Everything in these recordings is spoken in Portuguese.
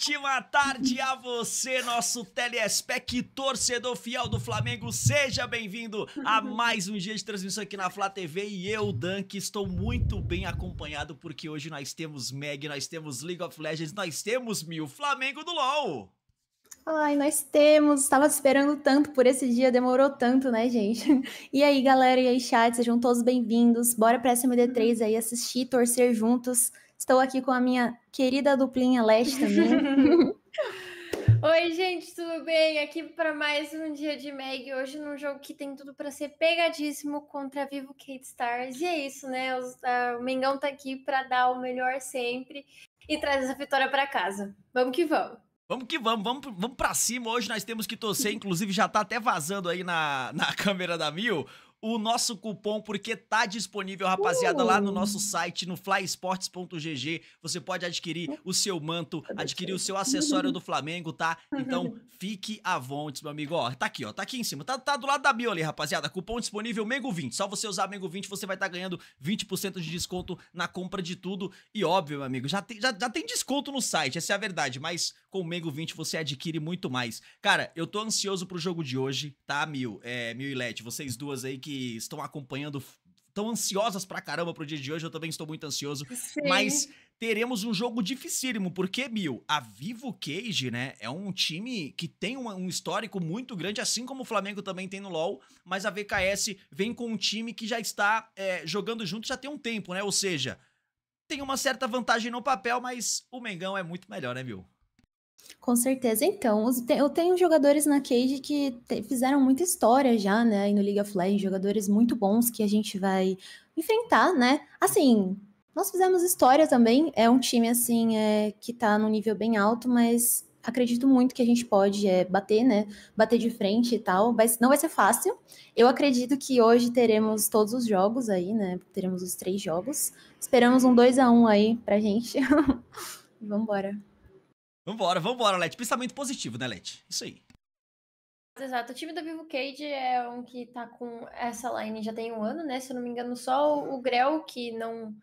Ótima tarde a você, nosso telespec torcedor fiel do Flamengo. Seja bem-vindo a mais um dia de transmissão aqui na Flá TV e eu, Dan, que estou muito bem acompanhado porque hoje nós temos Meg, nós temos League of Legends, nós temos Mil Flamengo do LoL. Ai, nós temos. Estava esperando tanto por esse dia, demorou tanto, né, gente? E aí, galera, e aí, chat, sejam todos bem-vindos. Bora a SMD3 aí assistir, torcer juntos. Estou aqui com a minha querida duplinha Leste também. Oi, gente, tudo bem? Aqui para mais um dia de Meg. Hoje num jogo que tem tudo para ser pegadíssimo contra a Vivo Kate Stars. E é isso, né? O, a, o Mengão tá aqui para dar o melhor sempre e trazer essa vitória para casa. Vamos que vamos. Vamos que vamos, vamos, vamos para cima. Hoje nós temos que torcer, inclusive já tá até vazando aí na, na câmera da Mil o nosso cupom, porque tá disponível, rapaziada, uh! lá no nosso uh! site, no flysports.gg Você pode adquirir o seu manto, tá adquirir o seu acessório do Flamengo, tá? Então, fique à vontade, meu amigo. Ó, tá aqui, ó, tá aqui em cima. Tá, tá do lado da bio ali, rapaziada. Cupom disponível, Mego20. Só você usar Mego20, você vai estar tá ganhando 20% de desconto na compra de tudo. E óbvio, meu amigo, já tem, já, já tem desconto no site, essa é a verdade. Mas com o Mego20 você adquire muito mais. Cara, eu tô ansioso pro jogo de hoje, tá, Mil? É, Mil e Let, vocês duas aí que que estão acompanhando estão ansiosas pra caramba pro dia de hoje, eu também estou muito ansioso. Sim. Mas teremos um jogo dificílimo, porque, Mil, a Vivo Cage, né, é um time que tem um, um, histórico muito grande, assim como o Flamengo também tem no LoL, mas a VKS vem com um time que já está é, jogando junto já tem um tempo, né? Ou seja, tem uma certa vantagem no papel, mas o Mengão é muito melhor, né, Mil? Com certeza. Então, eu tenho jogadores na Cage que fizeram muita história já, né? E no League of Legends, jogadores muito bons que a gente vai enfrentar, né? Assim, nós fizemos história também. É um time, assim, é, que tá num nível bem alto, mas acredito muito que a gente pode é, bater, né? Bater de frente e tal. Mas não vai ser fácil. Eu acredito que hoje teremos todos os jogos aí, né? Teremos os três jogos. Esperamos um 2 a 1 um aí pra gente. Vambora. Vambora, vambora, Let. Pensamento positivo, né, Let? Isso aí. Exato. O time da Vivo Cage é um que tá com essa line já tem um ano, né? Se eu não me engano, só o Grell que não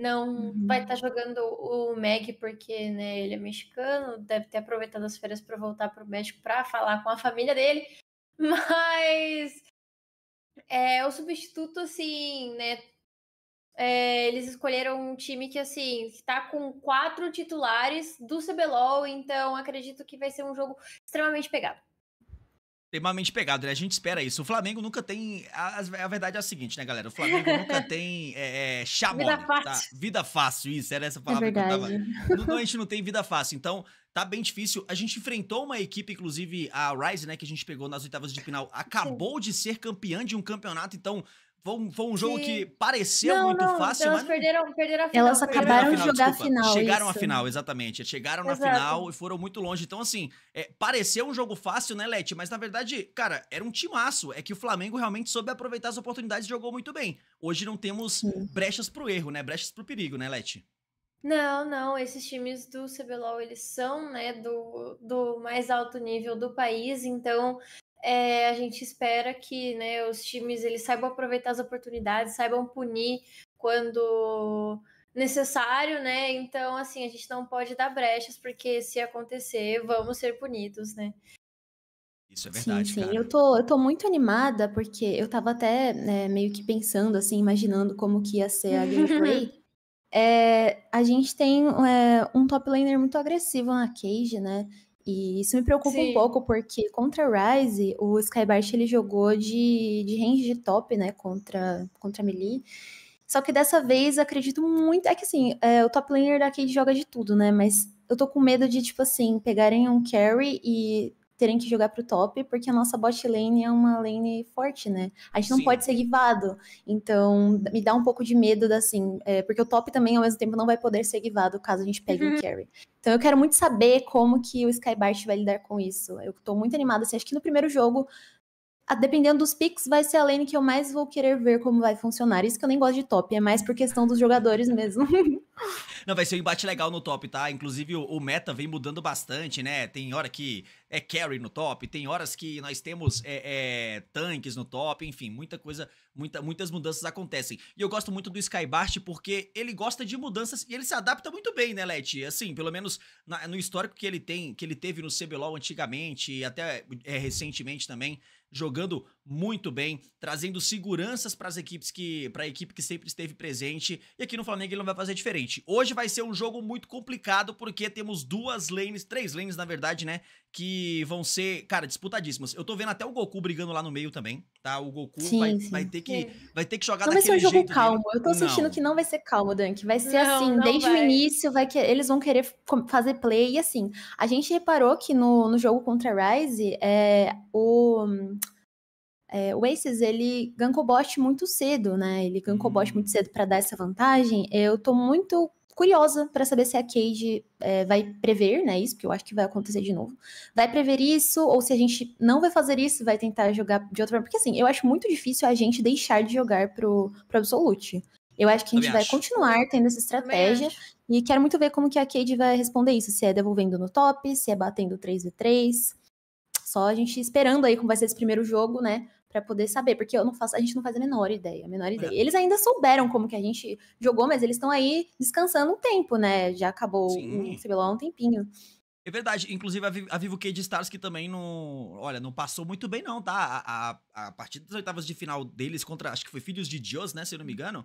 não uhum. vai estar tá jogando o Meg porque, né, ele é mexicano, deve ter aproveitado as férias para voltar pro México para falar com a família dele. Mas é o substituto assim, né, é, eles escolheram um time que, assim, está com quatro titulares do CBLOL, então acredito que vai ser um jogo extremamente pegado. Extremamente pegado, né? A gente espera isso. O Flamengo nunca tem. A, a verdade é a seguinte, né, galera? O Flamengo nunca tem é, é, vida tá? fácil. Tá? Vida fácil, isso, era essa é palavra é que eu tava. Não, a gente não tem vida fácil, então tá bem difícil. A gente enfrentou uma equipe, inclusive a Rise, né, que a gente pegou nas oitavas de final, acabou Sim. de ser campeã de um campeonato, então foi um, foi um jogo Sim. que pareceu não, muito não, fácil, elas mas. Perderam, perderam a final, elas acabaram de jogar a final. Chegaram isso. à final, exatamente. Chegaram Exato. na final e foram muito longe. Então, assim, é, pareceu um jogo fácil, né, Leti? Mas na verdade, cara, era um timaço. É que o Flamengo realmente soube aproveitar as oportunidades e jogou muito bem. Hoje não temos Sim. brechas pro erro, né? Brechas pro perigo, né, Leti? Não, não, esses times do CBLOL, eles são, né, do, do mais alto nível do país, então é, a gente espera que né, os times eles saibam aproveitar as oportunidades, saibam punir quando necessário, né? Então, assim, a gente não pode dar brechas, porque se acontecer, vamos ser punidos, né? Isso é verdade. Sim, sim. Cara. Eu, tô, eu tô muito animada, porque eu tava até né, meio que pensando, assim, imaginando como que ia ser a gameplay. é, a gente tem é, um top laner muito agressivo na Cage, né? E isso me preocupa Sim. um pouco, porque contra a Rise, o Skybart ele jogou de, de range de top, né? Contra, contra a Melee. Só que dessa vez acredito muito. É que assim, é, o top laner daqui joga de tudo, né? Mas eu tô com medo de, tipo assim, pegarem um carry e terem que jogar pro top, porque a nossa bot lane é uma lane forte, né? A gente não Sim. pode ser guivado Então, me dá um pouco de medo, da, assim, é, porque o top também, ao mesmo tempo, não vai poder ser guivado caso a gente pegue uhum. um carry. Então, eu quero muito saber como que o Skybart vai lidar com isso. Eu tô muito animada, assim, acho que no primeiro jogo dependendo dos picks, vai ser a lane que eu mais vou querer ver como vai funcionar. Isso que eu nem gosto de top, é mais por questão dos jogadores mesmo. Não, vai ser um embate legal no top, tá? Inclusive, o, meta vem mudando bastante, né? Tem hora que é carry no top, tem horas que nós temos é, é, tanques no top, enfim, muita coisa, muita, muitas mudanças acontecem. E eu gosto muito do Skybart porque ele gosta de mudanças e ele se adapta muito bem, né, Leti? Assim, pelo menos na, no histórico que ele tem, que ele teve no CBLOL antigamente e até é, recentemente também, jogando muito bem, trazendo seguranças para as equipes que para a equipe que sempre esteve presente. E aqui no Flamengo ele não vai fazer diferente. Hoje vai ser um jogo muito complicado porque temos duas lanes, três lanes na verdade, né, que vão ser, cara, disputadíssimas. Eu tô vendo até o Goku brigando lá no meio também, tá? O Goku sim, vai, sim. vai ter que é. vai ter que jogar não daquele jeito. vai ser um jogo calmo. Dele. Eu tô sentindo que não vai ser calmo, Dunk. Vai ser não, assim, não desde vai. o início, vai que eles vão querer fazer play e assim. A gente reparou que no, no jogo contra a Rise, é, o é, o Aces, ele gankou bot muito cedo, né? Ele gankou bot uhum. muito cedo para dar essa vantagem. Eu tô muito curiosa para saber se a Cage é, vai prever, né? Isso, porque eu acho que vai acontecer de novo. Vai prever isso, ou se a gente não vai fazer isso, vai tentar jogar de outra forma. Porque assim, eu acho muito difícil a gente deixar de jogar pro, pro Absolute. Eu acho que a gente vai continuar tendo essa estratégia. E quero muito ver como que a Cade vai responder isso. Se é devolvendo no top, se é batendo 3v3. Só a gente esperando aí como vai ser esse primeiro jogo, né? para poder saber, porque eu não faço, a gente não faz a menor ideia, a menor ideia. É. Eles ainda souberam como que a gente jogou, mas eles estão aí descansando um tempo, né? Já acabou Sim. o há um tempinho. É verdade, inclusive a, Vivo K de Stars que também não, olha, não passou muito bem não, tá? A, a, a partir das oitavas de final deles contra, acho que foi Filhos de Dios, né, se eu não me engano,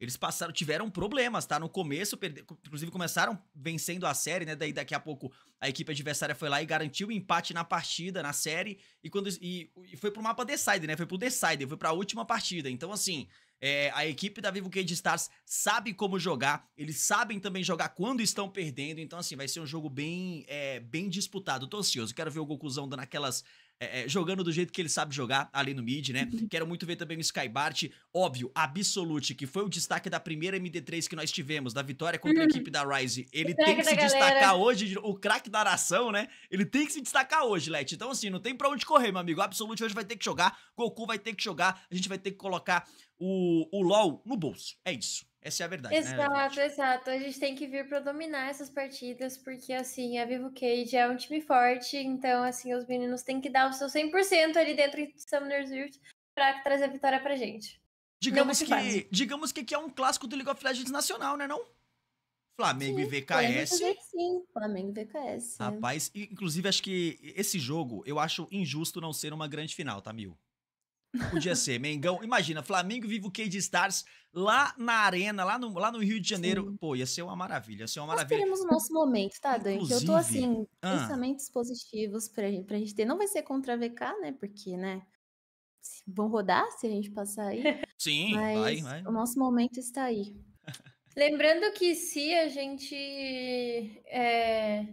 eles passaram, tiveram problemas, tá? No começo, perde... inclusive começaram vencendo a série, né? Daí daqui a pouco a equipe adversária foi lá e garantiu o empate na partida, na série, e quando e, e foi pro mapa Decider, né? Foi pro Decider, foi pra última partida. Então, assim, é, a equipe da Vivo Cage Stars sabe como jogar, eles sabem também jogar quando estão perdendo, então assim, vai ser um jogo bem é, bem disputado. Tô ansioso, quero ver o Gokuzão dando aquelas é, é, jogando do jeito que ele sabe jogar ali no mid, né? Uhum. Quero muito ver também o Skybart, óbvio, Absolute, que foi o destaque da primeira MD3 que nós tivemos, da vitória contra a uhum. equipe da Rise. Ele tem que se destacar hoje, o craque da nação, né? Ele tem que se destacar hoje, Let. Então, assim, não tem pra onde correr, meu amigo. Absolute hoje vai ter que jogar, Goku vai ter que jogar, a gente vai ter que colocar o, o LOL no bolso. É isso. Essa é a verdade. Né, exato, né, exato. A gente tem que vir para dominar essas partidas, porque assim, a Vivo Cage é um time forte, então assim, os meninos têm que dar o seu 100% ali dentro de Summoner's Rift para trazer a vitória pra gente. Digamos que, digamos que aqui é um clássico do League of Legends nacional, né, não? Flamengo sim, e VKS. Flamengo, sim, Flamengo e VKS. É. Rapaz, é. inclusive acho que esse jogo eu acho injusto não ser uma grande final, tá, Mil? Podia ser, Mengão. Imagina, Flamengo vivo o Cade Stars lá na arena, lá no, lá no Rio de Janeiro. Sim. Pô, ia ser uma maravilha, ia ser uma Nós maravilha. Nós teremos o nosso momento, tá, Dan? eu tô assim, ah, pensamentos positivos pra, pra gente ter. Não vai ser contra a VK, né? Porque, né? Vão rodar se a gente passar aí. Sim, vai, vai. O nosso momento está aí. Lembrando que se a gente é,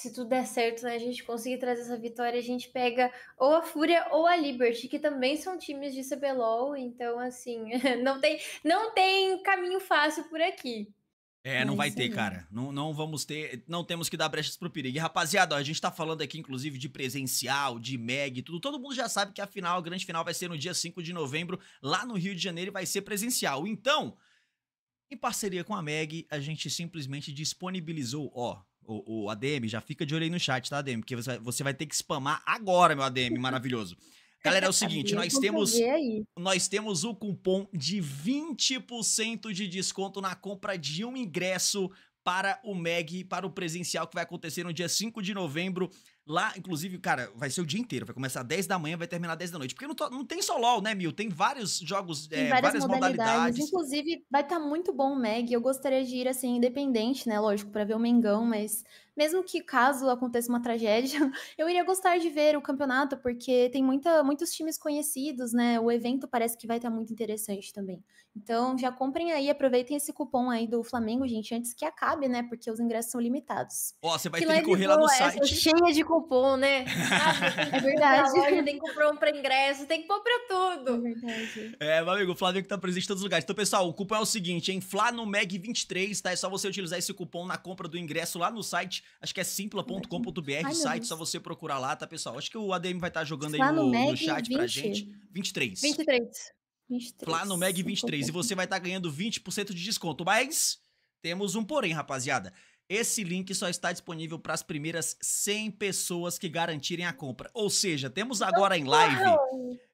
se tudo der certo, né, a gente conseguir trazer essa vitória, a gente pega ou a Fúria ou a Liberty, que também são times de CBLOL, então assim, não tem, não tem caminho fácil por aqui. É, não é vai ter, aí. cara. Não, não vamos ter. Não temos que dar brechas pro perigo. E, rapaziada, ó, a gente tá falando aqui, inclusive, de presencial, de MEG, tudo. Todo mundo já sabe que a final, a grande final, vai ser no dia 5 de novembro, lá no Rio de Janeiro, e vai ser presencial. Então, em parceria com a MEG, a gente simplesmente disponibilizou, ó, o, o ADM, já fica de olho aí no chat, tá, ADM? Porque você vai, você vai ter que spamar agora, meu ADM maravilhoso. Galera, é o seguinte, nós temos, nós temos o cupom de 20% de desconto na compra de um ingresso para o MEG, para o presencial que vai acontecer no dia 5 de novembro Lá, inclusive, cara, vai ser o dia inteiro. Vai começar às 10 da manhã, vai terminar às 10 da noite. Porque não, tô, não tem só LOL, né, Mil? Tem vários jogos, tem é, várias, várias modalidades. modalidades. Inclusive, vai estar tá muito bom o Mag. Eu gostaria de ir, assim, independente, né? Lógico, para ver o Mengão, mas mesmo que caso aconteça uma tragédia, eu iria gostar de ver o campeonato, porque tem muita, muitos times conhecidos, né? O evento parece que vai estar muito interessante também. Então, já comprem aí, aproveitem esse cupom aí do Flamengo, gente, antes que acabe, né? Porque os ingressos são limitados. Ó, você vai que ter que correr lá no site. Cheia de cupom, né? Ah, é verdade. Loja, tem que comprar um para ingresso, tem que comprar tudo. É verdade. É, meu amigo, o Flamengo tá presente em todos os lugares. Então, pessoal, o cupom é o seguinte, hein? Flá no Meg 23, tá? É só você utilizar esse cupom na compra do ingresso lá no site Acho que é simpla.com.br, o site, só você procurar lá, tá, pessoal? Acho que o ADM vai estar tá jogando Flá aí no, no, no chat 20, pra gente. 23. 23. 23. Lá no Meg 23. E você vai estar tá ganhando 20% de desconto. Mas temos um porém, rapaziada. Esse link só está disponível para as primeiras 100 pessoas que garantirem a compra. Ou seja, temos agora em live,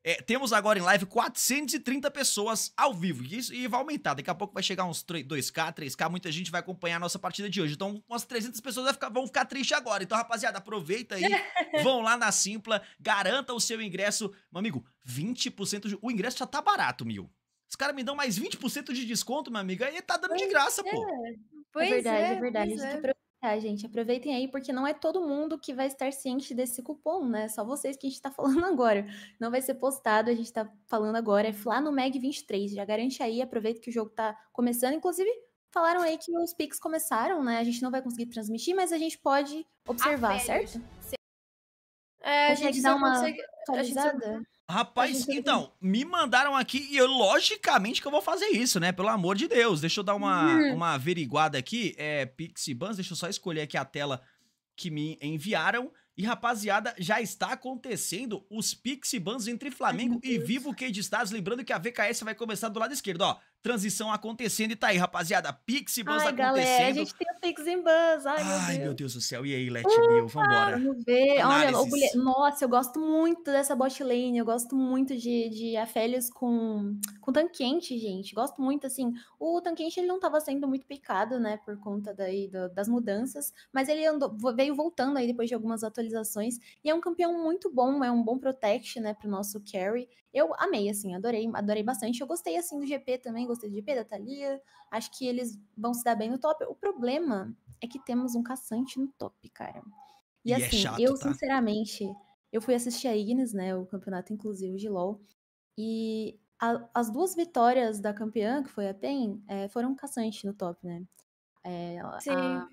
é, temos agora em live 430 pessoas ao vivo. E, isso, e vai aumentar, daqui a pouco vai chegar uns 3, 2k, 3k, muita gente vai acompanhar a nossa partida de hoje. Então, umas 300 pessoas ficar, vão ficar tristes agora. Então, rapaziada, aproveita aí, vão lá na Simpla, garanta o seu ingresso. Meu amigo, 20% de... O ingresso já tá barato, mil. Os caras me dão mais 20% de desconto, meu amigo, aí tá dando de graça, pô. É. É pois é verdade, é, é verdade. Pois é. aproveitar, gente. Aproveitem aí, porque não é todo mundo que vai estar ciente desse cupom, né? Só vocês que a gente tá falando agora. Não vai ser postado, a gente tá falando agora. É lá no Mag23. Já garante aí, aproveita que o jogo tá começando. Inclusive, falaram aí que os picks começaram, né? A gente não vai conseguir transmitir, mas a gente pode observar, certo? É, a gente, dá uma consegue, a gente, Rapaz, então, então, me mandaram aqui e eu, logicamente que eu vou fazer isso, né? Pelo amor de Deus. Deixa eu dar uma, uhum. uma averiguada aqui. É, Bands, deixa eu só escolher aqui a tela que me enviaram. E, rapaziada, já está acontecendo os Bands entre Flamengo Ai, e Vivo Cade Stars. Lembrando que a VKS vai começar do lado esquerdo, ó transição acontecendo. E tá aí, rapaziada, Pix e Buzz Ai, acontecendo. Galera, a gente tem o Pix e Buzz. Ai, meu, Deus. meu, Deus. do céu. E aí, Let uh, Bill, vambora. Vamos ver. Olha, Nossa, eu gosto muito dessa bot lane. Eu gosto muito de, de Afélios com, com tanquente, gente. Gosto muito, assim. O tanquente, ele não tava sendo muito picado, né, por conta daí do, das mudanças. Mas ele andou, veio voltando aí depois de algumas atualizações. E é um campeão muito bom, é um bom protect, né, pro nosso carry. Eu amei, assim, adorei, adorei bastante. Eu gostei, assim, do GP também, gostei do GP da Thalia. Acho que eles vão se dar bem no top. O problema é que temos um caçante no top, cara. E, e é assim, é chato, eu, tá? sinceramente, eu fui assistir a Ignis, né, o campeonato inclusive, de LoL, e a, as duas vitórias da campeã, que foi a PEN, é, foram caçante no top, né? É, Sim. A,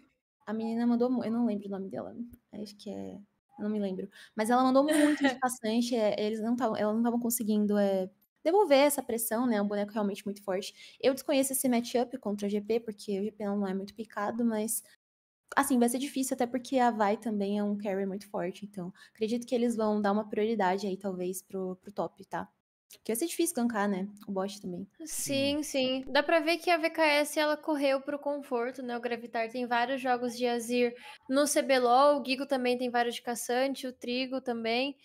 a menina mandou. Eu não lembro o nome dela. Acho que é não me lembro. Mas ela mandou muito de passante. É, eles não tavam, ela não estavam conseguindo é, devolver essa pressão, né? É um boneco realmente muito forte. Eu desconheço esse matchup contra a GP, porque o GP não é muito picado, mas assim, vai ser difícil, até porque a Vai também é um carry muito forte, então acredito que eles vão dar uma prioridade aí, talvez, pro, pro top, tá? Que ia ser difícil escancar, né? O bot também. Sim, sim. Dá pra ver que a VKS ela correu pro conforto, né? O Gravitar tem vários jogos de Azir no CBLOL, o Gigo também tem vários de caçante, o Trigo também.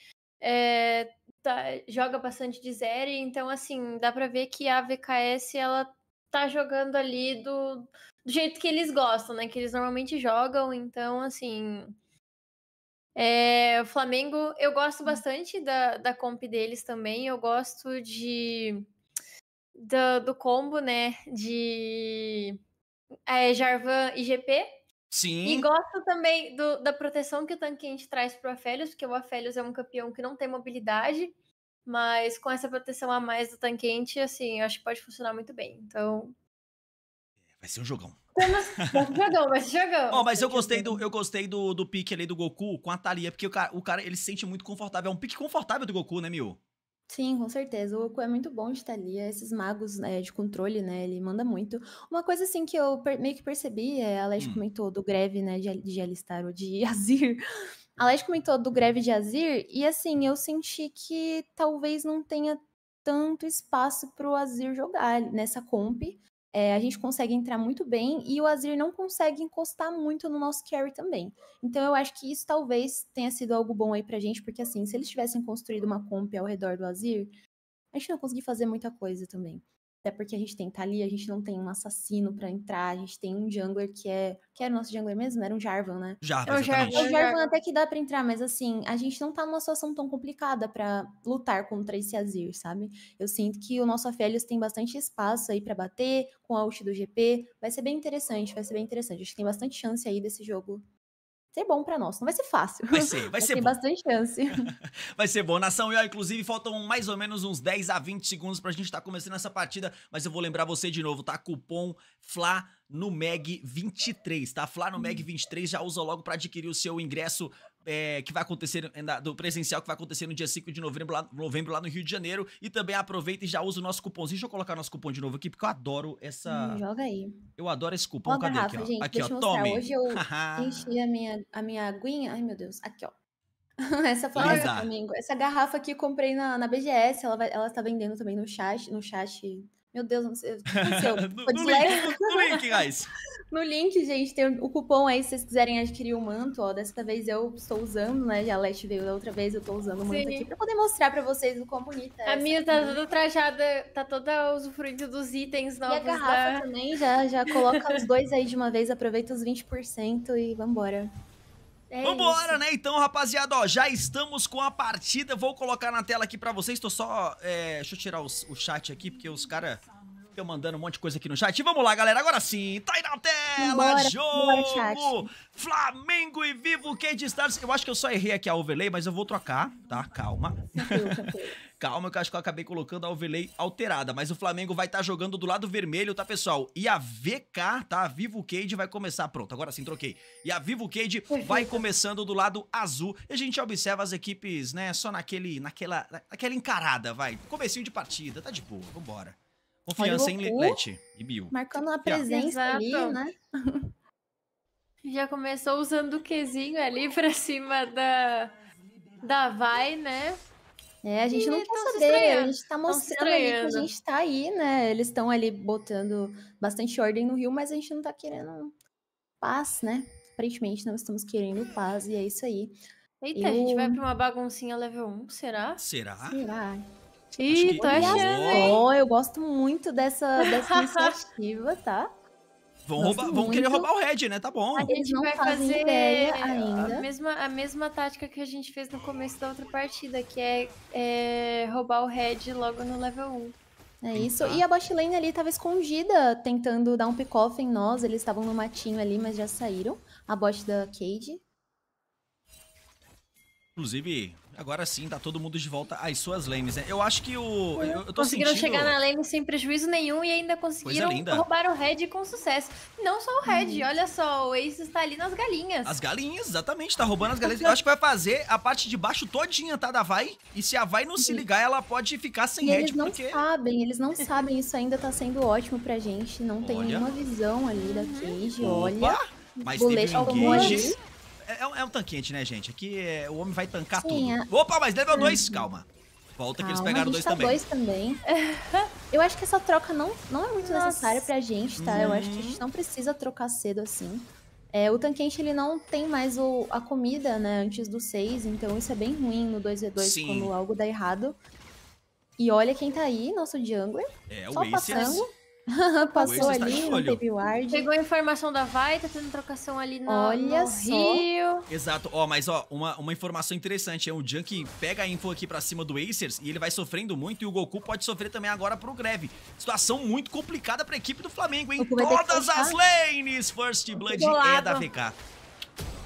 É, tá, joga bastante de Zeri, então assim, dá pra ver que a VKS ela tá jogando ali do, do jeito que eles gostam, né? Que eles normalmente jogam, então assim. É, o Flamengo, eu gosto hum. bastante da, da comp deles também. Eu gosto de do, do combo, né? De é, Jarvan e GP. Sim. E gosto também do, da proteção que o quente traz pro Afélios, porque o Afélios é um campeão que não tem mobilidade, mas com essa proteção a mais do Tanquente, assim, eu acho que pode funcionar muito bem. Então, Vai ser um jogão. Então, jogão, vai ser jogão. mas eu gostei, do, eu gostei do, do pique ali do Goku com a Thalia, porque o cara, o cara ele se sente muito confortável. É um pique confortável do Goku, né, Miu? Sim, com certeza. O Goku é muito bom de Thalia, esses magos né, de controle, né? Ele manda muito. Uma coisa assim que eu meio que percebi, é, a Alex hum. comentou do greve, né, de, de Alistar ou de Azir. A Alex comentou do greve de Azir, e assim, eu senti que talvez não tenha tanto espaço pro Azir jogar nessa comp é, a gente consegue entrar muito bem e o Azir não consegue encostar muito no nosso carry também. Então eu acho que isso talvez tenha sido algo bom aí pra gente, porque assim, se eles tivessem construído uma comp ao redor do Azir, a gente não ia conseguir fazer muita coisa também. Até porque a gente tem Thalia, a gente não tem um assassino para entrar, a gente tem um jungler que é. Que era o nosso jungler mesmo? Era um Jarvan, né? É Jarvan. É o Jarvan, até que dá para entrar, mas assim, a gente não tá numa situação tão complicada para lutar contra esse Azir, sabe? Eu sinto que o nosso Aphelios tem bastante espaço aí para bater com a ult do GP. Vai ser bem interessante, vai ser bem interessante. Acho que tem bastante chance aí desse jogo ser bom para nós. Não vai ser fácil. Vai ser, vai, vai ser. Tem bastante chance. vai ser bom. Nação, e ó, inclusive faltam mais ou menos uns 10 a 20 segundos pra gente estar tá começando essa partida, mas eu vou lembrar você de novo, tá? Cupom FLA no MEG 23, tá? fla no MEG 23, hum. já usa logo para adquirir o seu ingresso é, que vai acontecer, é, do presencial que vai acontecer no dia 5 de novembro lá, novembro lá no Rio de Janeiro. E também aproveita e já usa o nosso cupomzinho. Deixa eu colocar nosso cupom de novo aqui, porque eu adoro essa. Hum, joga aí. Eu adoro esse cupom. Cadê garrafa, aqui, ó? Gente, aqui, ó. Tome. Hoje eu enchi a minha, a minha aguinha. Ai, meu Deus. Aqui, ó. essa flor, Essa garrafa aqui eu comprei na, na BGS, ela, vai, ela tá vendendo também no chat, no chat meu Deus, não sei o que aconteceu. no, no, link, no, link, guys. no link, gente, tem o cupom aí se vocês quiserem adquirir o manto. Ó, dessa vez eu estou usando, né? Já a Leste veio da outra vez, eu estou usando o manto Sim. aqui pra poder mostrar pra vocês o quão bonita é. A minha tá toda trajada, tá toda usufruindo dos itens novos. E a garrafa da... também, já, já coloca os dois aí de uma vez, aproveita os 20% e vambora. É Vambora, isso. né? Então, rapaziada, ó, já estamos com a partida. Vou colocar na tela aqui pra vocês. Tô só... É, deixa eu tirar os, o chat aqui, porque os caras eu mandando um monte de coisa aqui no chat. E vamos lá, galera. Agora sim, tá aí na tela. Bora, jogo! Bora, Flamengo e Vivo Cade stars Eu acho que eu só errei aqui a overlay, mas eu vou trocar, tá? Calma. Tá tá Calma, que eu acho que eu acabei colocando a overlay alterada. Mas o Flamengo vai estar tá jogando do lado vermelho, tá, pessoal? E a VK, tá? Vivo Cade vai começar. Pronto, agora sim, troquei. E a Vivo Cade vai começando do lado azul. E a gente observa as equipes, né? Só naquele, naquela, naquela encarada, vai. Comecinho de partida, tá de boa, vambora. Confiança em Lete e Bill. Marcando a presença yeah. ali, né? Já começou usando o quezinho ali pra cima da, da vai, né? É, a gente e não quer saber, a gente tá mostrando ali que a gente tá aí, né? Eles estão ali botando bastante ordem no rio, mas a gente não tá querendo paz, né? Aparentemente não estamos querendo paz, e é isso aí. Eita, Eu... a gente vai pra uma baguncinha level 1, será? Será? Será? Ih, tô achando. Oh, eu gosto muito dessa, dessa iniciativa, tá? Vão, roubar, vão querer roubar o Red, né? Tá bom. A gente vai fazer ainda. A mesma, a mesma tática que a gente fez no começo da outra partida, que é, é roubar o Red logo no level 1. É isso. Tá. E a bot lane ali tava escondida, tentando dar um pick-off em nós. Eles estavam no matinho ali, mas já saíram. A bot da Cade. Inclusive, Agora sim, tá todo mundo de volta às suas lanes, né? Eu acho que o. Eu, eu conseguiram sentindo... chegar na lane sem prejuízo nenhum e ainda conseguiram roubar o Red com sucesso. Não só o Red, hum. olha só, o Ace está ali nas galinhas. As galinhas, exatamente, tá roubando as galinhas. Eu acho que vai fazer a parte de baixo todinha, tá? Da Vai. E se a Vai não se uhum. ligar, ela pode ficar sem e Red. Eles não porque... sabem, eles não sabem. Isso ainda tá sendo ótimo pra gente. Não tem olha. nenhuma visão ali da Cage, olha. Mas Bolete teve um engage, é, é, é, um tanque quente, né, gente? Aqui é, o homem vai tancar Sim, tudo. É... Opa, mas level 2, uhum. calma. Volta calma, que eles pegaram dois tá também. dois também. Eu acho que essa troca não, não é muito Nossa. necessária pra gente, tá? Hum. Eu acho que a gente uhum. não precisa trocar cedo assim. É, o tanquente ele não tem mais o, a comida, né, antes do 6, então isso é bem ruim no 2v2 quando algo dá errado. E olha quem tá aí, nosso jungler. É, Só o Aces. passando. Passou ali, não teve ward. Pegou a informação da Vai, tá tendo trocação ali no, Olha no só. Rio. Exato, ó, mas ó, uma, uma informação interessante, é o Junk pega a info aqui pra cima do Acers e ele vai sofrendo muito e o Goku pode sofrer também agora pro Greve. Situação muito complicada pra equipe do Flamengo, hein? todas as lanes! First Blood é da VK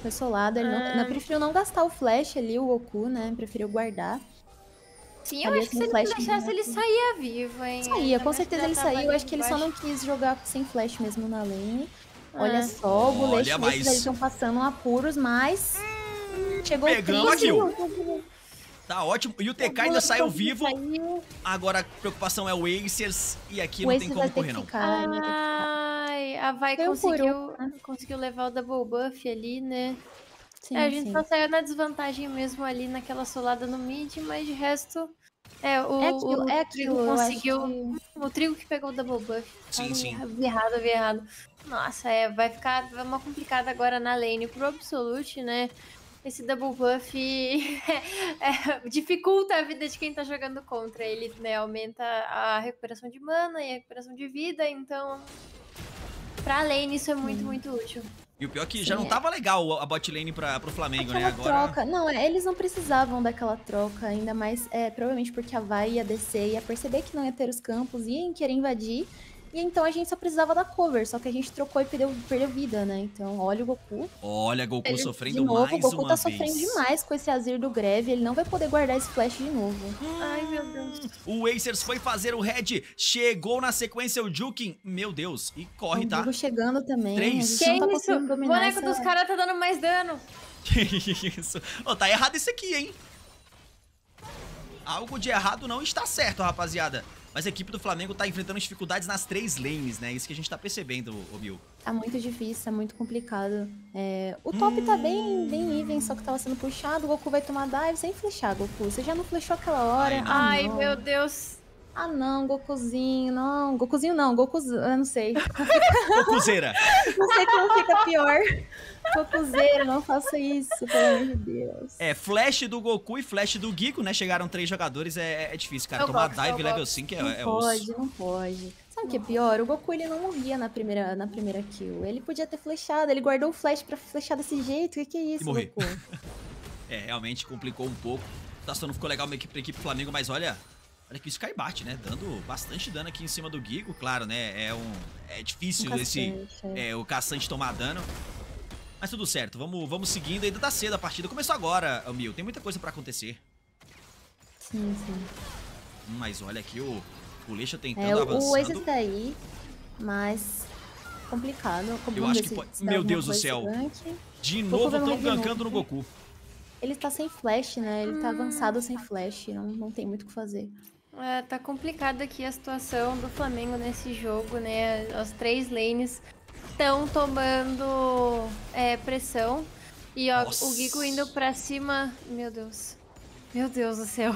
foi solado. Ele não, não, preferiu não gastar o flash ali, o Goku, né? Preferiu guardar. Sim, eu acho que se flash ele deixasse, ele saía vivo, hein? Saía, com certeza ele saiu. Eu acho que ele só não quis jogar sem flash mesmo na lane. Ah. Olha só, o Bullet, esses mas... eles estão passando apuros, mas... Hum, Chegou pegando aqui. Tá ótimo. E o TK ainda saiu vivo. Saiu. Agora a preocupação é o Acers. E aqui o não tem como correr, não. Ai, a Vai conseguiu, um. Né? conseguiu levar o double buff ali, né? É, sim, a gente sim. só saiu na desvantagem mesmo ali naquela solada no mid, mas de resto. É, o, é aquilo, o é aquilo, trigo conseguiu. Que... O trigo que pegou o double buff. Sim, Ai, tá sim. Vi errado, vi errado. Nossa, é, vai ficar uma complicada agora na lane pro Absolute, né? Esse double buff é, dificulta a vida de quem tá jogando contra. Ele né, aumenta a recuperação de mana e a recuperação de vida, então Pra lane isso é muito, muito útil. E o pior é que Sim, já não é. tava legal a bot lane pra, pro Flamengo, Aquela né? Agora... troca. Não, é, eles não precisavam daquela troca, ainda mais é, provavelmente porque a Vai ia descer, ia perceber que não ia ter os campos, ia querer invadir. E então a gente só precisava da cover, só que a gente trocou e perdeu, perdeu vida, né? Então, olha o Goku. Olha, Goku ele, sofrendo de novo, mais. O Goku tá vez. sofrendo demais com esse Azir do Greve. Ele não vai poder guardar esse flash de novo. Ai, meu Deus. O Acers foi fazer o head. Chegou na sequência o Jukin. Meu Deus. E corre, o tá? O chegando também. Três. Quem tá O boneco dos caras tá dando mais dano. Que isso? Oh, tá errado esse aqui, hein? Algo de errado não está certo, rapaziada. Mas a equipe do Flamengo tá enfrentando dificuldades nas três lanes, né? Isso que a gente tá percebendo, Obil. Tá muito difícil, é muito complicado. É, o top hum... tá bem, hum. bem even, só que tava sendo puxado. O Goku vai tomar dive sem flechar, Goku. Você já não flechou aquela hora. Ai, ah, Ai meu Deus. Ah, não, Gokuzinho, não. Gokuzinho não, Gokuzinho, eu não sei. Gokuzeira. não sei como fica pior. Gokuzeira, não faça isso, pelo amor de Deus. É, flash do Goku e flash do Gico, né? Chegaram três jogadores, é, é difícil, cara. Eu Tomar gosto, dive level 5 é, não é pode, Não pode, não pode. Sabe o que é pior? O Goku ele não morria na primeira, na primeira kill. Ele podia ter flechado, ele guardou o flash pra flechar desse jeito. O que, que é isso, Goku? é, realmente complicou um pouco. O tá, não ficou legal pra equipe, pra equipe Flamengo, mas olha, Olha que o Sky né? Dando bastante dano aqui em cima do Gigo, claro, né? É, um, é difícil um esse, é. é, o caçante tomar dano. Mas tudo certo, vamos, vamos seguindo. Ainda tá cedo a partida. Começou agora, mil Tem muita coisa pra acontecer. Sim, sim. Hum, mas olha aqui o Leixa é, tentando é, o, avançando. O tá aí, mas complicado. Como Eu acho que pode... Meu Deus do céu. Gigante. De novo estão gankando no Goku. Ele tá sem flash, né? Ele tá hum. avançado sem flash. Não, não tem muito o que fazer. É, tá complicada aqui a situação do Flamengo nesse jogo, né? As três lanes estão tomando é, pressão. E ó, o Gigo indo pra cima. Meu Deus. Meu Deus do céu.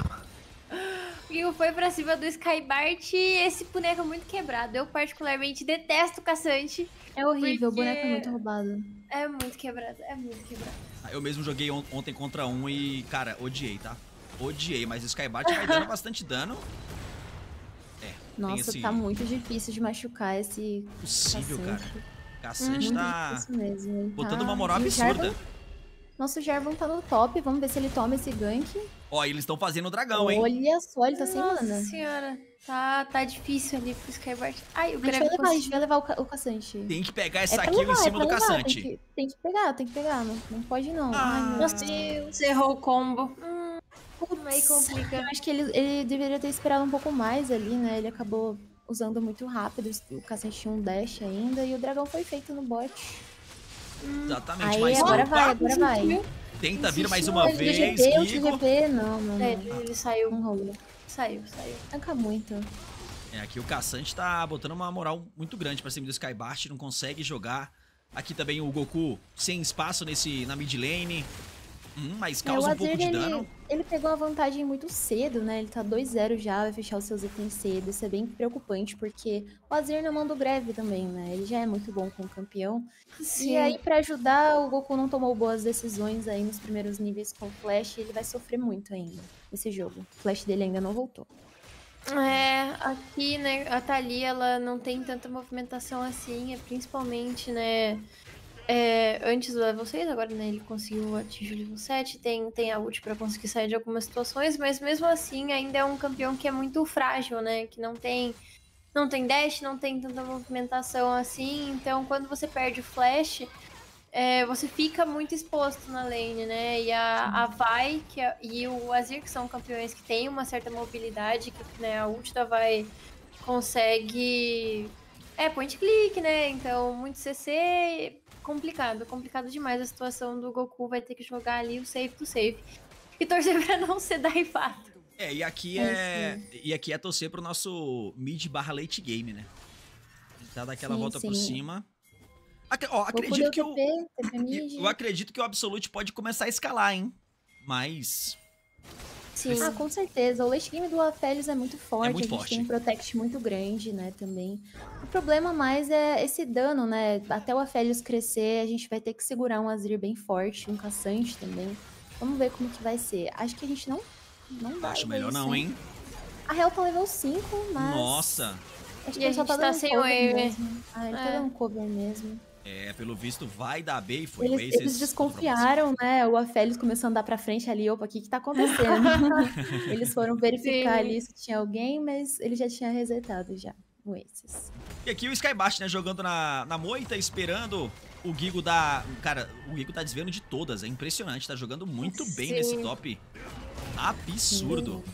O Gigo foi pra cima do Skybart e esse boneco é muito quebrado. Eu particularmente detesto o caçante. É horrível, porque... o boneco é muito roubado. É muito quebrado, é muito quebrado. Eu mesmo joguei on ontem contra um e, cara, odiei, tá? Odiei, mas o Skybate vai dando bastante dano. É. Nossa, esse... tá muito difícil de machucar esse. Possível, cara. Caçante hum, tá. Mesmo, botando tá. uma moral absurda. Jarvan... Nosso Jarvan tá no top. Vamos ver se ele toma esse gank. Ó, eles estão fazendo o dragão, hein? Olha só, ele tá Nossa sem mana. Nossa senhora. Tá, tá difícil ali pro Skybart. Ai, o Greg. A gente vai levar, vai levar o, ca o caçante. Tem que pegar essa é kill levar, em é cima é do levar. caçante. Tem que, tem que, pegar, tem que pegar. Não, não pode não. Ah. Ai, meu Deus. Errou o combo. Hum aí complica. Eu acho que ele, ele deveria ter esperado um pouco mais ali, né? Ele acabou usando muito rápido. O cacete tinha um dash ainda e o dragão foi feito no bot. Hum. Exatamente, aí, mas agora vai, agora vai. Tenta vir mais uma vez. GP, Kiko. GP, não, não, É, ele saiu um rolo. Saiu, saiu. Tanca muito. É, aqui o Caçante tá botando uma moral muito grande pra cima do Skybart, não consegue jogar. Aqui também o Goku sem espaço nesse, na mid lane. Hum, mas é, causa é, um pouco de ele, dano. Ele pegou a vantagem muito cedo, né? Ele tá 2-0 já, vai fechar os seus itens cedo. Isso é bem preocupante, porque o Azir não manda o greve também, né? Ele já é muito bom como campeão. Sim. E aí, para ajudar, o Goku não tomou boas decisões aí nos primeiros níveis com o Flash. ele vai sofrer muito ainda nesse jogo. O Flash dele ainda não voltou. É, aqui, né, a Thalia, ela não tem tanta movimentação assim, é principalmente, né, é, antes do level 6, agora né, ele conseguiu atingir o level 7, tem, tem a ult para conseguir sair de algumas situações, mas mesmo assim ainda é um campeão que é muito frágil, né? Que não tem não tem dash, não tem tanta movimentação assim, então quando você perde o flash, é, você fica muito exposto na lane, né? E a, a Vai que é, e o Azir, que são campeões que têm uma certa mobilidade, que né, a ult da Vai consegue. É, point click, né? Então, muito CC, complicado, complicado demais a situação do Goku. Vai ter que jogar ali o safe do safe e torcer pra não ser daifado. É, e aqui é, é e aqui é torcer pro nosso mid barra late game, né? Tá daquela sim, volta sim. por cima. Ac ó, acredito que o, eu acredito que o Absolute pode começar a escalar, hein? Mas Sim. Ah, com certeza. O late game do Aphelios é muito forte. É muito a gente forte. tem um protect muito grande, né, também. O problema mais é esse dano, né? Até o Aphelios crescer, a gente vai ter que segurar um Azir bem forte, um caçante também. Vamos ver como que vai ser. Acho que a gente não, não vai. Acho melhor não, hein? A Hell tá level 5, mas... Nossa! Acho que e a gente tá, tá sem wave. Ah, ele tá é. tá dando cover mesmo. É, pelo visto vai dar B e foi eles, bem, eles desconfiaram, né? O Afélios começou a andar pra frente ali, opa, o que que tá acontecendo? eles foram verificar Sim. ali se tinha alguém, mas ele já tinha resetado já o Aces. E aqui o Skybash, né, jogando na, na moita, esperando o Gigo dar... Cara, o Gigo tá desvendo de todas, é impressionante, tá jogando muito Sim. bem nesse top. Absurdo. Sim.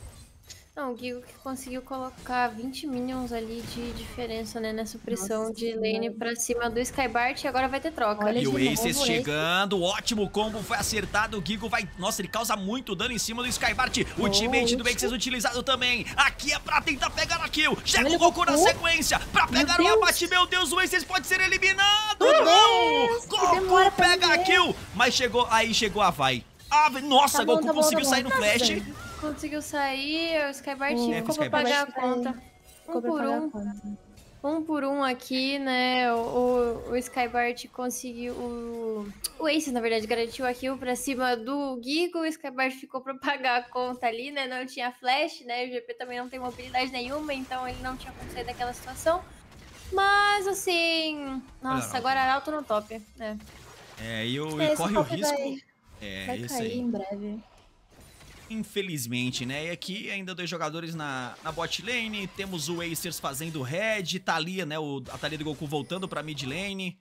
Não, o Gigo que conseguiu colocar 20 minions ali de diferença, né? Nessa pressão Nossa, de lane pra cima do Skybart e agora vai ter troca. Olha e o Aces chegando, ótimo combo, foi acertado. O Gigo vai... Nossa, ele causa muito dano em cima do Skybart. O teammate do Aces utilizado também. Aqui é pra tentar pegar a kill. Chega o Goku na sequência pra pegar o abate. Meu Deus, o Aces pode ser eliminado. não! Deus, Goku pega a kill. Mas chegou... Aí chegou a vai. Ah, nossa, tá bom, Goku tá bom, conseguiu tá sair no flash. Tá conseguiu sair, o Skybart ficou pra pagar a conta. Um por um. Um por um aqui, né? O, o, o Skybart conseguiu. O, o Ace, na verdade, garantiu a kill pra cima do Gigo. O Skybart ficou pra pagar a conta ali, né? Não tinha flash, né? O GP também não tem mobilidade nenhuma, então ele não tinha como sair daquela situação. Mas assim. Nossa, agora Arauto no top, né? É, e, o, e corre o risco. Daí. É, Vai isso cair aí. em breve infelizmente, né? E aqui ainda dois jogadores na, na bot lane, temos o Acers fazendo red, Thalia, tá né? O, a Thalia do Goku voltando pra mid lane.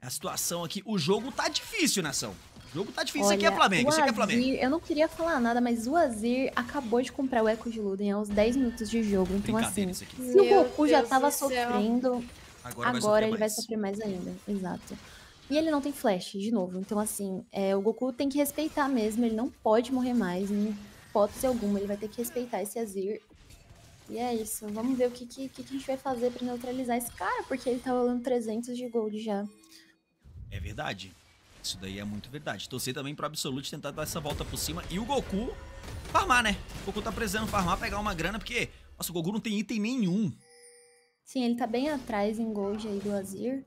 A situação aqui, o jogo tá difícil, nação. O jogo tá difícil, Olha, isso aqui é Flamengo, Azir, isso aqui é Flamengo. Eu não queria falar nada, mas o Azir acabou de comprar o Echo de Luden aos 10 minutos de jogo. Então assim, se o Goku Deus já tava sofrendo, agora, agora vai ele mais. vai sofrer mais ainda. Exato. E ele não tem flash, de novo. Então, assim, é, o Goku tem que respeitar mesmo. Ele não pode morrer mais, em hipótese alguma. Ele vai ter que respeitar esse Azir. E é isso. Vamos ver o que, que, que a gente vai fazer para neutralizar esse cara, porque ele tá valendo 300 de gold já. É verdade. Isso daí é muito verdade. Torcer também pro Absolute tentar dar essa volta por cima. E o Goku farmar, né? O Goku tá precisando farmar, pegar uma grana, porque... Nossa, o Goku não tem item nenhum. Sim, ele tá bem atrás em gold aí do Azir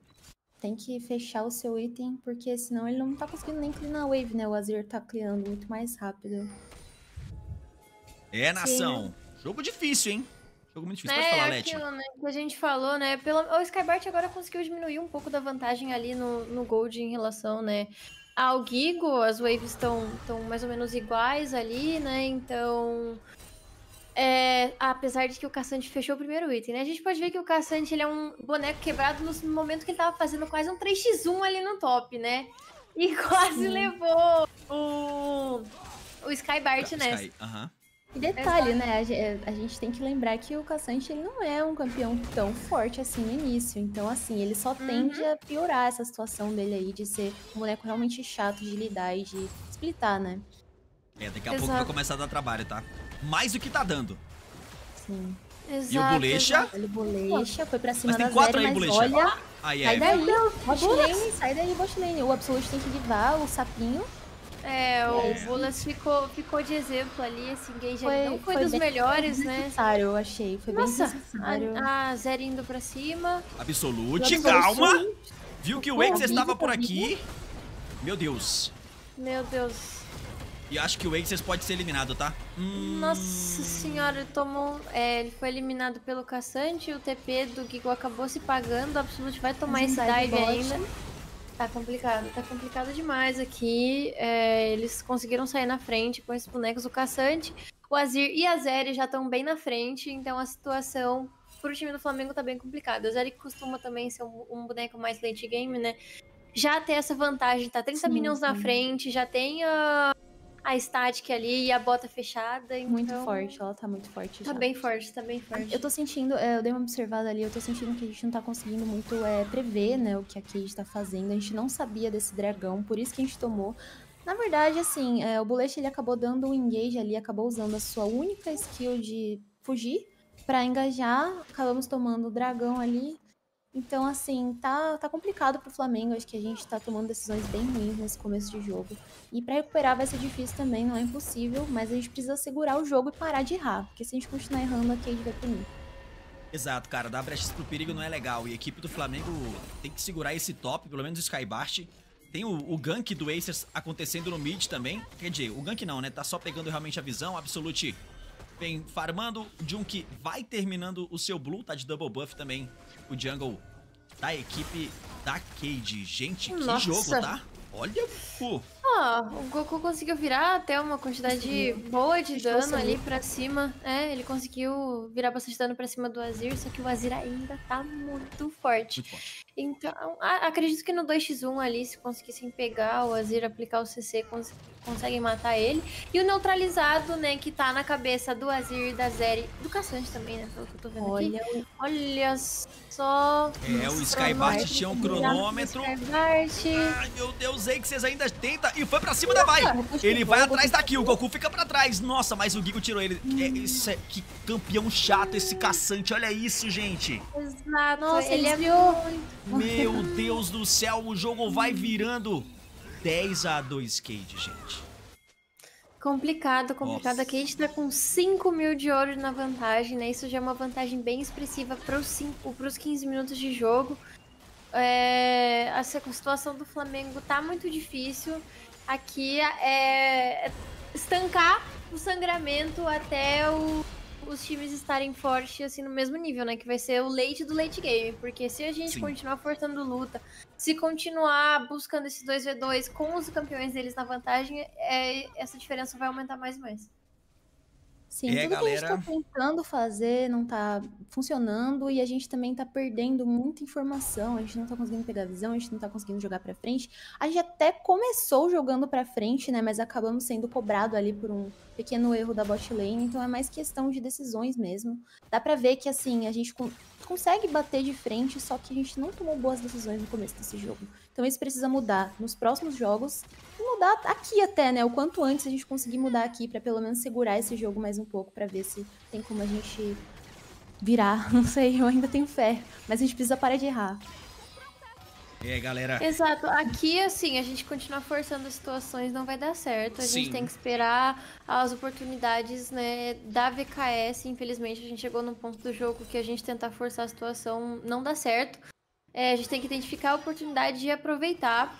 tem que fechar o seu item, porque senão ele não tá conseguindo nem cleanar a wave, né? O Azir tá cleanando muito mais rápido. É, nação! Sim. Jogo difícil, hein? Jogo muito difícil. É, Pode falar, Leti. É aquilo, né, que a gente falou, né? Pelo... O Skybart agora conseguiu diminuir um pouco da vantagem ali no, no Gold em relação, né? Ao Gigo, as waves estão mais ou menos iguais ali, né? Então... É, apesar de que o Caçante fechou o primeiro item, né? A gente pode ver que o Caçante ele é um boneco quebrado no momento que ele tava fazendo quase um 3x1 ali no top, né? E quase Sim. levou o, o Skybart nessa. Sky, uh -huh. E detalhe, né? A gente tem que lembrar que o Caçante ele não é um campeão tão forte assim no início. Então, assim, ele só uhum. tende a piorar essa situação dele aí de ser um boneco realmente chato de lidar e de splitar, né? É, daqui a Exato. pouco vai começar a dar trabalho, tá? mais do que tá dando. Sim. Exato, e o Bolecha? Ele Bolecha foi pra cima Mas tem quatro zero, aí, Olha, aí, sai, é. daí, bot lane, sai daí, bot lane. O Absolute tem que divar o sapinho. É, o é. Bulas ficou, ficou de exemplo ali, esse engage foi, não foi, foi dos bem, melhores, foi né? Necessário, eu achei, foi Nossa, bem necessário. A, a Zero indo pra cima. Absolute, Absolute. calma! Viu que o Ex estava por aqui. Meu Deus. Meu Deus. E acho que o Aces pode ser eliminado, tá? Hum... Nossa senhora, ele tomou. É, ele foi eliminado pelo caçante, o TP do Gigo acabou se pagando, o Absolute vai tomar hum, esse dive ainda. Tá complicado, tá complicado demais aqui. É, eles conseguiram sair na frente com esses bonecos do caçante. O Azir e a Zeri já estão bem na frente, então a situação pro time do Flamengo tá bem complicada. A Zeri costuma também ser um, um boneco mais late game, né? já tem essa vantagem, tá 30 sim, minions sim. na frente, já tem a, a estática ali e a bota fechada. Então... Muito forte, ela tá muito forte. Tá já. bem forte, tá bem ah, forte. Eu tô sentindo, é, eu dei uma observada ali, eu tô sentindo que a gente não tá conseguindo muito é, prever, né, o que a Cage tá fazendo. A gente não sabia desse dragão, por isso que a gente tomou. Na verdade, assim, é, o Bullet ele acabou dando um engage ali, acabou usando a sua única skill de fugir para engajar. Acabamos tomando o dragão ali. Então, assim, tá, tá complicado pro Flamengo. Acho que a gente tá tomando decisões bem ruins nesse começo de jogo. E para recuperar vai ser difícil também, não é impossível, mas a gente precisa segurar o jogo e parar de errar. Porque se a gente continuar errando, a Cade vai punir. Exato, cara, dar brechas pro perigo não é legal. E a equipe do Flamengo tem que segurar esse top, pelo menos o Skybart. Tem o, o, gank do Acers acontecendo no mid também. Quer dizer, o gank não, né? Tá só pegando realmente a visão. Absolute vem farmando. Junk vai terminando o seu blue, tá de double buff também o jungle da equipe da Cade. Gente, que Nossa. jogo, tá? Olha o... Ah, o Goku conseguiu virar até uma quantidade boa de dano ali pra cima. É, ele conseguiu virar bastante dano pra cima do Azir, só que o Azir ainda tá muito forte. Muito Então, a, acredito que no 2x1 ali, se conseguissem pegar o Azir, aplicar o CC, cons conseguem matar ele. E o neutralizado, né, que tá na cabeça do Azir, da Zeri, do Caçante também, né, pelo que eu tô vendo Olha. aqui. Olha só... É, o Skybart tinha um cronômetro. Ai, meu Deus, aí que vocês ainda tentam e foi pra cima da Vai. Ele vai atrás daqui o Goku fica pra trás. Nossa, mas o Gigo tirou ele. É, é, que campeão chato esse caçante, olha isso, gente. Nossa, ele desviou. É Meu Deus do céu, o jogo vai virando 10 a 2 Cade, gente. Complicado, complicado. Aqui a gente tá com 5 mil de ouro na vantagem, né? Isso já é uma vantagem bem expressiva pros, 5, pros 15 minutos de jogo. É, a situação do Flamengo tá muito difícil. Aqui é estancar o sangramento até o, os times estarem fortes assim no mesmo nível, né? Que vai ser o leite do late game. Porque se a gente Sim. continuar forçando luta, se continuar buscando esses 2v2 com os campeões deles na vantagem, é, essa diferença vai aumentar mais e mais. Sim, é, tudo galera... que a gente está tentando fazer não está funcionando e a gente também está perdendo muita informação, a gente não está conseguindo pegar visão, a gente não está conseguindo jogar para frente. A gente até começou jogando para frente, né, mas acabamos sendo cobrado ali por um pequeno erro da bot lane, então é mais questão de decisões mesmo. Dá para ver que assim, a gente consegue bater de frente, só que a gente não tomou boas decisões no começo desse jogo. Então isso precisa mudar nos próximos jogos e mudar aqui até, né? O quanto antes a gente conseguir mudar aqui para pelo menos segurar esse jogo mais um pouco para ver se tem como a gente virar. Não sei, eu ainda tenho fé, mas a gente precisa parar de errar. É, galera. Exato. Aqui, assim, a gente continuar forçando as situações não vai dar certo. A Sim. gente tem que esperar as oportunidades, né, da VKS. Infelizmente, a gente chegou num ponto do jogo que a gente tentar forçar a situação não dá certo. É, a gente tem que identificar a oportunidade e aproveitar.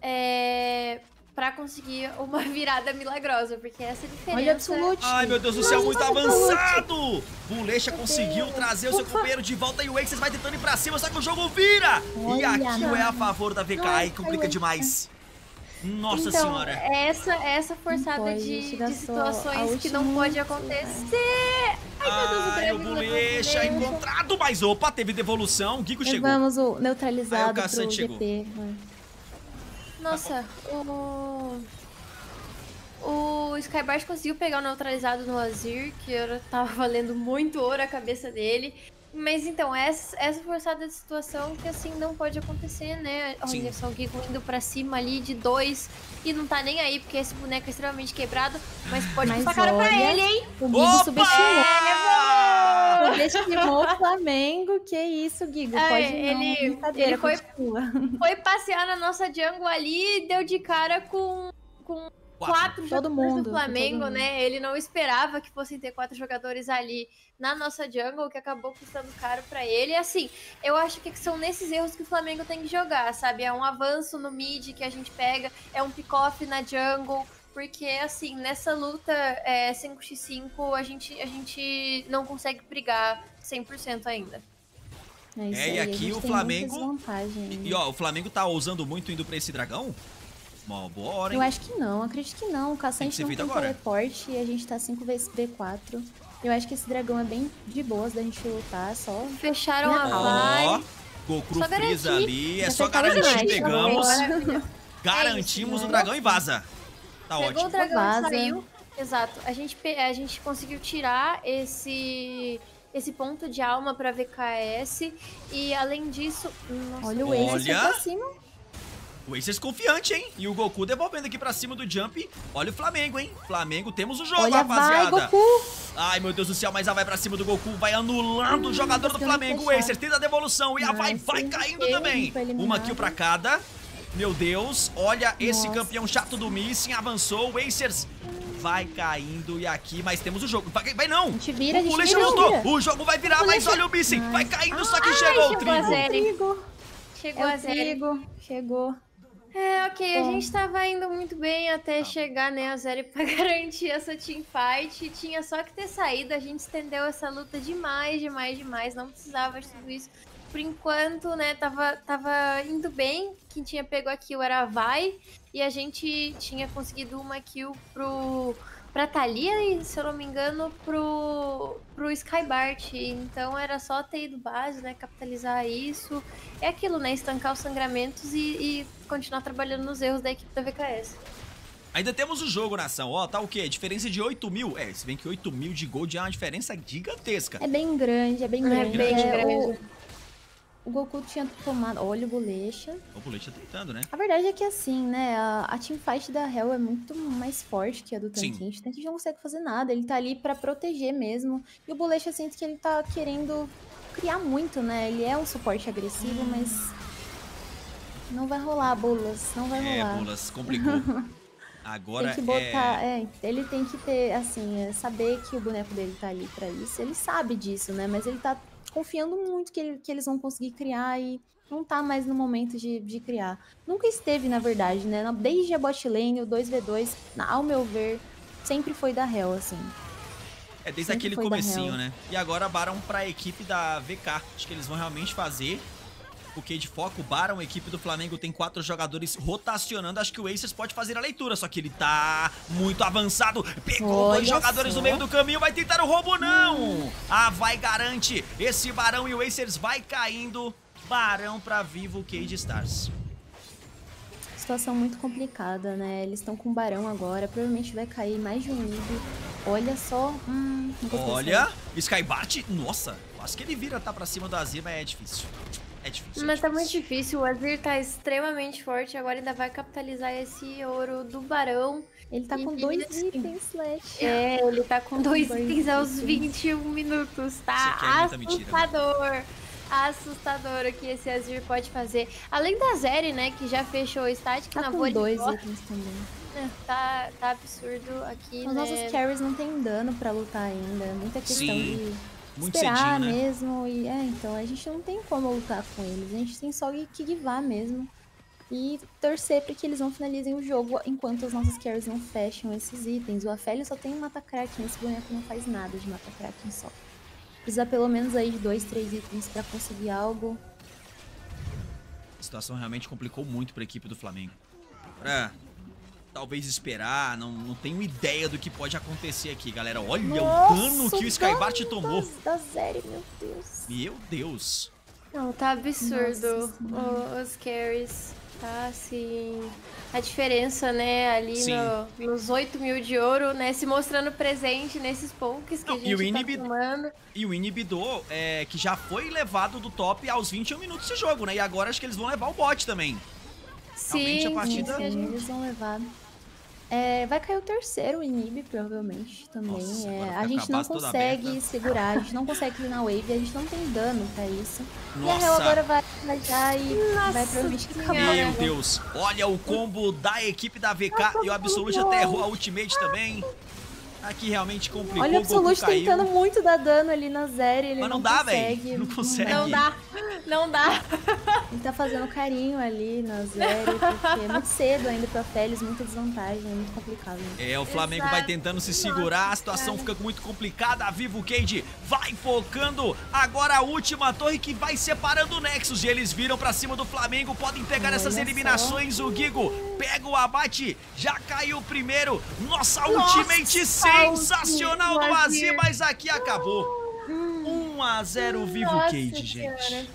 É, para conseguir uma virada milagrosa, porque essa é a diferença. Olha absoluta. Ai, meu Deus do céu, muito avançado! Bulecha conseguiu trazer o seu companheiro de volta e o Axis vai tentando ir pra cima, só que o jogo vira! Olha. E aqui o é a favor da VK, e complica demais. Nossa então, senhora. Essa essa forçada pode, de, de, situações que não pode acontecer. Ai, meu Deus, o Bolecha encontrado, mas opa, teve devolução. O Kiko chegou. Vamos o neutralizado Aí, o pro chegou. Nossa, o. O Skybart conseguiu pegar o neutralizado no Azir, que era, tava valendo muito ouro a cabeça dele. Mas então, essa, essa forçada de situação que assim não pode acontecer, né? Olha só o Gigo indo pra cima ali de dois e não tá nem aí, porque esse boneco é extremamente quebrado, mas pode mas cara pra ele, hein? O Gigo subestimou. É subestimou o Flamengo, que isso, Gigo. É, pode ele, não, ele é foi, foi passear na nossa jungle ali e deu de cara com, com quatro, quatro jogadores mundo, do Flamengo, né? Ele não esperava que fossem ter quatro jogadores ali na nossa jungle, que acabou custando caro para ele. E assim, eu acho que são nesses erros que o Flamengo tem que jogar, sabe? É um avanço no mid que a gente pega, é um pick-off na jungle. Porque, assim, nessa luta é, 5x5, a gente, a gente não consegue brigar 100% ainda. É, é aí, e aqui o Flamengo. E, ó, o Flamengo tá ousando muito indo para esse dragão, uma boa hora, hein? Eu acho que não, acredito que não. O Caçante não tem agora. teleporte e a gente tá 5 vezes B4. Eu acho que esse dragão é bem de boas da gente lutar, só... Fecharam né? a vai. Gokru frisa ali, é só garantir, mais, pegamos. Tá é Garantimos é o dragão e vaza. Tá Pegou ótimo. o dragão saiu. Exato. A gente, a gente conseguiu tirar esse esse ponto de alma para VKS e além disso, nossa, olha o Ace pra cima. O Aces confiante, hein? E o Goku devolvendo aqui pra cima do jump. Olha o Flamengo, hein? Flamengo, temos o jogo, Olha, rapaziada. Vai, Goku. Ai, meu Deus do céu, mas a vai pra cima do Goku. Vai anulando hum, o jogador do Flamengo. O Acer tenta a devolução e a vai vai caindo também. Uma kill pra cada. Meu Deus, olha Nossa. esse campeão chato do Missing. Avançou, o Acers vai caindo e aqui, mas temos o jogo. Vai, vai não! A gente vira, o Puleche voltou! O jogo vai virar, mas olha o Missing! Vai caindo, ah, só que ai, chegou, chegou é o trigo. Chegou a zero. Chegou a zero. Chegou. É, ok, a gente tava indo muito bem até tá. chegar, né, a Zeri pra garantir essa teamfight. Tinha só que ter saído, a gente estendeu essa luta demais, demais, demais. Não precisava de tudo isso. Por enquanto, né, tava, tava indo bem. Quem tinha pego a kill era a Vai. E a gente tinha conseguido uma kill pro pra Thalia e, se eu não me engano, pro, pro Skybart. Então era só ter ido base, né? Capitalizar isso. É aquilo, né? Estancar os sangramentos e, e continuar trabalhando nos erros da equipe da VKS. Ainda temos o jogo, nação. Ó, tá o quê? Diferença de 8 mil. É, se bem que 8 mil de gold é uma diferença gigantesca. É bem grande, é bem é grande. É bem grande. É, o o Goku tinha tomado. Olha o Bolecha. O Bolecha tentando, né? A verdade é que assim, né? A, a teamfight da Hell é muito mais forte que a do Tanquinho. O Tanquinho não consegue fazer nada. Ele tá ali para proteger mesmo. E o Bolecha sente que ele tá querendo criar muito, né? Ele é um suporte agressivo, hum. mas. Não vai rolar, Bolas. Não vai é, rolar. É, Bolas, complicou. Agora tem que botar, é... é... ele tem que ter, assim, é, saber que o boneco dele tá ali para isso. Ele sabe disso, né? Mas ele tá confiando muito que, que eles vão conseguir criar e não tá mais no momento de, de criar. Nunca esteve, na verdade, né? Desde a botlane, o 2v2, ao meu ver, sempre foi da Hell, assim. É, desde sempre aquele comecinho, né? E agora a pra equipe da VK. Acho que eles vão realmente fazer o Cade foco o Baron. A equipe do Flamengo tem quatro jogadores rotacionando. Acho que o Aces pode fazer a leitura, só que ele tá muito avançado. Pegou Olha dois jogadores só. no meio do caminho, vai tentar o roubo, não! Hum. Ah, vai, garante. Esse Barão e o Acers vai caindo. Barão pra vivo, Cade Stars situação muito complicada, né? Eles estão com o barão agora, provavelmente vai cair mais de um nível. Olha só. Hum, Olha, Sky Nossa, acho que ele vira tá pra cima da Zeba, é difícil. É difícil. É Mas é difícil. tá muito difícil. O Azir tá extremamente forte. Agora ainda vai capitalizar esse ouro do Barão. Ele tá e com dois assim. itens, Slash. É, ele tá com dois, dois itens aos 21 minutos. Tá é né? assustador. Assustador o que esse Azir pode fazer. Além da Zeri, né, que já fechou o estádio tá na com dois itens também. É, tá, tá absurdo aqui, Os né? nossos carries não tem dano pra lutar ainda. Muita questão Sim. de muito esperar cedinho, né? mesmo. E é, então a gente não tem como lutar com eles. A gente tem só que guivar mesmo. E torcer para que eles não finalizem o jogo enquanto as nossas carries não fecham esses itens. O Afélio só tem um mata-kraken, esse boneco não faz nada de mata-kraken só. Precisa pelo menos aí de dois, três itens para conseguir algo. A situação realmente complicou muito para a equipe do Flamengo. Pra talvez esperar, não, não tenho ideia do que pode acontecer aqui, galera. Olha Nossa, o dano que o Skybart tomou. Da, da série, meu Deus. Meu Deus. Não, tá absurdo Nossa, os carries. Tá, assim... A diferença, né, ali no, nos 8 mil de ouro, né, se mostrando presente nesses poucos que não, a gente e o tá tomando. E o Inibidor, é, que já foi levado do top aos 21 minutos de jogo, né, e agora acho que eles vão levar o bot também. Sim, Realmente a partida... Sim, sim, eles vão levar. É, vai cair o terceiro inib, provavelmente, também. Nossa, é, a gente não consegue segurar, a gente não consegue ir na wave, a gente não tem dano pra isso. Nossa. E a Hell agora vai já e Nossa, vai provavelmente Meu Deus, olha o combo da equipe da VK e o Absolute até errou a ultimate também. Aqui realmente complicou. Olha o Absolute tentando muito dar dano ali na Zeri, ele Mas não, não dá, consegue. Véio. Não consegue. Não dá. Não dá. Ele tá fazendo carinho ali na zero, porque é muito cedo ainda pra Félix, muita desvantagem, é muito complicado. Né? É, o Flamengo Exato. vai tentando se segurar, a situação fica muito complicada. Vivo Cade vai focando agora a última torre que vai separando o Nexus. E eles viram pra cima do Flamengo, podem pegar Olha essas eliminações. Só. O Gigo pega o abate, já caiu o primeiro. Nossa, Nossa ultimate sensacional do Azir, mas aqui acabou. 1 uh. a 0 Vivo Nossa, Cade, gente.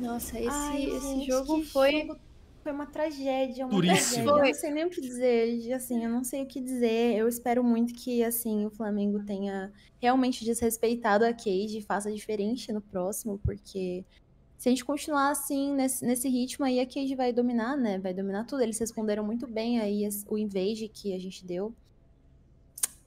Nossa, esse, Ai, esse jogo foi. Jogo foi uma tragédia, uma Duríssimo. tragédia. Eu não sei nem o que dizer, assim, eu não sei o que dizer. Eu espero muito que, assim, o Flamengo tenha realmente desrespeitado a Cage e faça diferente no próximo, porque se a gente continuar assim, nesse, nesse ritmo aí, a Cage vai dominar, né? Vai dominar tudo. Eles responderam muito bem aí o invade que a gente deu.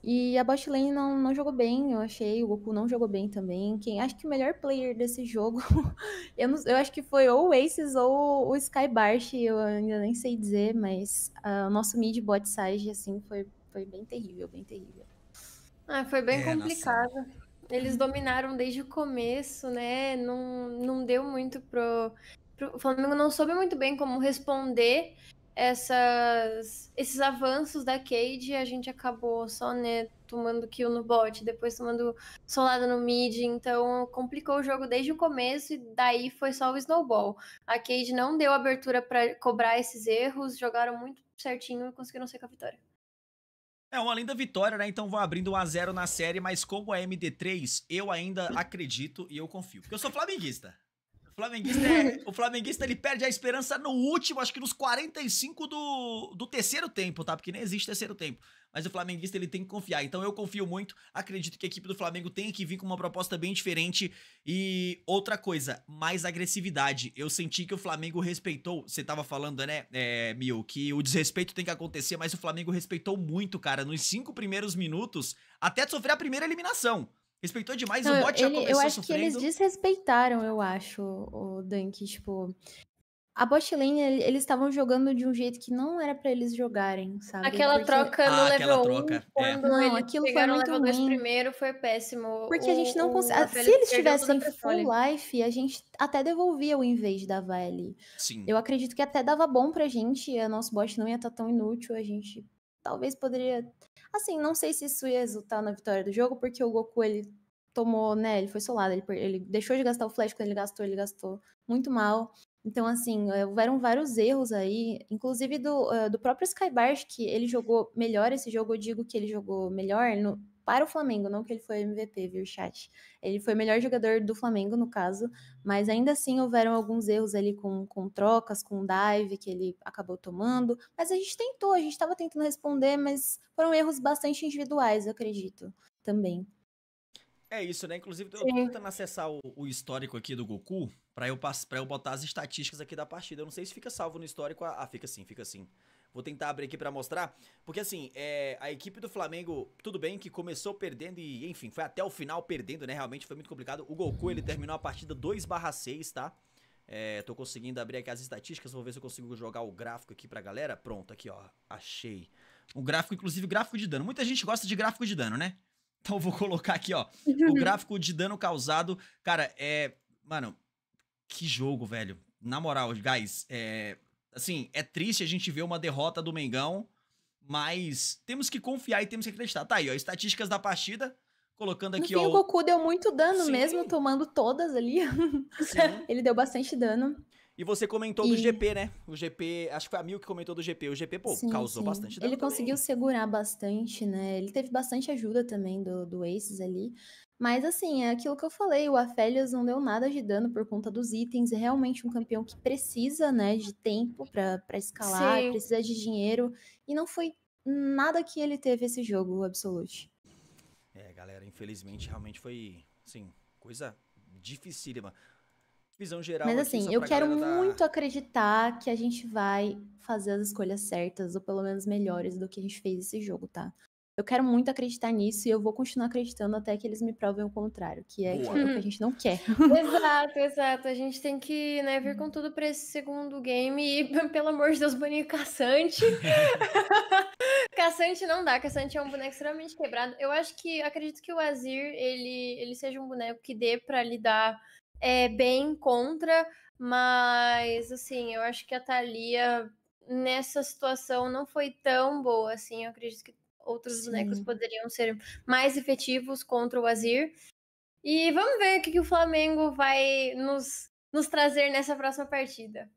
E a bot lane não, não jogou bem, eu achei. O Goku não jogou bem também. Quem acho que o melhor player desse jogo, eu, não, eu acho que foi ou o Aces ou o Skybarsh, eu ainda nem sei dizer, mas uh, o nosso mid bot side, assim, foi, foi bem terrível, bem terrível. Ah, foi bem é, complicado. Nossa. Eles dominaram desde o começo, né? Não, não deu muito pro, pro. O Flamengo não soube muito bem como responder essas, esses avanços da Cade, a gente acabou só, né, tomando kill no bot, depois tomando solada no mid, então complicou o jogo desde o começo e daí foi só o snowball. A Cade não deu abertura para cobrar esses erros, jogaram muito certinho e conseguiram ser com a vitória. É uma linda vitória, né? Então vão abrindo 1x0 na série, mas como é MD3, eu ainda acredito e eu confio. Porque eu sou flamenguista. Flamenguista é, o Flamenguista ele perde a esperança no último, acho que nos 45 do, do terceiro tempo, tá? Porque nem existe terceiro tempo. Mas o Flamenguista ele tem que confiar. Então eu confio muito, acredito que a equipe do Flamengo tem que vir com uma proposta bem diferente. E outra coisa, mais agressividade. Eu senti que o Flamengo respeitou. Você tava falando, né, é, Mil, que o desrespeito tem que acontecer, mas o Flamengo respeitou muito, cara. Nos cinco primeiros minutos, até sofrer a primeira eliminação. Respeitou demais não, o bot ele, já começou Eu acho sofrendo. que eles desrespeitaram, eu acho, o Dunk, tipo. A bot lane, eles estavam jogando de um jeito que não era para eles jogarem, sabe? Aquela Porque... troca no ah, level 1, troca. é. não, aquilo foi muito level ruim. primeiro, foi péssimo. Porque o, a gente não conseguia. Se eles tivessem full life, a gente até devolvia o invés da Vale. Sim. Eu acredito que até dava bom pra gente, a nosso bot não ia estar tá tão inútil, a gente talvez poderia Assim, não sei se isso ia resultar na vitória do jogo, porque o Goku, ele tomou, né, ele foi solado, ele, ele deixou de gastar o flash quando ele gastou, ele gastou muito mal. Então, assim, eh, houveram vários erros aí, inclusive do, uh, do próprio Skybars que ele jogou melhor esse jogo, eu digo que ele jogou melhor no, para o Flamengo, não que ele foi MVP, viu, chat? Ele foi melhor jogador do Flamengo, no caso, mas ainda assim houveram alguns erros ali com, com trocas, com dive que ele acabou tomando, mas a gente tentou, a gente estava tentando responder, mas foram erros bastante individuais, eu acredito, também. É isso, né? Inclusive, eu tô tentando acessar o, o histórico aqui do Goku para eu, eu botar as estatísticas aqui da partida. Eu não sei se fica salvo no histórico. Ah, ah fica sim, fica sim. Vou tentar abrir aqui para mostrar, porque assim, é, a equipe do Flamengo, tudo bem que começou perdendo e, enfim, foi até o final perdendo, né? Realmente foi muito complicado. O Goku, ele terminou a partida 2/6, tá? É, tô conseguindo abrir aqui as estatísticas, vou ver se eu consigo jogar o gráfico aqui pra galera. Pronto, aqui ó, achei. Um gráfico, inclusive gráfico de dano. Muita gente gosta de gráfico de dano, né? Então vou colocar aqui ó, o uhum. gráfico de dano causado. Cara, é... Mano, que jogo, velho. Na moral, guys, é... Assim, é triste a gente ver uma derrota do Mengão, mas temos que confiar e temos que acreditar. Tá aí, ó, estatísticas da partida, colocando aqui, no fim, ó. o Goku deu muito dano Sim. mesmo, tomando todas ali. Ele deu bastante dano. E você comentou e... do GP, né? O GP, acho que foi a Mil que comentou do GP. O GP, pô, sim, causou sim. bastante dano Ele também. conseguiu segurar bastante, né? Ele teve bastante ajuda também do, do Aces ali. Mas assim, é aquilo que eu falei, o Aphelios não deu nada de dano por conta dos itens, é realmente um campeão que precisa, né, de tempo para escalar, sim. precisa de dinheiro, e não foi nada que ele teve esse jogo, o Absolute. É, galera, infelizmente realmente foi, sim, coisa dificílima visão geral. Mas assim, eu quero muito da... acreditar que a gente vai fazer as escolhas certas, ou pelo menos melhores do que a gente fez esse jogo, tá? Eu quero muito acreditar nisso e eu vou continuar acreditando até que eles me provem o contrário, que é, é o que a gente não quer. exato, exato. A gente tem que né, vir com tudo pra esse segundo game e, pelo amor de Deus, banir caçante. caçante não dá, caçante é um boneco extremamente quebrado. Eu acho que, acredito que o Azir, ele, ele seja um boneco que dê para lidar é bem contra, mas assim, eu acho que a Thalia nessa situação não foi tão boa assim. Eu acredito que outros Sim. bonecos poderiam ser mais efetivos contra o Azir. E vamos ver o que, que o Flamengo vai nos, nos trazer nessa próxima partida.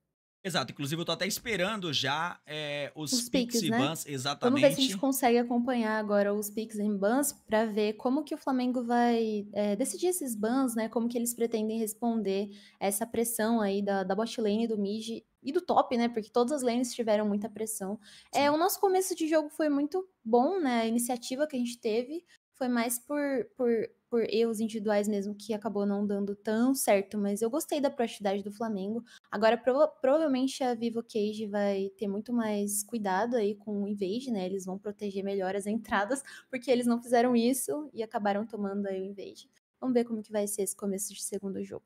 Exato, inclusive eu tô até esperando já é, os, os Pix e né? Bans, exatamente. Vamos ver se a gente consegue acompanhar agora os Pix e Bans para ver como que o Flamengo vai é, decidir esses bans, né? Como que eles pretendem responder essa pressão aí da, da bot lane, do mid e do top, né? Porque todas as lanes tiveram muita pressão. É, o nosso começo de jogo foi muito bom, né? A iniciativa que a gente teve foi mais por, por por erros individuais mesmo que acabou não dando tão certo, mas eu gostei da proatividade do Flamengo. Agora, provavelmente a Vivo Cage vai ter muito mais cuidado aí com o invade, né? Eles vão proteger melhor as entradas, porque eles não fizeram isso e acabaram tomando aí o invade. Vamos ver como que vai ser esse começo de segundo jogo.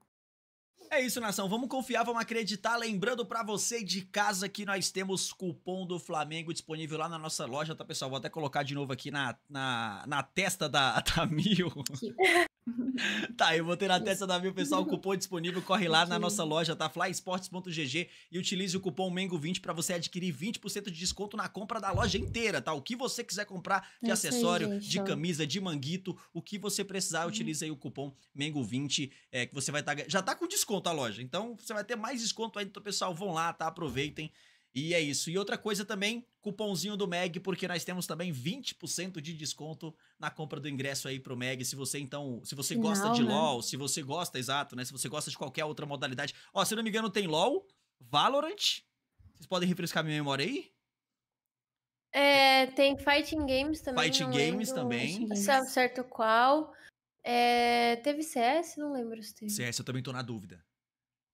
É isso, nação. Vamos confiar, vamos acreditar. Lembrando para você de casa que nós temos cupom do Flamengo disponível lá na nossa loja, tá, pessoal? Vou até colocar de novo aqui na, na, na testa da, da Mil. Tá, eu vou ter na testa da Viu, pessoal. O cupom disponível, corre lá na nossa loja, tá? Flysports.gg e utilize o cupom Mengo20 para você adquirir 20% de desconto na compra da loja inteira, tá? O que você quiser comprar de é acessório, aí, de camisa, de manguito, o que você precisar, uhum. utilize aí o cupom Mengo20, é, que você vai estar. Tá, já tá com desconto a loja, então você vai ter mais desconto aí, então, pessoal. Vão lá, tá? Aproveitem. E é isso. E outra coisa também, cupomzinho do MEG, porque nós temos também 20% de desconto na compra do ingresso aí pro MEG. Se você então, se você gosta não, de né? LoL, se você gosta, exato, né? Se você gosta de qualquer outra modalidade. Ó, se não me engano, tem LoL, Valorant. Vocês podem refrescar minha memória aí? É, tem Fighting Games também. Fighting Games também. Sabe certo qual. É, teve CS, não lembro se teve. CS, eu também tô na dúvida.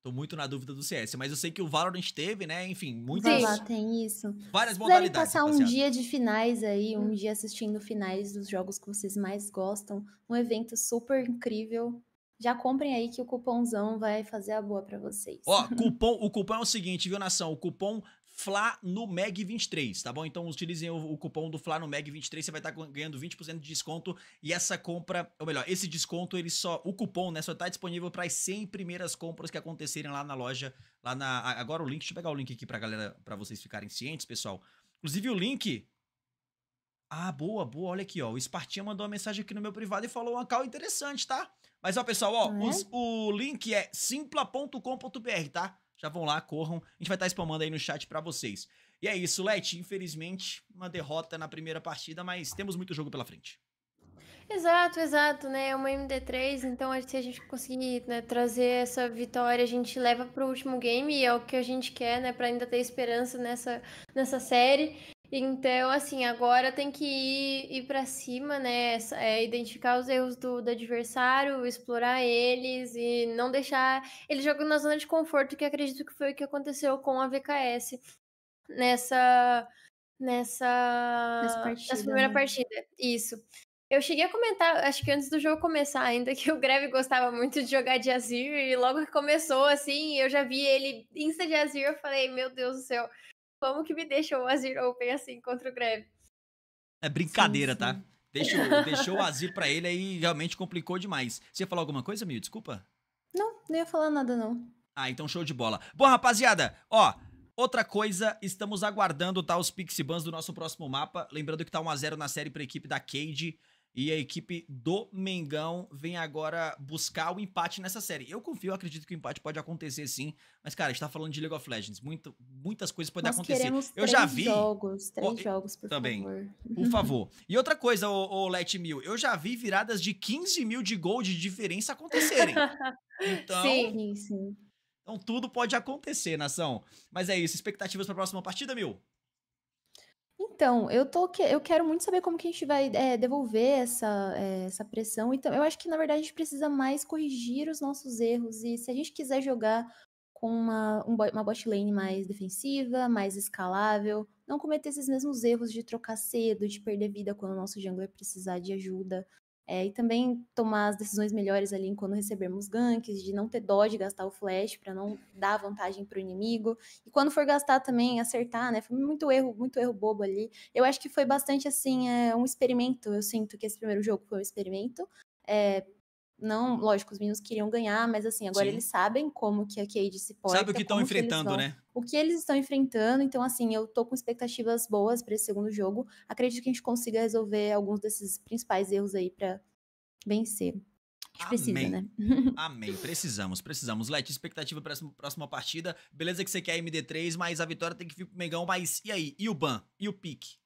Tô muito na dúvida do CS, mas eu sei que o Valorant teve, né? Enfim, muitas. Sim, lá tem isso. Várias Se modalidades. passar um dia de finais aí, um hum. dia assistindo finais dos jogos que vocês mais gostam, um evento super incrível. Já comprem aí que o cupomzão vai fazer a boa para vocês. Ó, cupom, o cupom é o seguinte, viu, nação? O cupom Fla no Meg 23, tá bom? Então utilizem o, o, cupom do Fla no Meg 23, você vai estar tá ganhando 20% de desconto e essa compra, ou melhor, esse desconto ele só o cupom, né, só tá disponível para as 100 primeiras compras que acontecerem lá na loja, lá na agora o link, deixa eu pegar o link aqui pra galera, para vocês ficarem cientes, pessoal. Inclusive o link ah, boa, boa. Olha aqui, ó. O Spartinha mandou uma mensagem aqui no meu privado e falou uma call interessante, tá? Mas, ó, pessoal, ó, os, é? o link é simpla.com.br, tá? já vão lá, corram. A gente vai estar tá spamando aí no chat para vocês. E é isso, Let. Infelizmente, uma derrota na primeira partida, mas temos muito jogo pela frente. Exato, exato, né? É uma MD3, então se a gente conseguir né, trazer essa vitória, a gente leva para o último game e é o que a gente quer, né? Para ainda ter esperança nessa, nessa série. Então, assim, agora tem que ir, ir para cima, né? É, identificar os erros do, do, adversário, explorar eles e não deixar. Ele jogou na zona de conforto, que acredito que foi o que aconteceu com a VKS nessa. Nessa, nessa, partida, nessa primeira né? partida. Isso. Eu cheguei a comentar, acho que antes do jogo começar ainda, que o Greve gostava muito de jogar de Azir, e logo que começou, assim, eu já vi ele insta de Azir, eu falei, meu Deus do céu, como que me deixa o Azir open assim contra o Greve? É brincadeira, sim, tá? sim. tá? Deixou, deixou o Azir pra ele aí realmente complicou demais. Você ia falar alguma coisa, Mil? Desculpa? Não, não ia falar nada, não. Ah, então show de bola. Bom, rapaziada, ó, Outra coisa, estamos aguardando tá, os Pixibans do nosso próximo mapa. Lembrando que tá 1x0 na série para a equipe da Cade. E a equipe do Mengão vem agora buscar o empate nessa série. Eu confio, acredito que o empate pode acontecer sim. Mas, cara, a gente tá falando de League of Legends. Muito, muitas coisas podem Nós acontecer. eu já vi. Jogos, três oh, jogos, por também, favor. Por favor. E outra coisa, ô, Let Mil, eu já vi viradas de 15 mil de gold de diferença acontecerem. Então, sim, sim. Então tudo pode acontecer, nação. Mas é isso. Expectativas para a próxima partida, Mil? Então, eu tô que... eu quero muito saber como que a gente vai é, devolver essa, é, essa pressão. Então, eu acho que na verdade a gente precisa mais corrigir os nossos erros e se a gente quiser jogar com uma, um, uma bot lane mais defensiva, mais escalável, não cometer esses mesmos erros de trocar cedo, de perder vida quando o nosso jungler precisar de ajuda. É, e também tomar as decisões melhores ali quando recebermos ganks, de não ter dó de gastar o flash para não dar vantagem para o inimigo. E quando for gastar também, acertar, né? Foi muito erro, muito erro bobo ali. Eu acho que foi bastante assim, é, um experimento. Eu sinto que esse primeiro jogo foi um experimento. É, não, lógico, os meninos queriam ganhar, mas assim, agora Sim. eles sabem como que a Cade se pode. Sabe o que estão enfrentando, que né? O que eles estão enfrentando, então assim, eu tô com expectativas boas para esse segundo jogo. Acredito que a gente consiga resolver alguns desses principais erros aí para vencer. A gente Amém. precisa, né? Amém. Precisamos, precisamos. Let, expectativa para a próxima partida. Beleza que você quer MD3, mas a vitória tem que vir pro Megão, mas e aí? E o ban? E o pique?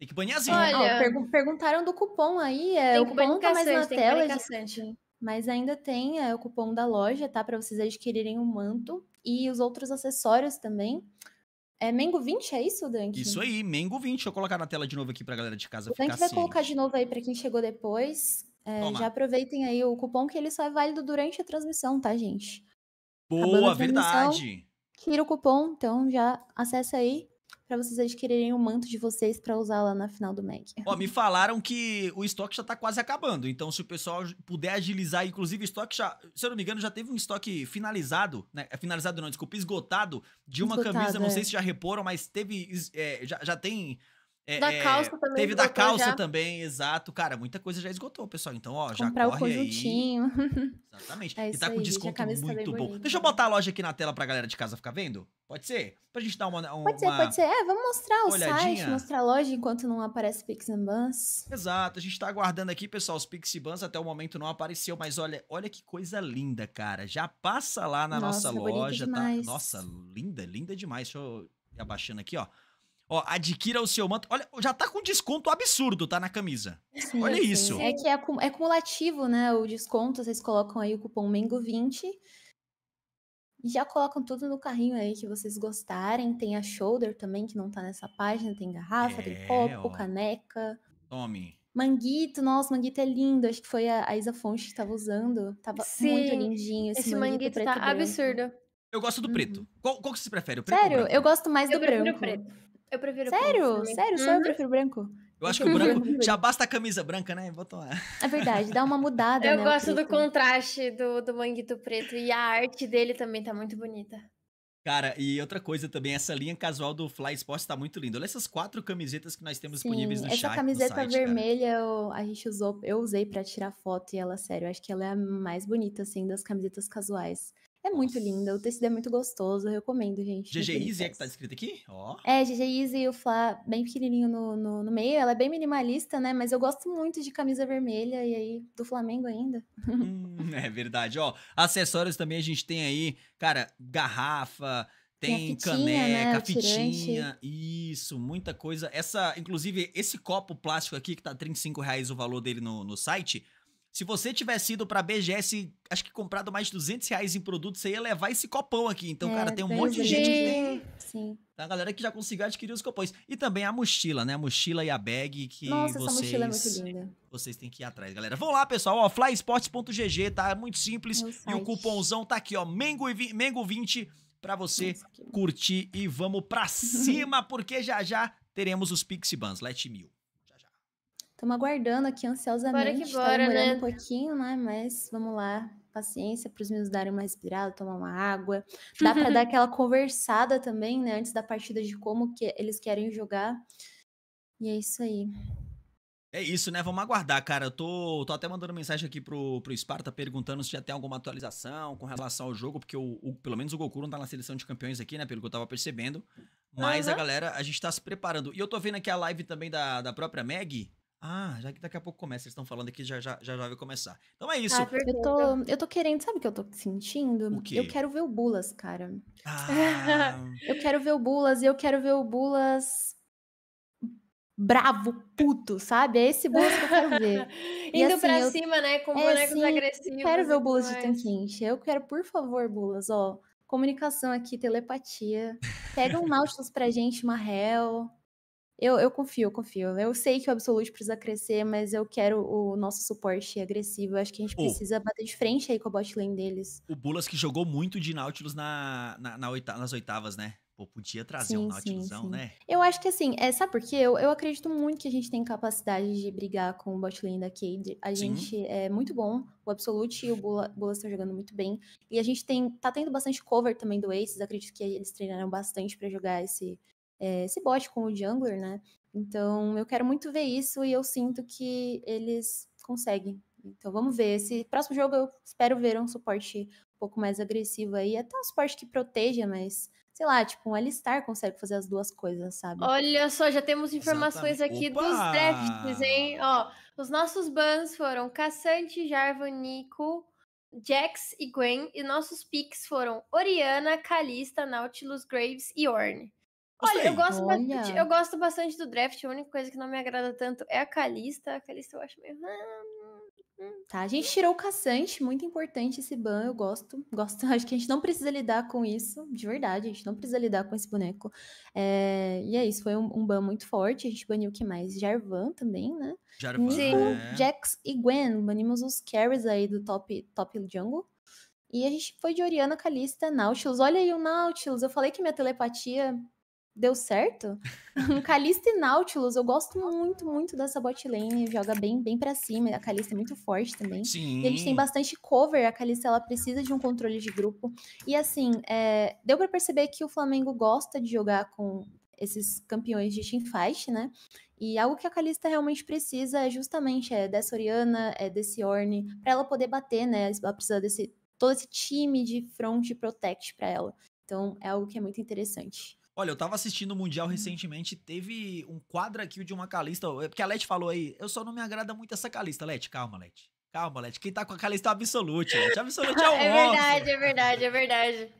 Tem que banir assim. Olha, ah, pergun perguntaram do cupom aí. É, tem o cupom tá mais na tela. mas ainda tem é, o cupom da loja, tá? Para vocês adquirirem o manto e os outros acessórios também. É Mengo 20, é isso, Dante? Isso aí, Mengo 20. Deixa eu colocar na tela de novo aqui pra galera de casa o ficar vai ciente. colocar de novo aí para quem chegou depois. É, já aproveitem aí o cupom que ele só é válido durante a transmissão, tá, gente? Boa, verdade. Tira o cupom, então já acessa aí para vocês adquirirem o manto de vocês para usar lá na final do Mac. Ó, me falaram que o estoque já tá quase acabando, então se o pessoal puder agilizar, inclusive estoque já, se eu não me engano, já teve um estoque finalizado, né? É finalizado não, desculpa, esgotado de uma esgotado, camisa, não sei é. se já reporam, mas teve, é, já, já tem é, da é, calça também. Teve da calça já. também, exato. Cara, muita coisa já esgotou, pessoal. Então, ó, já Comprar corre o conjuntinho. Aí. Exatamente. É e tá com desconto tá muito bom. Deixa eu botar a loja aqui na tela pra galera de casa ficar vendo. Pode ser? Pra gente dar uma. uma pode ser, pode ser. É, vamos mostrar olhadinha. o site, mostrar a loja enquanto não aparece Pix and Bans. Exato, a gente tá aguardando aqui, pessoal. Os Pix e Bans até o momento não apareceu, mas olha, olha que coisa linda, cara. Já passa lá na nossa, nossa é loja, tá? Nossa, linda, linda demais. Deixa eu ir abaixando aqui, ó. Ó, adquira o seu manto. Olha, já tá com desconto absurdo, tá? Na camisa. Sim, Olha sim. isso. É que é, é cumulativo, né? O desconto, vocês colocam aí o cupom MENGO20 já colocam tudo no carrinho aí que vocês gostarem. Tem a shoulder também, que não tá nessa página. Tem garrafa, é, tem copo, ó. caneca. Tome. Manguito, nossa, manguito é lindo. Acho que foi a, a Isa Fonte que tava usando. Tava Sim, muito lindinho esse, esse manguito. manguito tá absurdo. Eu gosto do preto. Uhum. Qual, qual que você prefere, o preto Sério, eu gosto mais eu do branco. Preto. Eu prefiro Sério? Branco Sério, só eu uhum. prefiro branco. Eu acho que o branco já basta a camisa branca, né? Vou tomar. É verdade, dá uma mudada. eu né, gosto do contraste do, do manguito preto e a arte dele também tá muito bonita. Cara, e outra coisa também, essa linha casual do Fly Sports tá muito linda. Olha essas quatro camisetas que nós temos Sim, disponíveis no essa chat. Essa camiseta site, vermelha eu, a gente usou, eu usei para tirar foto e ela, sério, acho que ela é a mais bonita, assim, das camisetas casuais. É muito Nossa. linda, o tecido é muito gostoso, eu recomendo, gente. GG Easy é que tá escrito aqui? Ó. Oh. É, GG Easy, o Flá bem pequenininho no, no, no, meio, ela é bem minimalista, né? Mas eu gosto muito de camisa vermelha e aí do Flamengo ainda. Hum, é verdade, ó. Acessórios também a gente tem aí, cara, garrafa, tem, tem fitinha, caneca, né? fitinha, isso, muita coisa. Essa, inclusive, esse copo plástico aqui que tá 35 reais o valor dele no, no site se você tivesse ido pra BGS, acho que comprado mais de 200 reais em produtos, você ia levar esse copão aqui. Então, é, cara, tem um monte de gente que tem. Sim. A galera que já conseguiu adquirir os copões. E também a mochila, né? A mochila e a bag que Nossa, vocês... Nossa, essa mochila é muito linda. Vocês têm que ir atrás, galera. Vão lá, pessoal. Ó, flyesports.gg, tá? É muito simples. É e o cupomzão tá aqui, ó. Mengo20 Mengo pra você curtir. E vamos pra cima, porque já já teremos os Pixie Bans. Let me. Estamos aguardando aqui ansiosamente. Bora tá bora, tá né? um pouquinho, né? Mas vamos lá. Paciência para os meninos darem uma respirada, tomar uma água. Dá para dar aquela conversada também, né? Antes da partida de como que eles querem jogar. E é isso aí. É isso, né? Vamos aguardar, cara. Eu tô, tô até mandando mensagem aqui pro, pro Sparta perguntando se já tem alguma atualização com relação ao jogo, porque o, o pelo menos o Goku não tá na seleção de campeões aqui, né? Pelo que eu tava percebendo. Mas uhum. a galera, a gente tá se preparando. E eu tô vendo aqui a live também da, da própria Meg. Ah, já que daqui a pouco começa, eles estão falando aqui, já, já já, já vai começar. Então é isso. Ah, eu, tô, eu tô querendo, sabe o que eu tô sentindo? O quê? Eu quero ver o Bulas, cara. Ah. eu quero ver o Bulas e eu quero ver o Bulas bravo, puto, sabe? É esse Bulas que eu quero ver. Indo assim, pra eu... cima, né? Com é bonecos é, agressivos. Eu quero ver o Bulas mais. de tanquinho. Eu quero, por favor, Bulas, ó. Comunicação aqui, telepatia. Pega um Nautilus pra gente, uma réu. Eu, eu confio, eu confio. Eu sei que o Absolute precisa crescer, mas eu quero o nosso suporte agressivo. Eu acho que a gente oh. precisa bater de frente aí com a Botlane deles. O Bulas que jogou muito de Nautilus na, na, na oita nas oitavas, né? Pô, podia trazer sim, um Nautilusão, né? Eu acho que assim, é, sabe por quê? Eu, eu acredito muito que a gente tem capacidade de brigar com o botlane da Cade. A sim. gente é muito bom, o Absolute e o Bulas estão jogando muito bem. E a gente tem tá tendo bastante cover também do Aces, acredito que eles treinaram bastante para jogar esse é, esse bot com o jungler, né? Então eu quero muito ver isso e eu sinto que eles conseguem. Então vamos ver. Esse próximo jogo eu espero ver um suporte um pouco mais agressivo aí, até um suporte que proteja, mas sei lá, tipo, um Alistar consegue fazer as duas coisas, sabe? Olha só, já temos informações Exatamente. aqui Opa! dos drafts, hein? Ó, os nossos bans foram Cassante, Jarvan, Nico, Jax e Gwen, e nossos picks foram Oriana, Kalista, Nautilus, Graves e Orne. Olha, eu gosto, Olha. Bastante, eu gosto bastante do draft. A única coisa que não me agrada tanto é a Calista. A Calista eu acho meio. Ah, hum, hum, tá, a gente hum. tirou o caçante, muito importante esse ban, eu gosto, gosto, acho que a gente não precisa lidar com isso, de verdade, a gente não precisa lidar com esse boneco. É, e é isso, foi um, um, ban muito forte, a gente baniu o que mais? Jarvan também, né? Jarvan, Nico, é. Jax e Gwen, banimos os carries aí do top, top jungle. E a gente foi de Oriana, Calista, Nautilus, olha aí o Nautilus, eu falei que minha telepatia deu certo. um Calista e Nautilus, eu gosto muito, muito dessa bot lane, joga bem, bem para cima, a Calista é muito forte também. Sim. E eles têm bastante cover, a Calista ela precisa de um controle de grupo. E assim, é, deu para perceber que o Flamengo gosta de jogar com esses campeões de teamfight, né? E algo que a Calista realmente precisa é justamente é, dessa Oriana, é, desse Orne, para ela poder bater, né? Ela precisa desse todo esse time de front protect para ela. Então é algo que é muito interessante. Olha, eu tava assistindo o Mundial uhum. recentemente, teve um quadro aqui de uma calista, é, porque a Leti falou aí, eu só não me agrada muito essa calista. Leti, calma, Leti. Calma, Leti. Quem tá com a calista é absolute, Leti. Absolute é o É verdade, é verdade, é verdade.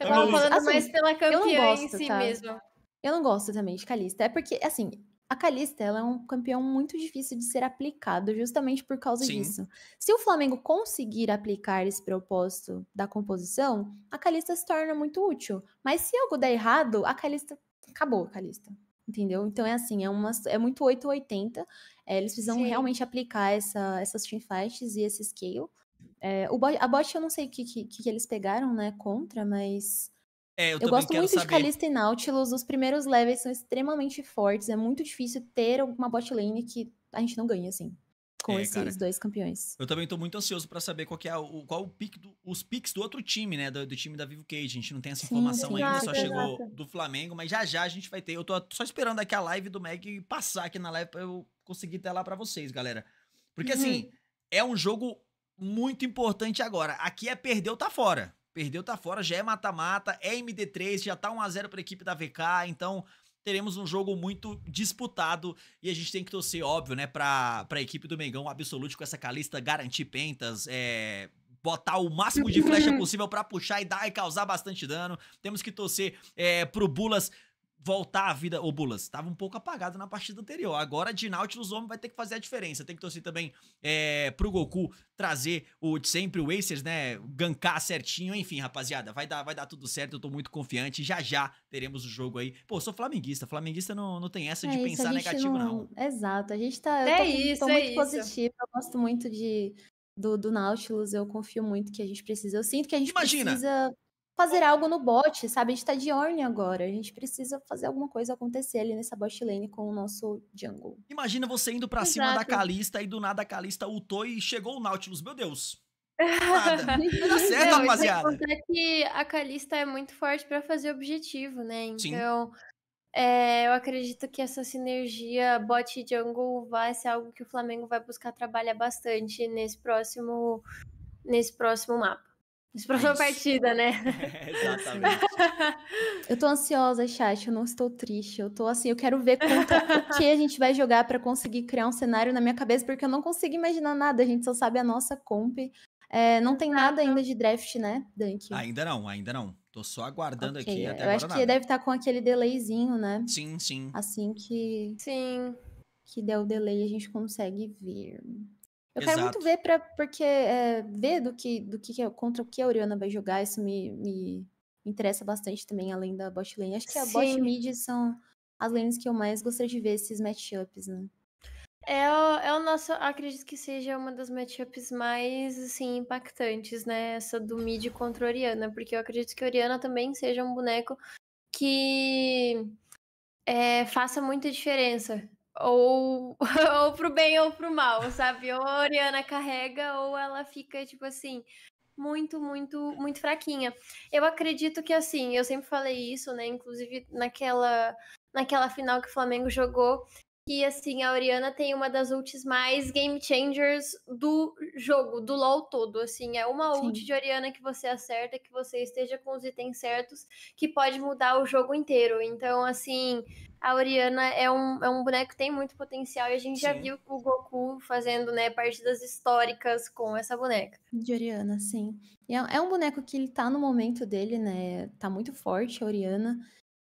Eu tava falando assim, mais pela campeã gosto, em si tá? mesmo. Eu não gosto também de calista. É porque, assim, a Calista ela é um campeão muito difícil de ser aplicado, justamente por causa Sim. disso. Se o Flamengo conseguir aplicar esse propósito da composição, a Calista se torna muito útil. Mas se algo der errado, a Calista. Acabou a Calista. Entendeu? Então é assim, é, uma, é muito 880. É, eles precisam Sim. realmente aplicar essa, essas teamfights e esse scale. É, o bot, a bot eu não sei o que, que, que eles pegaram, né, contra, mas é, eu, eu gosto muito saber. de Calista e Nautilus, os primeiros levels são extremamente fortes, é muito difícil ter uma bot lane que a gente não ganha, assim, com é, esses cara, dois campeões. Eu também tô muito ansioso para saber qual é o, qual o pick do, os picks do outro time, né, do, do, time da Vivo Cage, a gente não tem essa informação sim, sim, ainda, só chegou exato. do Flamengo, mas já já a gente vai ter, eu tô só esperando aqui a live do Meg passar aqui na live pra eu conseguir ter lá para vocês, galera. Porque uhum. assim, é um jogo muito importante agora, aqui é perder ou tá fora. Perdeu, tá fora, já é mata-mata, é MD3, já tá 1x0 pra equipe da VK, então teremos um jogo muito disputado e a gente tem que torcer, óbvio, né, pra, pra equipe do Mengão absoluto com essa calista garantir pentas, é, botar o máximo de flecha uhum. possível para puxar e dar e causar bastante dano. Temos que torcer é, pro Bulas voltar à vida. Ô, Bulas estava um pouco apagado na partida anterior. Agora de Nautilus, o homem vai ter que fazer a diferença. Tem que torcer também é, pro Goku trazer o de sempre, o Acers, né? Gankar certinho. Enfim, rapaziada, vai dar, vai dar tudo certo. Eu tô muito confiante. Já já teremos o jogo aí. Pô, sou flamenguista. Flamenguista não, não tem essa é de isso, pensar negativo, não... não. Exato. A gente tá. É tô, isso, tô é muito isso. positivo. Eu gosto muito de do, do Nautilus, eu confio muito que a gente precisa. Eu sinto que a gente Imagina, precisa fazer algo no bot, sabe? A gente tá de Orne agora. A gente precisa fazer alguma coisa acontecer ali nessa bot lane com o nosso jungle. Imagina você indo para cima da Kalista e do nada a Kalista ultou e chegou o Nautilus. Meu Deus. Nada. Dá tá certo, Não, rapaziada. É que a Kalista é muito forte para fazer objetivo, né? Então, é, eu acredito que essa sinergia bot e jungle vai ser algo que o Flamengo vai buscar trabalhar bastante nesse próximo nesse próximo mapa. De próxima é Isso. partida, né? exatamente. eu tô ansiosa, chat, eu não estou triste. Eu tô assim, eu quero ver quanto, o que a gente vai jogar para conseguir criar um cenário na minha cabeça, porque eu não consigo imaginar nada, a gente só sabe a nossa comp. É, não tem nada ainda de draft, né, Dunk? Ainda não, ainda não. Tô só aguardando okay. aqui até Eu acho que nada. deve estar tá com aquele delayzinho, né? Sim, sim. Assim que. Sim. Que der o delay, a gente consegue ver. Eu Exato. quero muito ver para porque é, ver do que do que contra o que a Oriana vai jogar, isso me, me interessa bastante também além da bot lane. Acho que a Sim. bot mid são as lanes que eu mais gostaria de ver esses matchups, né? É o, é o nosso, acredito que seja uma das matchups mais assim impactantes, né? Essa do mid contra a Oriana, porque eu acredito que a Oriana também seja um boneco que é, faça muita diferença ou, ou pro bem ou pro mal, sabe? Ou a Oriana carrega ou ela fica, tipo assim, muito, muito, muito fraquinha. Eu acredito que, assim, eu sempre falei isso, né? Inclusive naquela, naquela final que o Flamengo jogou, que assim, a Oriana tem uma das ults mais game changers do jogo, do LoL todo, assim, é uma Sim. ult de Oriana que você acerta, que você esteja com os itens certos, que pode mudar o jogo inteiro. Então, assim, a Oriana é um, é um boneco que tem muito potencial e a gente Sim. já viu o Goku fazendo, né, partidas históricas com essa boneca. De Oriana, sim. é, é um boneco que ele tá no momento dele, né? Tá muito forte a Oriana.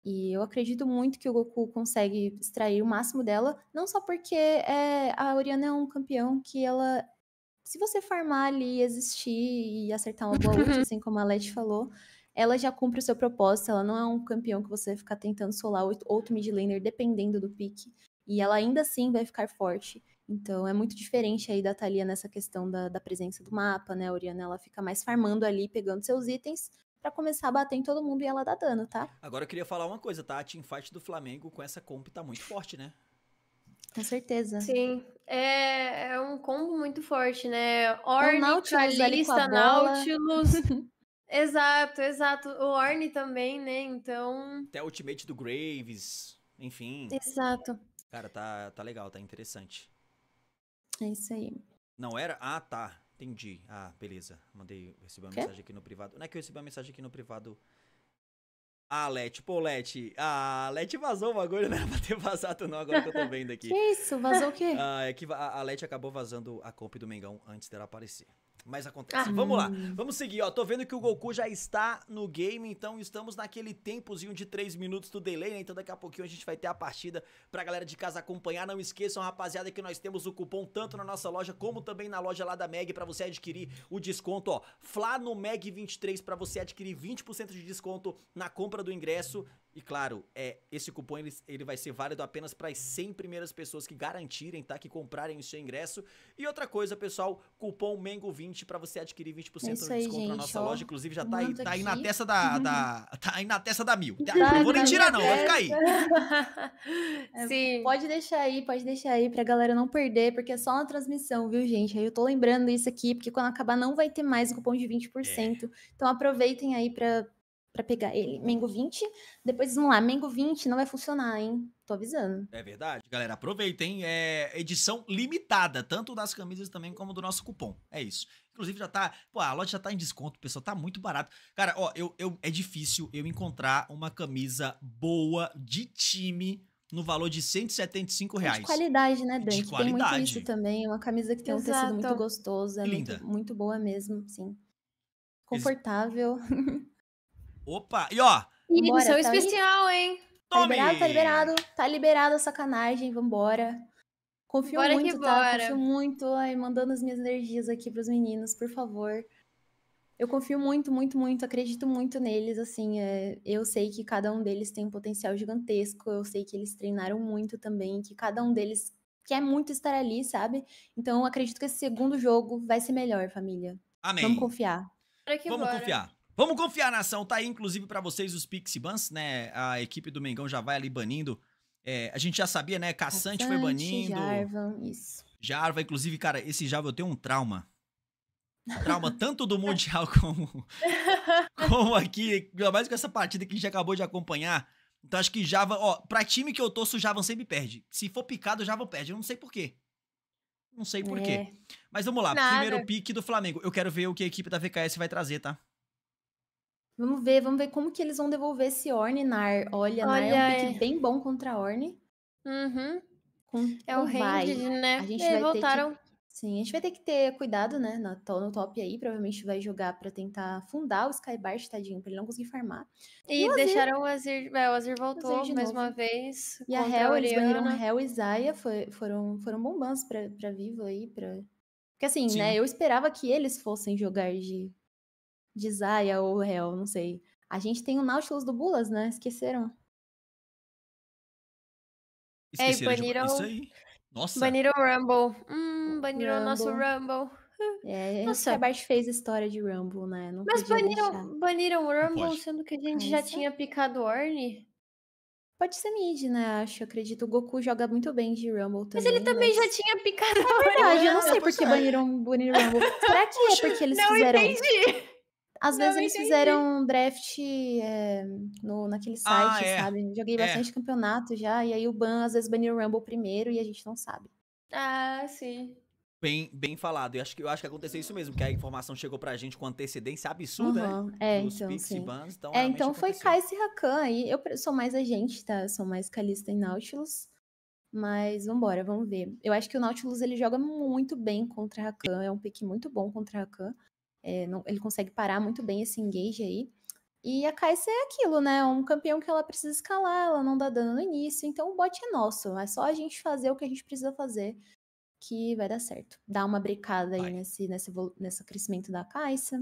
E eu acredito muito que o Goku consegue extrair o máximo dela, não só porque é, a Oriana é um campeão que ela. Se você farmar ali, existir e acertar uma boa ult, assim como a Leti falou, ela já cumpre o seu propósito. Ela não é um campeão que você vai ficar tentando solar outro mid laner dependendo do pique. E ela ainda assim vai ficar forte. Então é muito diferente aí da Thalia nessa questão da, da presença do mapa, né? A Oriana ela fica mais farmando ali, pegando seus itens, para começar a bater em todo mundo e ela dá dano, tá? Agora eu queria falar uma coisa, tá? A teamfight do Flamengo com essa comp tá muito forte, né? Com certeza. Sim. É, é um combo muito forte, né? É Orne, Calista, Nautilus. exato, exato. O Orne também, né? Então. Até o ultimate do Graves, enfim. Exato. Cara, tá, tá legal, tá interessante. É isso aí. Não era? Ah, tá. Entendi. Ah, beleza. Mandei, recebi uma Quê? mensagem aqui no privado. Não é que eu recebi uma mensagem aqui no privado. Ah, Let, pô, Let, ah, Let vazou o bagulho, não era pra ter vazado não, agora que eu tô vendo aqui. que isso, vazou o quê? Ah, é que a, a Let acabou vazando a comp do Mengão antes dela aparecer. Mas acontece. Ah. Vamos lá. Vamos seguir, ó. Tô vendo que o Goku já está no game, então estamos naquele tempozinho de 3 minutos do delay, né? Então daqui a pouquinho a gente vai ter a partida pra galera de casa acompanhar. Não esqueçam, rapaziada, que nós temos o cupom tanto na nossa loja como também na loja lá da Meg para você adquirir o desconto, ó. Flá no Meg 23 para você adquirir 20% de desconto na compra do ingresso e claro, é, esse cupom ele, ele vai ser válido apenas para as 100 primeiras pessoas que garantirem, tá? Que comprarem o seu ingresso. E outra coisa, pessoal, cupom MANGO20 para você adquirir 20% é de desconto gente, na nossa ó, loja. Inclusive, já tá aí, tá aí na testa da, uhum. da, Tá aí na testa da mil. Tá, tá não vou nem tirar, não, vai ficar aí. É, Sim. Pode deixar aí, pode deixar aí pra galera não perder, porque é só na transmissão, viu, gente? Aí eu tô lembrando isso aqui, porque quando acabar não vai ter mais o cupom de 20%. É. Então aproveitem aí para para pegar ele. Mango 20. Depois vamos lá, Mango 20 não vai funcionar, hein? Tô avisando. É verdade. Galera, aproveitem. É edição limitada, tanto das camisas também como do nosso cupom. É isso. Inclusive já tá, pô, a loja já tá em desconto, pessoal, tá muito barato. Cara, ó, eu, eu é difícil eu encontrar uma camisa boa de time no valor de 175 reais. De qualidade, né, Dante? De qualidade. Tem muito isso também, é uma camisa que tem Exato. um tecido muito gostoso, é Linda. Muito, muito boa mesmo, sim. Confortável. Opa, e ó. Edição tá especial, aí. hein? Tá liberado, tá liberado. Tá liberado a sacanagem, vambora. Confio bora muito, tá? Bora. Confio muito. Ai, mandando as minhas energias aqui pros meninos, por favor. Eu confio muito, muito, muito, acredito muito neles, assim, é, eu sei que cada um deles tem um potencial gigantesco, eu sei que eles treinaram muito também, que cada um deles quer muito estar ali, sabe? Então, acredito que esse segundo jogo vai ser melhor, família. Amém. Vamos confiar. Vamos bora. confiar. Vamos confiar na ação, tá aí inclusive para vocês os Pix Bans, né? A equipe do Mengão já vai ali banindo. É, a gente já sabia, né? Caçante, foi banindo. Jarvan, isso. Jarva, inclusive, cara, esse Jarva eu tenho um trauma. Trauma tanto do Mundial como, como aqui, ainda mais com essa partida que a gente acabou de acompanhar. Então acho que Java, ó, pra time que eu torço, o sempre perde. Se for picado, o Javan perde. Eu não sei porquê. Não sei porquê. É. Mas vamos lá, Nada. primeiro pique do Flamengo. Eu quero ver o que a equipe da VKS vai trazer, tá? Vamos ver, vamos ver como que eles vão devolver esse Orninar. Olha, Olha Nar é um pick é... bem bom contra a Orne. Uhum. Com, é o range, né? A gente e vai voltaram. Que... Sim, a gente vai ter que ter cuidado, né, no, no top aí. Provavelmente vai jogar para tentar fundar o Skybart, tadinho, pra ele não conseguir farmar. E, e o deixaram o Azir... É, o Azir voltou Azir mais novo. uma vez. E a Hel, a eles Hel e Zaya, foi, foram, foram bombans pra, pra Vivo aí, pra... Porque assim, né, Sim. né, eu esperava que eles fossem jogar de de Zaya ou Hel, não sei. A gente tem o Nautilus do Bulas, né? Esqueceram. Esqueceram é, baniram... De... isso aí. Nossa. Baniram o Rumble. Hum, baniram o nosso Rumble. É, Nossa. a Bart fez história de Rumble, né? Não Mas baniram, baniram o Rumble, sendo que a gente Essa? Ah, já é tinha picado Orne. Pode ser mid, né? Acho, acredito. O Goku joga muito bem de Rumble também. Mas ele também mas... já tinha picado. É verdade, eu não sei por que é. baniram o Rumble. Será que é porque eles não fizeram... Não entendi. Às vezes eles entendi. fizeram um draft é, no, naquele ah, site, ah, é. sabe? Joguei é. bastante é. campeonato já, e aí o Ban às vezes baniu o Rumble primeiro e a gente não sabe. Ah, sim. Bem, bem falado. Eu acho, que, eu acho que aconteceu isso mesmo, que a informação chegou pra gente com antecedência absurda, uhum. né? É, Dos então, Pix sim. Bans, então, é, então foi Kai'Sa e Rakan aí. Eu sou mais a gente, tá? Eu sou mais Calista em Nautilus. Mas vambora, vamos ver. Eu acho que o Nautilus ele joga muito bem contra Rakan, é um pick muito bom contra Rakan. É, não, ele consegue parar muito bem esse engage aí. E a Kai'Sa é aquilo, né? É um campeão que ela precisa escalar, ela não dá dano no início, então o bot é nosso. É só a gente fazer o que a gente precisa fazer que vai dar certo. Dá uma brincada aí nesse, nesse, nesse crescimento da Kai'Sa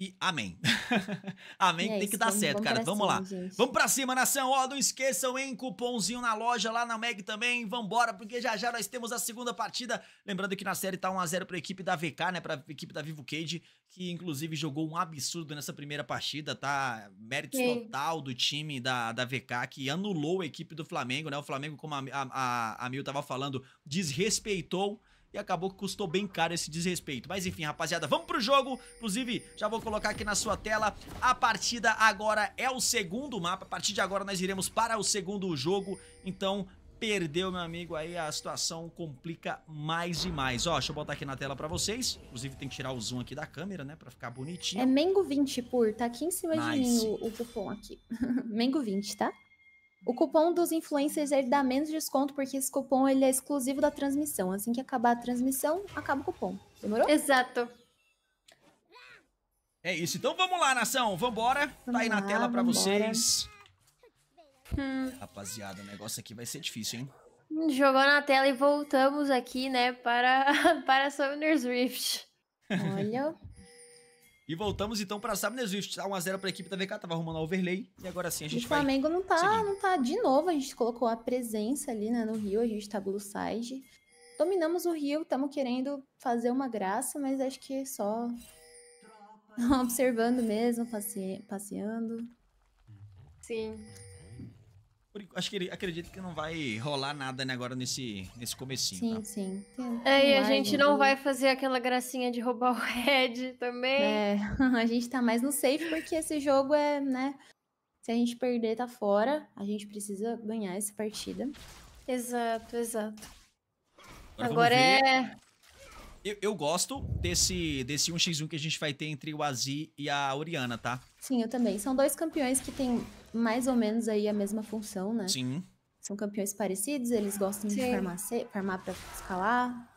e amém. amém, é tem que dar vamos, certo, vamos cara. Vamos cima, lá. Gente. Vamos pra cima, nação. Ó, não esqueçam, hein? Cupomzinho na loja, lá na Meg também. Vambora, porque já já nós temos a segunda partida. Lembrando que na série tá 1x0 pra equipe da VK, né? Pra equipe da Vivo Cage, que inclusive jogou um absurdo nessa primeira partida, tá? Mérito total do time da, da VK, que anulou a equipe do Flamengo, né? O Flamengo, como a, a, a Mil tava falando, desrespeitou e acabou que custou bem caro esse desrespeito. Mas enfim, rapaziada, vamos pro jogo. Inclusive, já vou colocar aqui na sua tela a partida agora é o segundo mapa. A partir de agora nós iremos para o segundo jogo. Então, perdeu, meu amigo, aí a situação complica mais e mais. Ó, deixa eu botar aqui na tela pra vocês. Inclusive, tem que tirar o zoom aqui da câmera, né? Pra ficar bonitinho. É Mengo 20 por, tá aqui em cima nice. de mim o, o cupom aqui. Mengo 20, tá? O cupom dos influencers ele dá menos desconto porque esse cupom ele é exclusivo da transmissão. Assim que acabar a transmissão, acaba o cupom. Demorou? Exato. É isso. Então vamos lá, nação. Vambora. Vamos tá aí na lá, tela para vocês. Hum. Rapaziada, o negócio aqui vai ser difícil, hein? Hum, jogou na tela e voltamos aqui, né, para, para Summoner's Rift. Olha. E voltamos então para Sabrina Zwift. Tá 1x0 para a equipe da VK, tava arrumando a overlay. E agora sim a gente vai. O Flamengo não tá, não tá de novo. A gente colocou a presença ali né, no Rio, a gente tá blue side. Dominamos o Rio, estamos querendo fazer uma graça, mas acho que só observando mesmo, passe... passeando. Sim acho que ele acredita que não vai rolar nada né, agora nesse, nesse comecinho. Sim, tá? sim. é, é e a gente né? não vai fazer aquela gracinha de roubar o Red também. É, a gente tá mais no safe porque esse jogo é, né? Se a gente perder, tá fora. A gente precisa ganhar essa partida. Exato, exato. Agora, agora é. Eu, eu, gosto desse, desse 1x1 que a gente vai ter entre o Azi e a Oriana, tá? Sim, eu também. São dois campeões que têm mais ou menos aí a mesma função, né? Sim. São campeões parecidos, eles gostam Sim. de farmar, farmar pra escalar.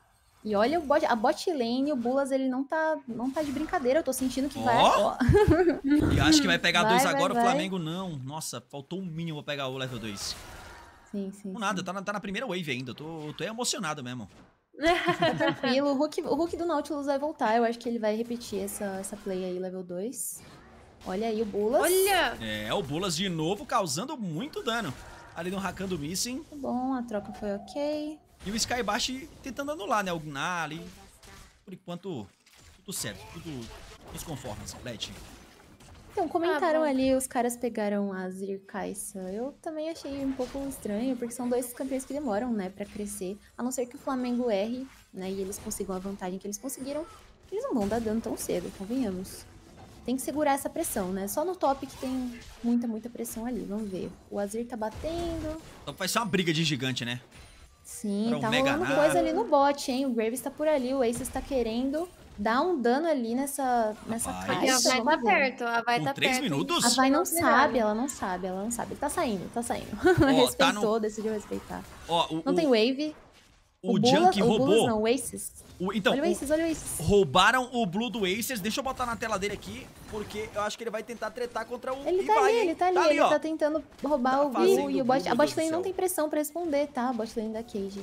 E olha, o bot, a bot lane, o Bulas, ele não tá, não tá de brincadeira. Eu tô sentindo que oh! vai... e acho que vai pegar vai, dois vai, agora, vai. o Flamengo não. Nossa, faltou um mínimo pra pegar o level 2. Sim, sim. Não nada, sim. Tá, na, tá na primeira wave ainda. Eu tô, tô emocionado mesmo. Tranquilo, o Hulk, o Hulk do Nautilus vai voltar. Eu acho que ele vai repetir essa, essa play aí, level 2. Olha aí o Bulas. Olha! É, o Bulas de novo causando muito dano. Ali no do Missing. Tá bom, a troca foi ok. E o Skybash tentando anular, né? O Gnar ali. Por enquanto, tudo certo. Tudo nos conformes, Let. Então, comentaram ah, ali, os caras pegaram a Zir Kaisa. Eu também achei um pouco estranho, porque são dois campeões que demoram, né, pra crescer. A não ser que o Flamengo erre, né, e eles consigam a vantagem que eles conseguiram. Eles não vão dar dano tão cedo, convenhamos tem que segurar essa pressão, né? Só no top que tem muita, muita pressão ali. Vamos ver. O Azir tá batendo. Então vai ser uma briga de gigante, né? Sim, pra tá um rolando coisa ali no bot, hein? O Graves tá por ali, o Ace está querendo dar um dano ali nessa, nessa caixa. A vai tá perto, a vai Com tá três perto. minutos? A vai não é sabe, ela não sabe, ela não sabe. Ele tá saindo, tá saindo. Ó, tá Respeitou, tá no... decidiu respeitar. Ó, o, não o... tem wave. O, o Bula, Junk o roubou. Bulls não, o Aces. O, então, olha o Aces, olha o Aces. Roubaram o Blue do Aces. Deixa eu botar na tela dele aqui, porque eu acho que ele vai tentar tretar contra o Ele Ibai, tá, tá, tá ali, ele tá ali. Tá ali ele ó. tá tentando roubar tá o Blue e o bot. A bot lane não tem pressão pra responder, tá? A bot lane é da Cage.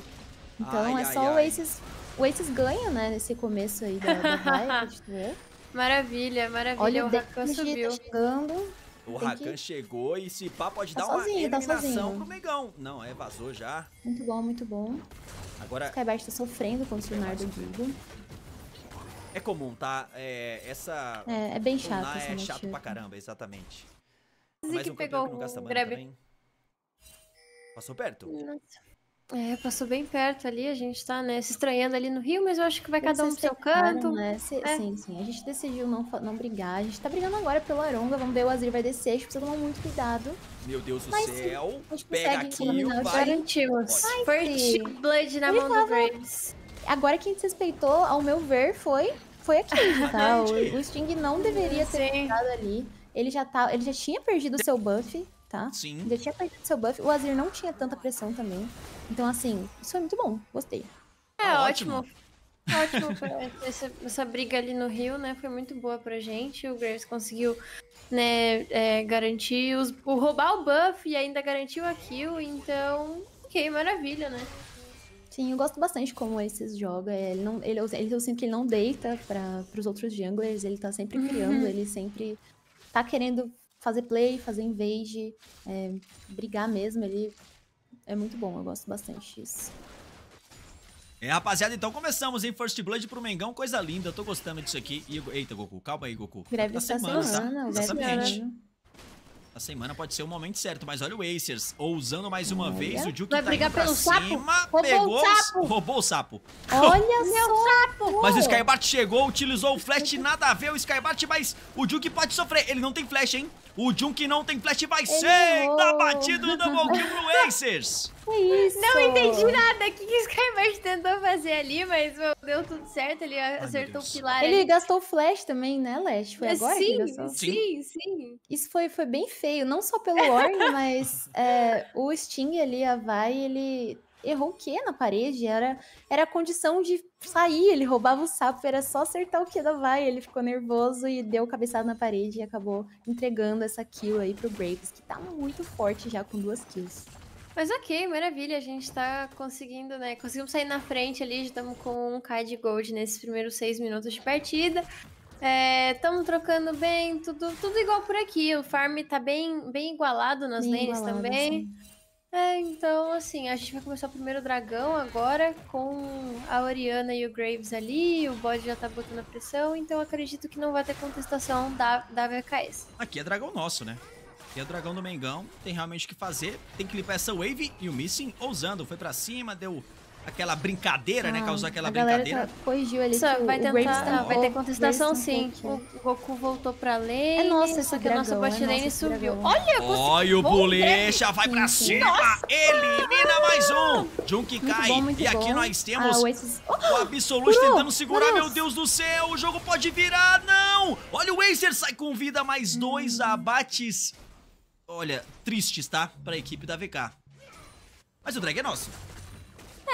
Então ai, é só ai, o Aces. Ai. O Aces ganha, né, nesse começo aí da, da Riot, né? Maravilha, maravilha. Olha o, o Rakan tá subiu. Tá chegando. O Rakan que... chegou e se pá pode tá dar sozinho, uma tá eliminação tá pro Megão. Não, é, vazou já. Muito bom, muito bom. Agora... O Skybite tá sofrendo com o do Gigo. É comum, tá? É, essa... É, é bem chato. Esse é motivo. chato pra caramba, exatamente. Zic Mais um pegou que não gasta grab... Passou perto? Nossa. É, passou bem perto ali, a gente tá, né, se estranhando ali no Rio, mas eu acho que vai cada um pro seu né? canto. Né? Se, é. Sim, sim. A gente decidiu não, não brigar. A gente tá brigando agora pelo Aronga, vamos ver o Azir vai descer, a gente precisa tomar muito cuidado. Meu Deus do céu! Sim, pega aqui, vai. Garantimos. First Blood na mão do Graves. Agora quem desrespeitou, ao meu ver, foi, foi a King, tá? o, o Sting não deveria ter ficado ali. Ele já, tá, ele já tinha perdido o seu buff tá? Sim. Já tinha perdido seu buff. O Azir não tinha tanta pressão também. Então, assim, isso foi muito bom. Gostei. É, tá ótimo. ótimo. Tá ótimo, essa, essa, briga ali no Rio, né? Foi muito boa pra gente. O Graves conseguiu, né, é, garantir os, o roubar o buff e ainda garantiu a kill. Então, ok, maravilha, né? Sim, eu gosto bastante como esses joga. Ele não, ele, ele, eu sinto que ele não deita para os outros junglers, ele tá sempre criando, uhum. ele sempre tá querendo fazer play, fazer invade, é, brigar mesmo, ele é muito bom, eu gosto bastante disso. É, rapaziada, então começamos em First Blood pro Mengão, coisa linda, eu tô gostando disso aqui. E, eita, Goku, calma aí, Goku. Greve tá semana, semana, tá? Exatamente. A né? semana pode ser o momento certo, mas olha o Acers, ousando mais uma olha. vez, o Juke Vai tá brigar pelo cima, sapo. pegou, roubou o sapo. roubou o sapo. Olha meu sapo! Mas o Skybart chegou, utilizou o flash, nada a ver o Skybart, mas o Juke pode sofrer, ele não tem flash, hein? O Jun que não tem flash vai ser. Dá batido no double kill pro Acers. Isso. Não entendi nada. O que, que o Skymart tentou fazer ali, mas meu, deu tudo certo. Ele acertou Ai, o pilar. Ele ali. gastou flash também, né, Lash? Foi agora sim, que gastou? Sim, sim. Isso foi, foi bem feio. Não só pelo Orn, mas é, o Sting ali, a Vai, ele errou o quê na parede? Era, era a condição de sair, ele roubava o sapo, era só acertar o que da vai. Ele ficou nervoso e deu o cabeçado na parede e acabou entregando essa kill aí pro Braves, que tá muito forte já com duas kills. Mas ok, maravilha, a gente tá conseguindo, né? Conseguimos sair na frente ali, já estamos com um K de gold nesses primeiros seis minutos de partida. Estamos é, trocando bem, tudo, tudo igual por aqui. O farm tá bem, bem igualado nas bem lanes igualado, também. Assim. É, então, assim, a gente vai começar o primeiro dragão agora com a Oriana e o Graves ali, o bode já tá botando a pressão, então acredito que não vai ter contestação da, da VKS. Aqui é dragão nosso, né? Aqui é o dragão do Mengão, tem realmente o que fazer, tem que limpar essa wave e o Missing ousando, foi pra cima, deu aquela brincadeira, né? ah, né? Causar aquela brincadeira. Tá, corrigiu ali. Só, vai tentar, tá vai ter contestação é sim. O Goku voltou pra é lane. É nossa, só que a nossa bot é lane subiu. Olha, Olha o Bolecha, vai pra cima. Nossa. Elimina mais um. Junk cai. e aqui nós temos ah, o oh! Absolute oh! tentando segurar. Meu Deus do céu, o jogo pode virar. Não! Olha o Acer, sai com vida. Mais dois hum. abates. Olha, tristes, tá? Pra equipe da VK. Mas o drag é nosso.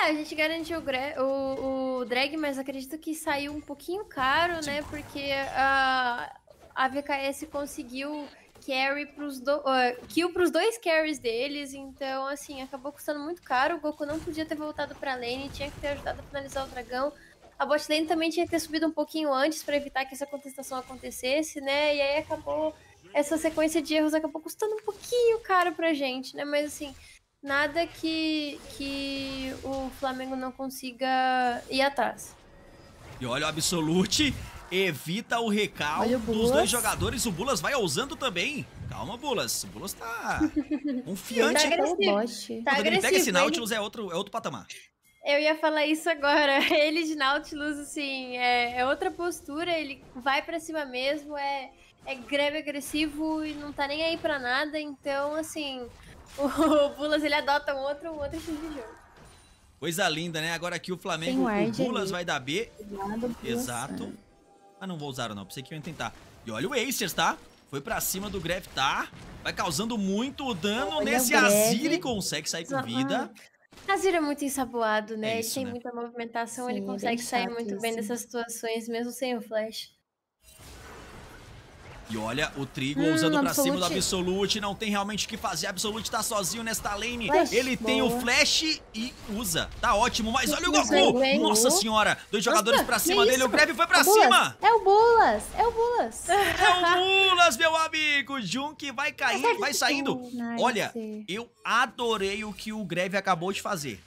É, a gente garantiu o, o drag, mas acredito que saiu um pouquinho caro, né? Porque a, a VKS conseguiu carry pros do, uh, kill pros dois carries deles, então assim, acabou custando muito caro. O Goku não podia ter voltado pra lane, tinha que ter ajudado a finalizar o dragão. A bot lane também tinha que ter subido um pouquinho antes para evitar que essa contestação acontecesse, né? E aí acabou essa sequência de erros acabou custando um pouquinho caro pra gente, né? Mas assim, nada que, que o Flamengo não consiga ir atrás. E olha o Absolute, evita o recalque dos dois jogadores. O Bulas vai ousando também. Calma, Bulas. O Bulas tá confiante. tá agressivo. Tá Quando ele pega esse Nautilus ele... é, outro, é outro patamar. Eu ia falar isso agora. Ele de Nautilus, assim, é, é outra postura. Ele vai para cima mesmo, é, é greve agressivo e não tá nem aí para nada. Então, assim, o Bulas ele adota um outro, um outro tipo de jogo. Coisa linda, né? Agora aqui o Flamengo, o Bulas vai dar B. Exato. Ah, não vou usar não, pensei que ia tentar. E olha o Acers, tá? Foi pra cima do Gravitar. Tá? Vai causando muito dano olha nesse Azir e consegue sair com vida. Azir é muito ensaboado, né? É isso, ele tem né? muita movimentação, Sim, ele consegue sair muito isso. bem dessas situações, mesmo sem o flash. E olha, o Trigo hum, usando pra cima do Absolute. Não tem realmente o que fazer. Absolute tá sozinho nesta lane. Flash, Ele boa. tem o Flash e usa. Tá ótimo, mas olha o Goku! É Nossa senhora! Dois jogadores Nossa, pra cima dele. O Greve foi pra cima! É o Bulas! É o Bulas! É o Bulas, meu amigo! Junk vai cair vai saindo. Olha, eu adorei o que o Greve acabou de fazer.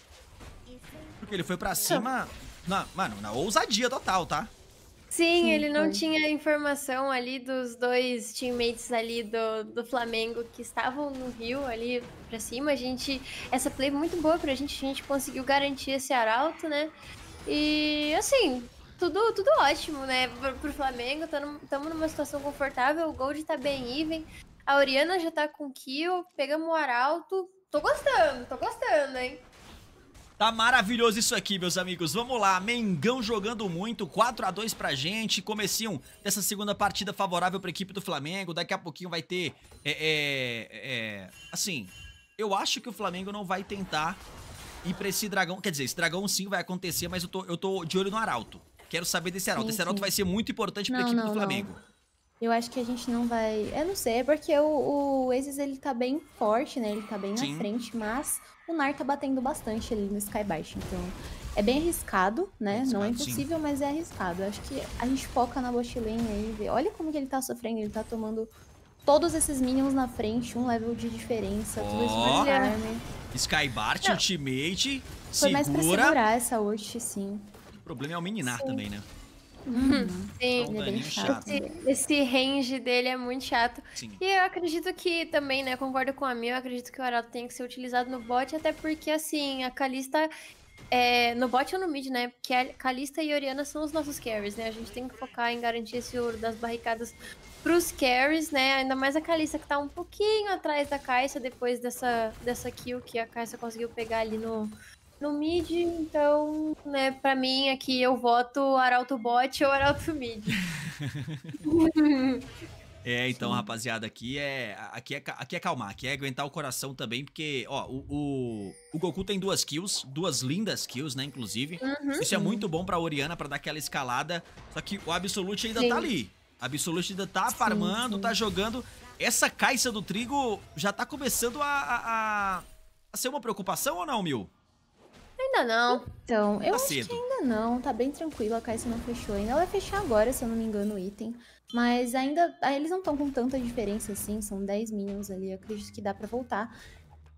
Porque ele foi pra cima... Na, mano, na ousadia total, tá? Sim, Sim ele foi. não tinha informação ali dos dois teammates ali do, do Flamengo que estavam no Rio ali pra cima. A gente. Essa play muito boa pra gente, a gente conseguiu garantir esse arauto, né? E assim, tudo, tudo ótimo, né? Pro, pro Flamengo, estamos numa situação confortável, o Gold tá bem even. A Oriana já tá com kill, pegamos o arauto. Tô gostando, tô gostando, hein? Tá maravilhoso isso aqui, meus amigos. Vamos lá, Mengão jogando muito, 4 a 2 pra gente. Comecinho dessa segunda partida favorável pra equipe do Flamengo. Daqui a pouquinho vai ter, é, é, é, assim, eu acho que o Flamengo não vai tentar ir pra esse dragão. Quer dizer, esse dragão sim vai acontecer, mas eu tô, eu tô de olho no Arauto. Quero saber desse Arauto. Sim, Esse Arauto vai ser muito importante pra não, equipe não, do Flamengo. Não. Eu acho que a gente não vai. Eu não sei, é porque o, o Aces ele tá bem forte, né? Ele tá bem Sim. na frente, mas o Nar tá batendo bastante ali no Skybash. Então é bem arriscado, né? não é impossível, mas é arriscado. Eu acho que a gente foca na bot lane aí. Vê. Olha como que ele tá sofrendo. Ele tá tomando todos esses minions na frente, um level de diferença, oh. tudo isso no é, né? Skybart, ultimate, Foi segura. Foi mais pra segurar essa ult, sim. O problema é o Mininar sim. também, né? Uhum. Sim, então, é, é chato, esse, esse, range dele é muito chato. Sim. E eu acredito que também, né? Concordo com a Mil, eu acredito que o Arauto tem que ser utilizado no bot, até porque, assim, a Kalista. É, no bot ou no mid, né? Porque a é, Kalista e a Oriana são os nossos carries, né? A gente tem que focar em garantir esse ouro das barricadas pros carries, né? Ainda mais a Kalista que tá um pouquinho atrás da Caixa depois dessa, dessa kill que a Caixa conseguiu pegar ali no, no mid, então, né, pra mim aqui eu voto Arauto Bot ou Arauto Mid. É, então, Sim. rapaziada, aqui é, aqui é aqui é calmar, aqui é aguentar o coração também, porque, ó, o, o, o Goku tem duas kills, duas lindas kills, né, inclusive. Uhum. Isso é muito bom pra Oriana, pra dar aquela escalada, só que o Absolute ainda Sim. tá ali. Absolute ainda tá farmando, tá jogando. Essa caixa do trigo já tá começando a, a, a ser uma preocupação ou não, Mil? Ainda não. Então, tá eu tá acho cedo. que ainda não. Tá bem tranquilo, a Caixa não fechou ainda. Ela vai fechar agora, se eu não me engano, o item. Mas ainda. Ah, eles não estão com tanta diferença assim, são 10 minions ali. Eu acredito que dá pra voltar.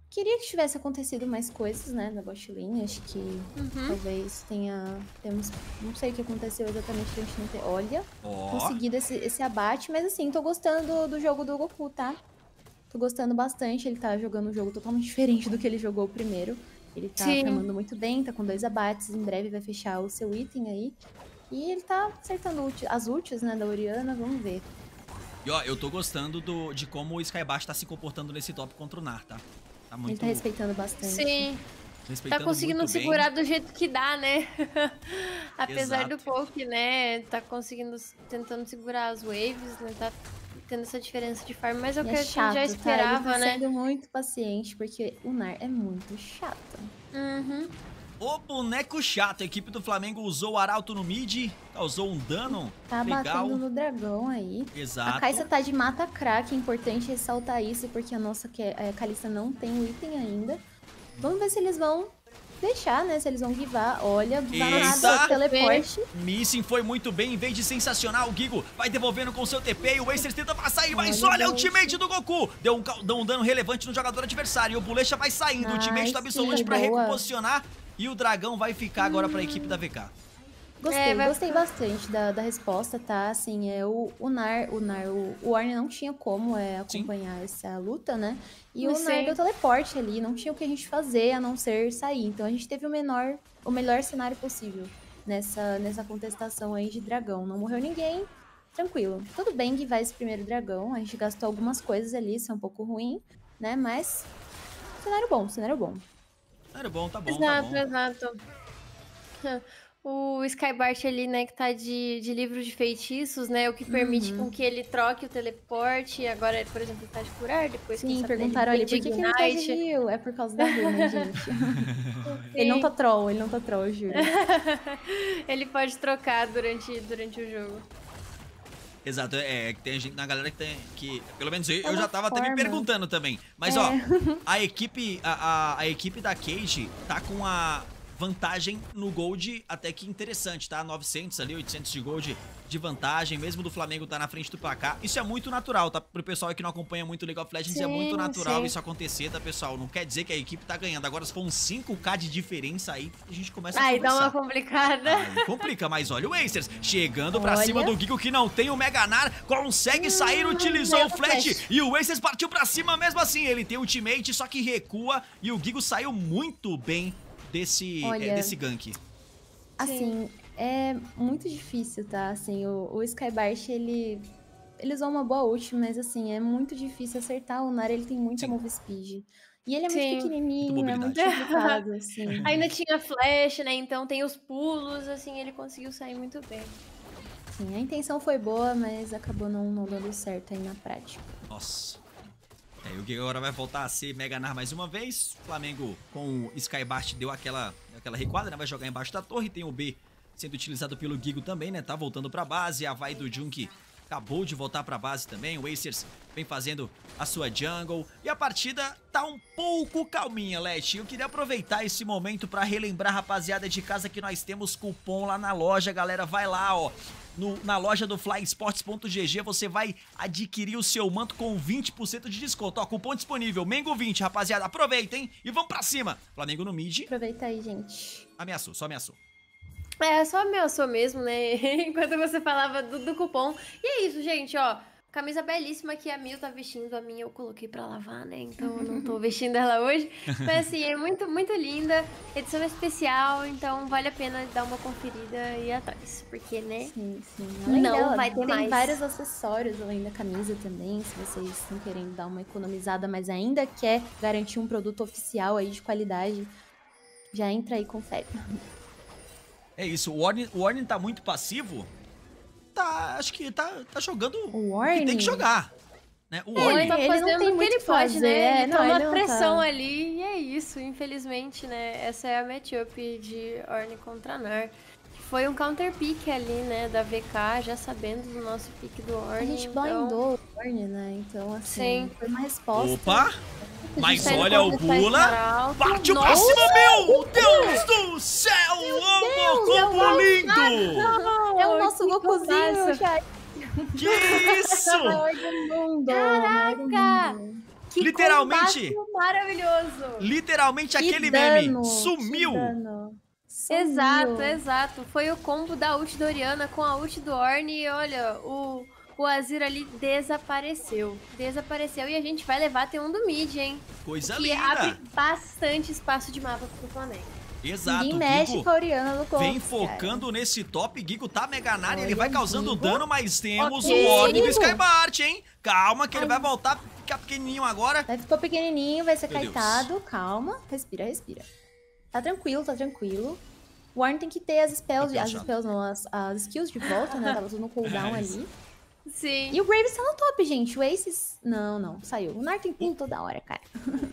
Queria que tivesse acontecido mais coisas, né, na lane. Acho que uhum. talvez tenha. Temos. Não sei o que aconteceu exatamente a gente não ter. Olha, oh. conseguido esse, esse, abate, mas assim, tô gostando do, do, jogo do Goku, tá? Tô gostando bastante. Ele tá jogando um jogo totalmente diferente do que ele jogou primeiro. Ele tá Sim. muito bem, tá com dois abates, em breve vai fechar o seu item aí. E ele tá acertando as ultis, né, da Oriana, vamos ver. E ó, eu tô gostando do, de como o Skybash tá se comportando nesse top contra o Nar, tá? tá muito... Ele tá respeitando bastante. Sim. tá conseguindo segurar do jeito que dá, né? Apesar Exato. do poke, né? Tá conseguindo, tentando segurar as waves, né? Tá tendo essa diferença de farm, mas eu é chato, já esperava, cara, eu tô sendo muito paciente, porque o Nar é muito chato. Uhum. O boneco chato, a equipe do Flamengo usou o Arauto no mid, causou tá, um dano Tá legal. batendo no dragão aí. Exato. A Kai'Sa tá de mata crack, é importante ressaltar isso, porque a nossa é, a não tem o item ainda. Vamos ver se eles vão deixar, né? Se eles vão guivar. Olha, guivado, teleporte. Missing foi muito bem. Em vez de sensacional, o Gigo vai devolvendo com seu TP. E o Wasters tenta passar aí, mas olha, o ultimate do Goku. Deu um, deu um, dano relevante no jogador adversário. E o Bulecha vai saindo. Nice, o ultimate do Absolute pra boa. recomposicionar. E o dragão vai ficar agora hum. pra equipe da VK. Gostei, é, vai... gostei bastante da, da resposta, tá? Assim, é, o, o Nar, o Nar, o, o Arne não tinha como é, acompanhar Sim. essa luta, né? E não o sei. Nar deu teleporte ali, não tinha o que a gente fazer a não ser sair. Então a gente teve o menor, o melhor cenário possível nessa, nessa contestação aí de dragão. Não morreu ninguém, tranquilo. Tudo bem que vai esse primeiro dragão, a gente gastou algumas coisas ali, isso é um pouco ruim, né? Mas cenário bom, cenário bom. Cenário bom, tá bom. Tá exato, tá bom. exato o Skybart ali, né, que tá de, de livro de feitiços, né? O que permite uhum. com que ele troque o teleporte. Agora, por exemplo, ele tá de curar, depois Sim, perguntaram ali, por que, que ele tá de Rio? É por causa da runa, né, gente. ele não tá troll, ele não tá troll, eu juro. ele pode trocar durante, durante o jogo. Exato, é que tem gente na galera que tem. Que, pelo menos eu, é eu já tava forma. até me perguntando também. Mas é. ó, a equipe. A, a, a equipe da Cage tá com a vantagem no gold até que interessante, tá? 900 ali, 800 de gold de vantagem, mesmo do Flamengo tá na frente do placar. Isso é muito natural, tá? Pro pessoal que não acompanha muito League of Legends, é sim, é muito natural sim. isso acontecer, tá, pessoal? Não quer dizer que a equipe tá ganhando. Agora, se for um 5k de diferença aí, a gente começa aí, a Aí dá uma complicada. Aí ah, complica, mas olha o Acers chegando pra olha. cima do Gigo que não tem o Mega Nar consegue hum, sair, hum, utilizou o flash, flash, e o Acers partiu pra cima mesmo assim. Ele tem ultimate, só que recua e o Gigo saiu muito bem desse, eh, Olha, desse gank? Assim, é muito difícil, tá? Assim, o, o Skybart, ele. Ele usou uma boa ult, mas assim, é muito difícil acertar o Nara, ele tem muita Sim. move speed. E ele é Sim. muito pequenininho, muito é muito complicado, assim. Ainda tinha flash, né? Então tem os pulos, assim, ele conseguiu sair muito bem. Sim, a intenção foi boa, mas acabou não, não dando certo aí na prática. Nossa. É, o que agora vai voltar a ser Mega Nar mais uma vez. O Flamengo com o Skybart deu aquela, aquela recuada, né? Vai jogar embaixo da torre. Tem o B sendo utilizado pelo Gigo também, né? Tá voltando pra base. A vai do Junk acabou de voltar pra base também. O Acers vem fazendo a sua jungle. E a partida tá um pouco calminha, Leste. Eu queria aproveitar esse momento pra relembrar, rapaziada de casa, que nós temos cupom lá na loja, galera. Vai lá, ó no, na loja do flyesports.gg, você vai adquirir o seu manto com 20% de desconto. Ó, cupom disponível, Mengo20, rapaziada. Aproveita, hein? E vamos pra cima. Flamengo no mid. Aproveita aí, gente. Ameaçou, só ameaçou. É, só ameaçou mesmo, né? Enquanto você falava do, do cupom. E é isso, gente, ó. Camisa belíssima que a Mil tá vestindo, a minha eu coloquei pra lavar, né? Então eu não tô vestindo ela hoje. Mas assim, é muito, muito linda. Edição especial, então vale a pena dar uma conferida e ir atrás. Porque, né? Sim, sim. Além não dela, vai ter tem mais. vários acessórios além da camisa também, se vocês estão querendo dar uma economizada, mas ainda quer garantir um produto oficial aí de qualidade, já entra aí e confere. É isso, o Warren, o Warren tá muito passivo, tá, acho que tá, tá jogando o, que tem que jogar. Né? O Orne. É, ele tá ele não tem muito que ele pode, fazer, né? Ele é, não, toma ele tá. pressão tá. ali e é isso, infelizmente, né? Essa é a matchup de Orne contra Nar. Foi um counter pick ali, né, da VK, já sabendo do nosso pick do Orne. A gente então... blindou o Orne, né? Então, assim, Sim. foi uma resposta. Opa! Mas olha o Bula. Bate o próximo meu! Deus do céu! Meu Deus, combo lindo! amor. É o nosso Gokuzinho, chat. Que isso? Caraca! Que literalmente maravilhoso. Literalmente que aquele dano, meme sumiu. sumiu. Exato, exato. Foi o combo da ult do Oriana com a ult do Orne e olha, o, o Azir ali desapareceu. Desapareceu e a gente vai levar até um do mid, hein? Coisa que linda. Que abre bastante espaço de mapa pro planeta. Exato, Ninguém mexe Gigo. com a Oriana no Corvo, Vem focando cara. nesse top, Gigo tá mega na área, ele vai causando Gigo. dano, mas temos okay. o Orb do Skybart, hein? Calma que Ai. ele vai voltar, ficar pequenininho agora. Vai ficar pequenininho, vai ser caetado, calma. Respira, respira. Tá tranquilo, tá tranquilo. O Warren tem que ter as spells, tá as spells não, as, as skills de volta, né? Tava tudo no cooldown é ali. Sim. E o Graves tá no top, gente. O Aces... Não, não. Saiu. O Nar tem pulo toda hora, cara.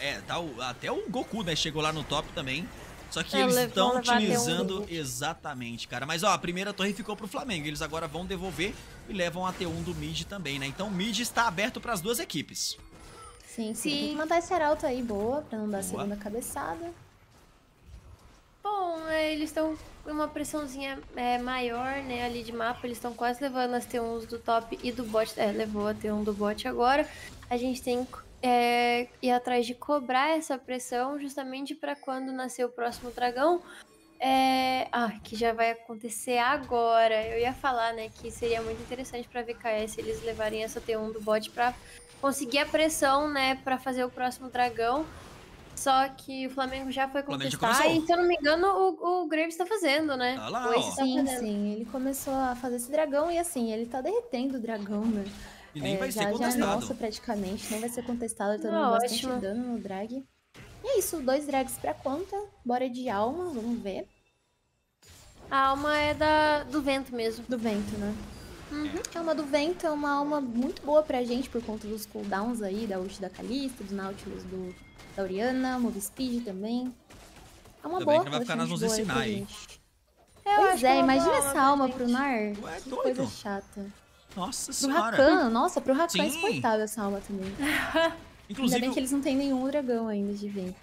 é, tá o, até o Goku, né? Chegou lá no top também. Só que é, eles estão utilizando um exatamente, cara. Mas ó, a primeira torre ficou pro Flamengo. Eles agora vão devolver e levam a T1 do mid também, né? Então o mid está aberto para as duas equipes. Sim, sim. sim. Tem que mandar esse arauto aí boa para não dar boa. a segunda cabeçada. Bom, é, eles estão com uma pressãozinha é, maior, né, ali de mapa. Eles estão quase levando as T1s do top e do bot. É, levou a T1 do bot agora. A gente tem é, ir atrás de cobrar essa pressão justamente para quando nascer o próximo dragão. É... Ah, que já vai acontecer agora. Eu ia falar, né, que seria muito interessante para VKS eles levarem essa T1 do bot para conseguir a pressão, né, para fazer o próximo dragão. Só que o Flamengo já foi conquistar e, se eu não me engano, o, o Graves tá fazendo, né? Tá lá, tá sim, tá fazendo. sim. Ele começou a fazer esse dragão e, assim, ele tá derretendo o dragão, né? E nem é, vai já, ser contestado. Já é nosso, praticamente, nem vai ser contestado, tá dando bastante ótimo. dano no drag. E é isso, dois drags pra conta. Bora de alma, vamos ver. A alma é da, do vento mesmo. Do vento, né? Uhum. É. A alma do vento é uma alma muito boa pra gente por conta dos cooldowns aí, da ult da Calista, do Nautilus do, da Oriana, Move Speed também. É uma também boa. Que vai ficar nas mãos ensinar, pois é, imagina essa alma pro Nar. Ué, que doido. coisa chata. Nossa pro senhora. Rakan, nossa, pro Rakan é coitado essa alma também. Inclusive, ainda bem que eles não têm nenhum dragão ainda de vento.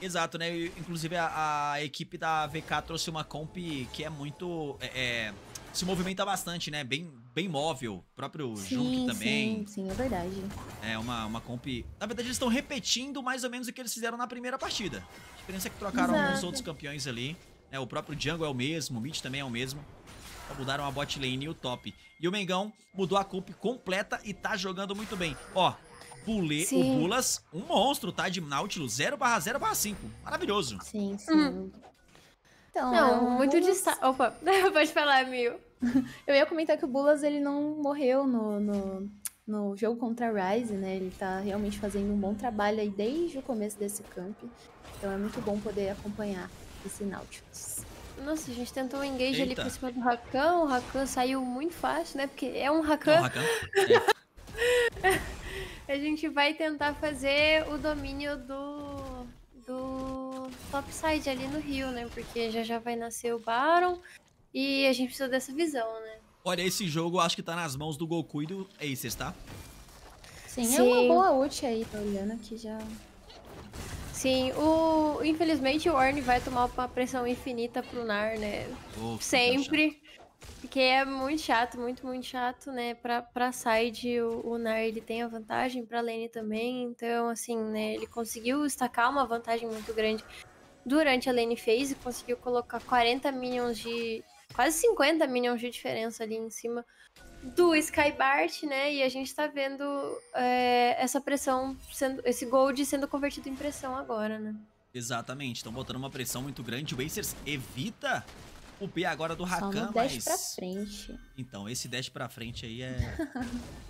Exato, né? Inclusive a, a equipe da VK trouxe uma comp que é muito. É, é, se movimenta bastante, né? Bem, bem móvel. O próprio sim, Junk também. Sim, sim, é verdade. É uma, uma comp. Na verdade, eles estão repetindo mais ou menos o que eles fizeram na primeira partida. A diferença é que trocaram Exato. uns outros campeões ali. é O próprio Jungle é o mesmo, o Mid também é o mesmo. Só mudaram a bot lane e o top. E o Mengão mudou a comp completa e tá jogando muito bem. Ó, Bule, o Bulas, um monstro, tá? De Nautilus 0 barra 0 barra 5. Maravilhoso. Sim, sim. Hum. Então, não, muito Bulas... destaque. Opa, pode falar, Mil. Eu ia comentar que o Bulas ele não morreu no, no, no, jogo contra a Rise, né? Ele tá realmente fazendo um bom trabalho aí desde o começo desse camp. Então é muito bom poder acompanhar esse Nautilus. Nossa, a gente tentou um engage Eita. ali por cima do Rakan, o Rakan saiu muito fácil, né? Porque é um Rakan. É. a gente vai tentar fazer o domínio do, do topside ali no rio, né? Porque já já vai nascer o Baron e a gente precisa dessa visão, né? Olha, esse jogo acho que tá nas mãos do Goku e do Aces, tá? Sim, é Sim. é uma boa ult aí, tá olhando aqui já. Sim, o infelizmente o Orne vai tomar uma pressão infinita pro Nar, né? Sempre. Porque é muito chato, muito, muito chato, né? Pra, pra side, o, o Nar ele tem a vantagem, pra lane também. Então, assim, né? Ele conseguiu destacar uma vantagem muito grande durante a lane phase, conseguiu colocar 40 minions de. Quase 50 minions de diferença ali em cima do Skybart, né? E a gente tá vendo é, essa pressão, sendo, esse gold sendo convertido em pressão agora, né? Exatamente, estão botando uma pressão muito grande. O Acers evita o P agora do Rakan, Só dash pra frente. Então, esse dash pra frente aí é...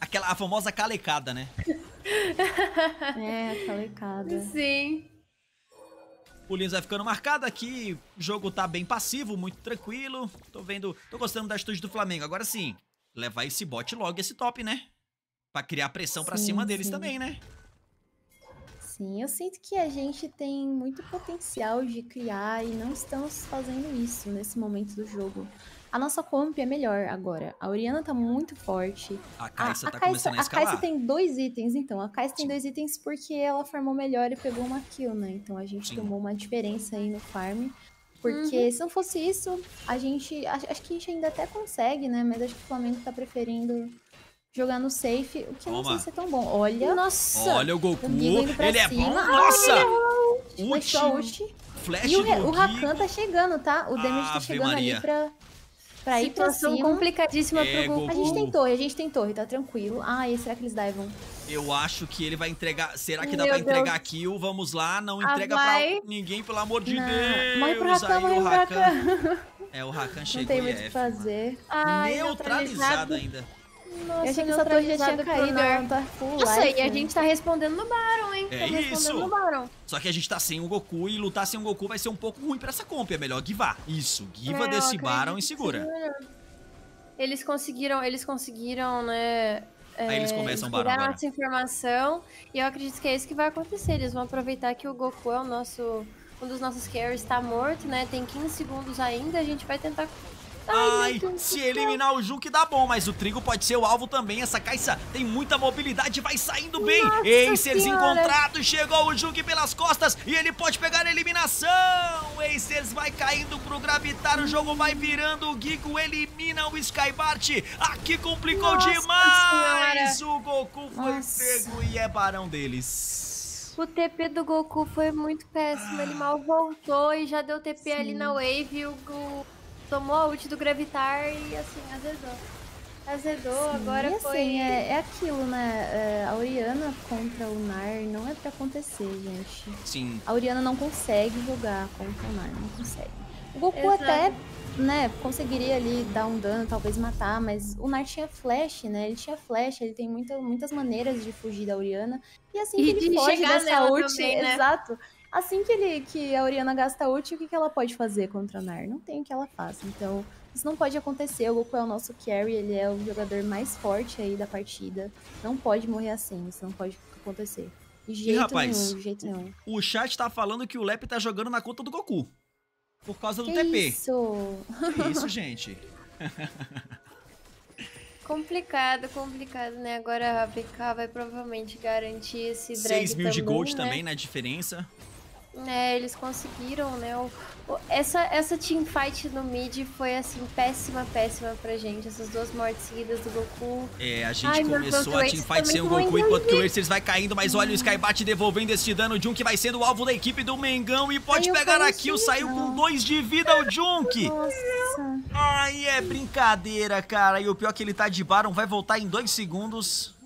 Aquela, a famosa calecada, né? é, calecada. Sim. O Lins vai ficando marcado aqui. O jogo tá bem passivo, muito tranquilo. Tô vendo. Tô gostando da atitude do Flamengo. Agora sim, levar esse bot logo esse top, né? Pra criar pressão pra sim, cima deles sim. também, né? Sim, eu sinto que a gente tem muito potencial de criar e não estamos fazendo isso nesse momento do jogo. A nossa comp é melhor agora. A Oriana tá muito forte. A Kai'Sa tá a, a tá Kai'Sa, começando a escalar. A Kai'Sa tem dois itens, então. A Kai'Sa Sim. tem dois itens porque ela farmou melhor e pegou uma kill, né? Então a gente Sim. tomou uma diferença aí no farm. Porque uhum. se não fosse isso, a gente... Acho, acho que a gente ainda até consegue, né? Mas acho que o Flamengo tá preferindo jogar no safe, o que Toma. não sei se é tão bom. Olha. Nossa. Olha o Goku. Ele cima. é bom. Nossa. Ah, ele ult. Flash e o, o Rakan tá chegando, tá? O damage ah, tá chegando ali pra pra ir pra cima. complicadíssima é, pro Goku. A gente tem torre, a gente tem torre, tá tranquilo. Ai, será que eles daivam? Eu acho que ele vai entregar... Será que dá Meu pra Deus. entregar kill? Vamos lá, não ah, entrega vai. pra ninguém, pelo amor de não. Deus. Morre pro Rakan, morre pro Rakan. É, o Rakan chegou Não tem muito o é que fazer. Ai, neutralizado, neutralizado ainda. Nossa, eu achei que essa torre já tinha caído. Né? e a gente tá respondendo no Baron, hein? É tá isso. No Baron. Só que a gente tá sem o Goku e lutar sem o Goku vai ser um pouco ruim pra essa comp. É melhor guivar. Isso, Guiva é, desse Baron e segura. Eles conseguiram, eles conseguiram, né... É, Aí eles começam Baron agora. essa informação e eu acredito que é isso que vai acontecer. Eles vão aproveitar que o Goku é o nosso... Um dos nossos carries tá morto, né? Tem 15 segundos ainda. A gente vai tentar Ai, se eliminar o Juque dá bom, mas o Trigo pode ser o alvo também. Essa caixa tem muita mobilidade, vai saindo bem. Ei, Acer encontrado, chegou o Juque pelas costas e ele pode pegar a eliminação. seres, vai caindo pro gravitar, o jogo vai virando. O Gigo elimina o Skybart. Aqui complicou Nossa demais. Senhora. O Goku foi pego e é barão deles. O TP do Goku foi muito péssimo. Ele ah. mal voltou e já deu TP Sim. ali na wave. O, o tomou a ult do Gravitar e assim, azedou. Azedou, Sim, agora assim, foi. É, é aquilo, né? É, a Oriana contra o Nar não é pra acontecer, gente. Sim. A Oriana não consegue jogar contra o Nar, não consegue. O Goku Exato. até, né, conseguiria ali dar um dano, talvez matar, mas o Nar tinha flash, né? Ele tinha flash, ele tem muita, muitas maneiras de fugir da Oriana. E assim e que ele foge dessa ult, também, né? exato. Assim que, ele, que a Oriana gasta ult, o que, que ela pode fazer contra a Nar? Não tem o que ela faça. Então, isso não pode acontecer. O Goku é o nosso carry, ele é o jogador mais forte aí da partida. Não pode morrer assim, isso não pode acontecer. De jeito e, rapaz, nenhum, jeito nenhum. O chat tá falando que o Lep tá jogando na conta do Goku. Por causa do que TP. Isso! Que isso, gente. Complicado, complicado, né? Agora a BK vai provavelmente garantir esse drag 6 mil também, de gold né? também na né, diferença. É, eles conseguiram, né, o, o, essa, essa teamfight no mid foi, assim, péssima, péssima pra gente, essas duas mortes seguidas do Goku. É, a gente Ai, começou a teamfight sem o Goku, enquanto que o Ercers vai caindo, mas olha o Skybat devolvendo esse dano, o Junk vai sendo o alvo da equipe do Mengão e pode Ai, pegar a kill, saiu com dois de vida o Junk! Nossa! Ai, é brincadeira, cara, e o pior é que ele tá de Baron, vai voltar em dois segundos...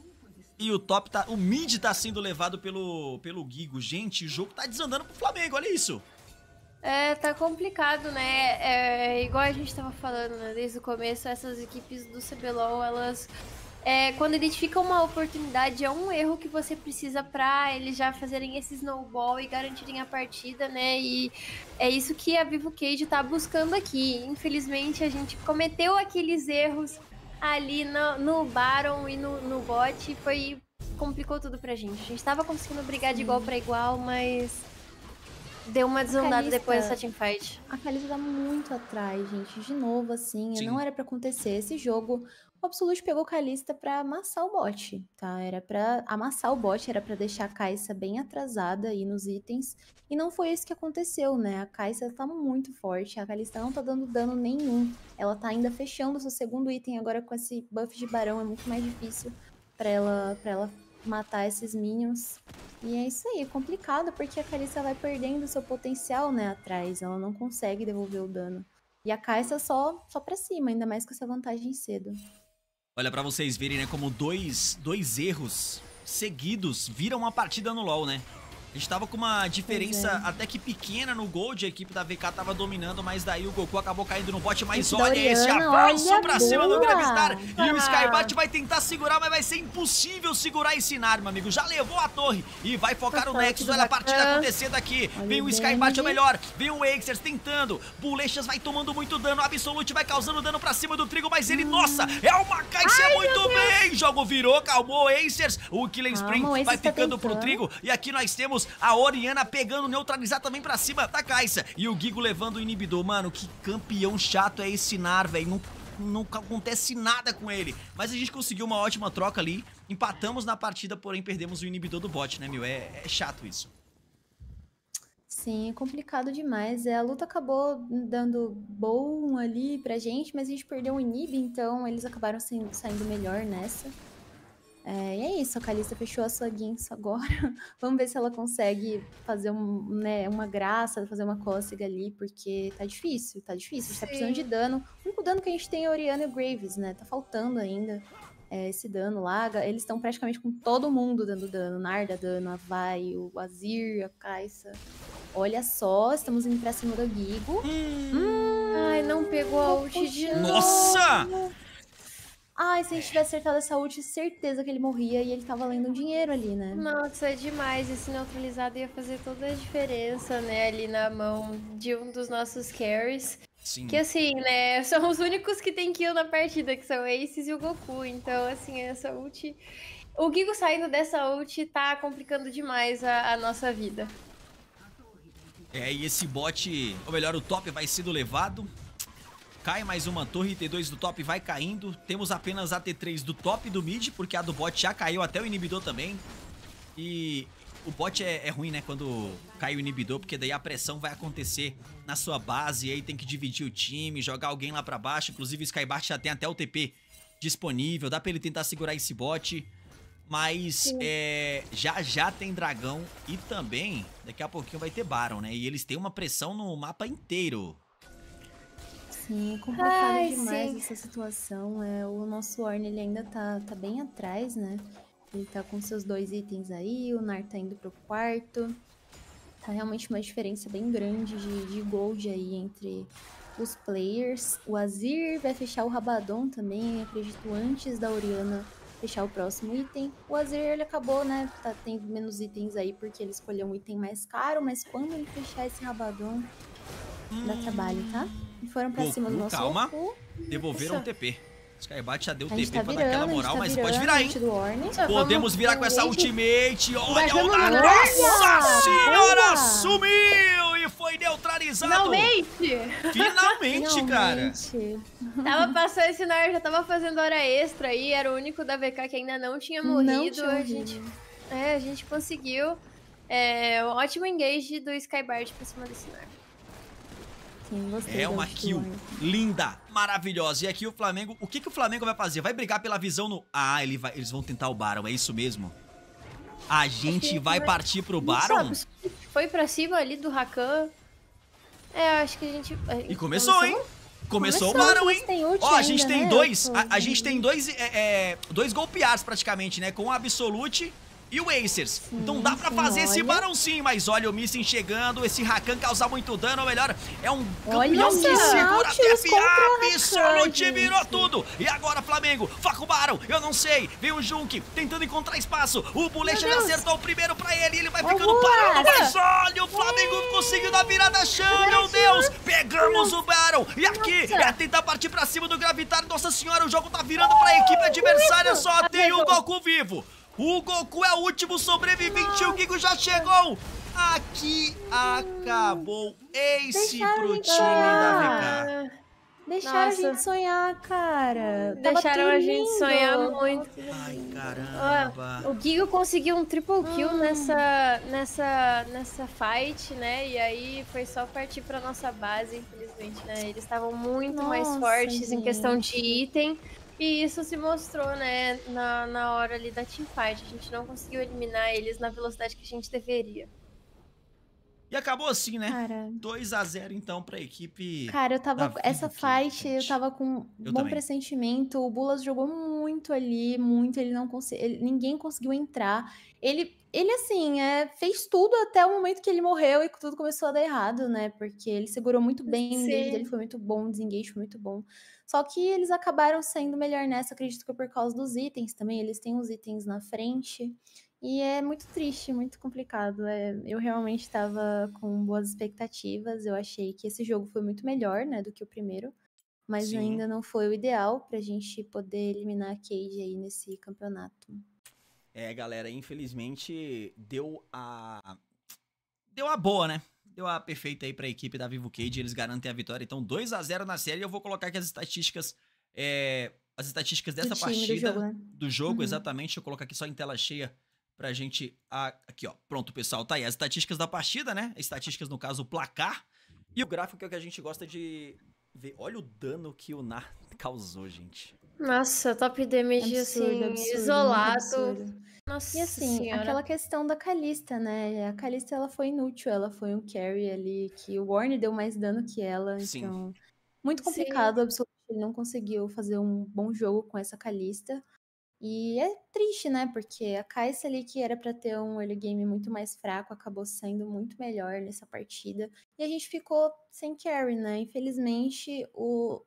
E o top tá. O mid tá sendo levado pelo, pelo Guigo. Gente, o jogo tá desandando pro Flamengo, olha isso. É, tá complicado, né? É, igual a gente tava falando, né? Desde o começo, essas equipes do CBLOL, elas. É, quando identificam uma oportunidade, é um erro que você precisa pra eles já fazerem esse snowball e garantirem a partida, né? E é isso que a Vivo Cage tá buscando aqui. Infelizmente, a gente cometeu aqueles erros ali no, no Baron e no, no bot foi. complicou tudo pra gente. A gente tava conseguindo brigar Sim. de igual pra igual, mas. Deu uma desandada depois dessa teamfight. A Kalista tá muito atrás, gente. De novo, assim. Sim. Não era para acontecer. Esse jogo, o Absolute pegou Calista para amassar o bot, tá? Era para amassar o bot, era para deixar a Caixa bem atrasada aí nos itens. E não foi isso que aconteceu, né? A Caixa tá muito forte, a Calista não tá dando dano nenhum. Ela tá ainda fechando o seu segundo item agora com esse buff de barão, é muito mais difícil para ela para ela matar esses minions. E é isso aí, é complicado porque a Calista vai perdendo seu potencial, né, atrás. Ela não consegue devolver o dano. E a Caixa só, só pra cima, ainda mais com essa vantagem cedo. Olha, pra vocês verem, né, como dois, dois erros seguidos viram uma partida no LoL, né? A gente tava com uma diferença é. até que pequena no Gold, a equipe da VK tava dominando, mas daí o Goku acabou caindo no bot, mas olha esse avanço pra boa. cima do Gravistar. Ah. E o Skybat vai tentar segurar, mas vai ser impossível segurar esse Narma, amigo. Já levou a torre e vai focar tá o Nexus. Olha a partida acontecendo aqui. Olha vem o Skybat, ou melhor, vem o Exers tentando. Bolechas vai tomando muito dano, Absolute vai causando dano pra cima do Trigo, mas ele, hum. nossa, é uma caixa é muito bem. Jogo virou, calmou o Acers. O Killing Spring vai ficando tá para pro Trigo. E aqui nós temos Deus. A Oriana pegando neutralizar também pra cima da Caixa. E o Gigo levando o inibidor. Mano, que campeão chato é esse Nar, velho. Não não acontece nada com ele. Mas a gente conseguiu uma ótima troca ali. Empatamos na partida, porém perdemos o inibidor do bot, né, meu? É, é chato isso. Sim, é complicado demais. É, a luta acabou dando bom ali pra gente, mas a gente perdeu o inib, então eles acabaram saindo melhor nessa. É, e é isso, a Calista fechou a sua guinça agora. Vamos ver se ela consegue fazer um, né, uma graça, fazer uma cócega ali, porque tá difícil, tá difícil. A gente tá precisando de dano. O único dano que a gente tem é Oriana e o Graves, né? Tá faltando ainda é, esse dano lá. Eles estão praticamente com todo mundo dando dano. Narda dano, a Vai, o Azir, a Kaisa. Olha só, estamos indo pra cima do Gigo. Hum. Hum, Ai, não pegou a ult de novo. Nossa! Ai, se a gente é. tivesse acertado essa ult, certeza que ele morria e ele tava lendo dinheiro ali, né? Nossa, é demais. Esse neutralizado ia fazer toda a diferença, né? Ali na mão de um dos nossos carries. Sim. Que assim, né? São os únicos que tem kill na partida, que são Aces e o Goku. Então, assim, essa ult. O Gigo saindo dessa ult tá complicando demais a, a nossa vida. É, e esse bot, ou melhor, o top vai sendo levado. Cai mais uma torre, T2 do top vai caindo. Temos apenas a T3 do top e do mid, porque a do bot já caiu até o inibidor também. E o bot é, é, ruim, né? Quando cai o inibidor, porque daí a pressão vai acontecer na sua base. E aí tem que dividir o time, jogar alguém lá pra baixo. Inclusive o Skybart já tem até o TP disponível. Dá pra ele tentar segurar esse bot. Mas é, já já tem dragão e também daqui a pouquinho vai ter Baron, né? E eles têm uma pressão no mapa inteiro. Sim, é complicado Ai, demais sim. essa situação. É, o nosso Orne ele ainda tá, tá bem atrás, né? Ele tá com seus dois itens aí, o Nar tá indo pro quarto. Tá realmente uma diferença bem grande de, de gold aí entre os players. O Azir vai fechar o Rabadon também, acredito, antes da Oriana fechar o próximo item. O Azir, ele acabou, né, tá tendo menos itens aí porque ele escolheu um item mais caro, mas quando ele fechar esse Rabadon, dá trabalho, tá? E foram pra Goku, cima do nosso calma. Goku. Devolveram Isso. o TP. Skybate já deu TP tá pra virando, dar aquela moral, tá mas virando, pode virar, hein? Podemos virar com essa ultimate. Olha o Nossa senhora! Boa. Sumiu! E foi neutralizado! Finalmente! Finalmente, Finalmente. cara! tava passando esse nar, já tava fazendo hora extra aí. Era o único da VK que ainda não tinha morrido. Não tinha A gente, é, a gente conseguiu. É, um ótimo engage do Skybart pra cima desse nar. Sim, gostei. É uma kill linda, maravilhosa. E aqui o Flamengo, o que, que o Flamengo vai fazer? Vai brigar pela visão no... Ah, ele vai... eles vão tentar o Baron, é isso mesmo? A gente vai, partir pro Baron? foi pra cima ali do Rakan. É, acho que a gente... E começou, começou? hein? Começou, o Baron, hein? Ó, a né? gente tem dois... A, gente tem dois, dois golpeados praticamente, né? Com o Absolute e o Acers. então dá pra fazer esse barão sim, mas olha o Missing chegando, esse Rakan causar muito dano, ou melhor, é um campeão que segura até Fiap, só no time virou tudo. E agora, Flamengo, faca o Barão, eu não sei, vem o Junk tentando encontrar espaço, o Bolecha já acertou o primeiro pra ele, ele vai ficando parado, mas olha, o Flamengo Ei. conseguiu dar virada chão, meu Deus, pegamos Nossa. o Barão, e aqui Nossa. é tentar partir pra cima do Gravitar, Nossa Senhora, o jogo tá virando pra equipe adversária, só tem o Goku vivo. O Goku é o último sobrevivente. Nossa. O Gigo já chegou. Aqui acabou esse Deixaram pro time da VK. Deixaram Nossa. a gente sonhar, cara. Deixaram a gente sonhar muito. Ai, caramba. o Gigo conseguiu um triple kill hum. nessa, nessa, nessa fight, né? E aí foi só partir pra nossa base, infelizmente, né? Eles estavam muito nossa, mais fortes gente. em questão de item. E isso se mostrou, né, na, na hora ali da teamfight. A gente não conseguiu eliminar eles na velocidade que a gente deveria. E acabou assim, né? 2 a 0 então pra equipe. Cara, eu tava. Essa fight, eu tava com um bom também. pressentimento. O Bulas jogou muito ali, muito. Ele não conseguiu. Ninguém conseguiu entrar. Ele, ele assim, é, fez tudo até o momento que ele morreu e tudo começou a dar errado, né? Porque ele segurou muito bem, o engage foi muito bom, o desengage foi muito bom. Só que eles acabaram sendo melhor nessa, acredito que por causa dos itens também. Eles têm os itens na frente. E é muito triste, muito complicado. É, eu realmente estava com boas expectativas. Eu achei que esse jogo foi muito melhor, né, do que o primeiro. Mas Sim. ainda não foi o ideal para a gente poder eliminar a Cage aí nesse campeonato. É, galera, infelizmente deu a. Deu a boa, né? deu a perfeita aí para a equipe da Vivo Cage, eles garantem a vitória. Então 2 a 0 na série. Eu vou colocar aqui as estatísticas é, as estatísticas dessa partida do jogo, né? do jogo uhum. exatamente. Eu colocar aqui só em tela cheia pra gente aqui, ó. Pronto, pessoal, tá aí as estatísticas da partida, né? Estatísticas no caso o placar e o gráfico que é o que a gente gosta de ver. Olha o dano que o Nar causou, gente. Nossa, top damage, absurdo, assim, absurdo, isolado. Absurdo. Nossa e assim, senhora. aquela questão da Calista, né? A Calista ela foi inútil, ela foi um carry ali que o Warner deu mais dano que ela, Sim. então muito complicado, absolutamente ele não conseguiu fazer um bom jogo com essa Calista. E é triste, né? Porque a Kai'Sa ali que era para ter um early game muito mais fraco, acabou sendo muito melhor nessa partida. E a gente ficou sem carry, né? Infelizmente, o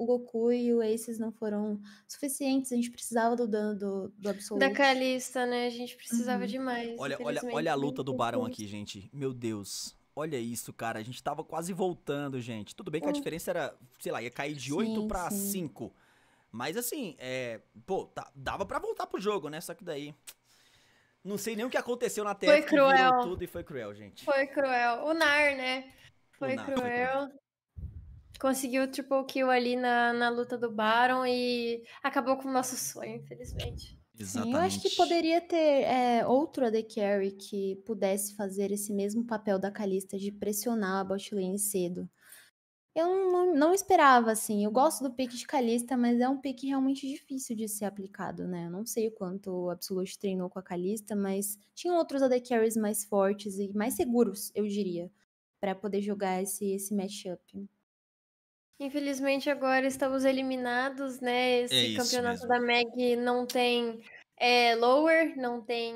o Goku e o Aces não foram suficientes, a gente precisava do dano do, do absoluto. Da Calista, né? A gente precisava uhum. demais. Olha, olha, olha a luta do Barão aqui, gente. Meu Deus. Olha isso, cara. A gente tava quase voltando, gente. Tudo bem que a hum. diferença era, sei lá, ia cair de sim, 8 para 5. Mas assim, é, pô, tá, dava para voltar pro jogo, né? Só que daí não sei nem o que aconteceu na Terra. Foi cruel. Tudo e foi cruel, gente. Foi cruel. O Nar, né? Foi cruel. Foi conseguiu tipo, o triple kill ali na, na luta do Baron e acabou com o nosso sonho, infelizmente. Exatamente. eu acho que poderia ter é, outro AD Carry que pudesse fazer esse mesmo papel da Kalista de pressionar a botlane cedo. Eu não, não, esperava, assim. Eu gosto do pick de Kalista, mas é um pick realmente difícil de ser aplicado, né? Eu não sei o quanto o Absolute treinou com a Kalista, mas tinham outros AD Carries mais fortes e mais seguros, eu diria, para poder jogar esse, esse matchup. Infelizmente agora estamos eliminados, né? Esse é campeonato mesmo. da Meg não tem é, lower, não tem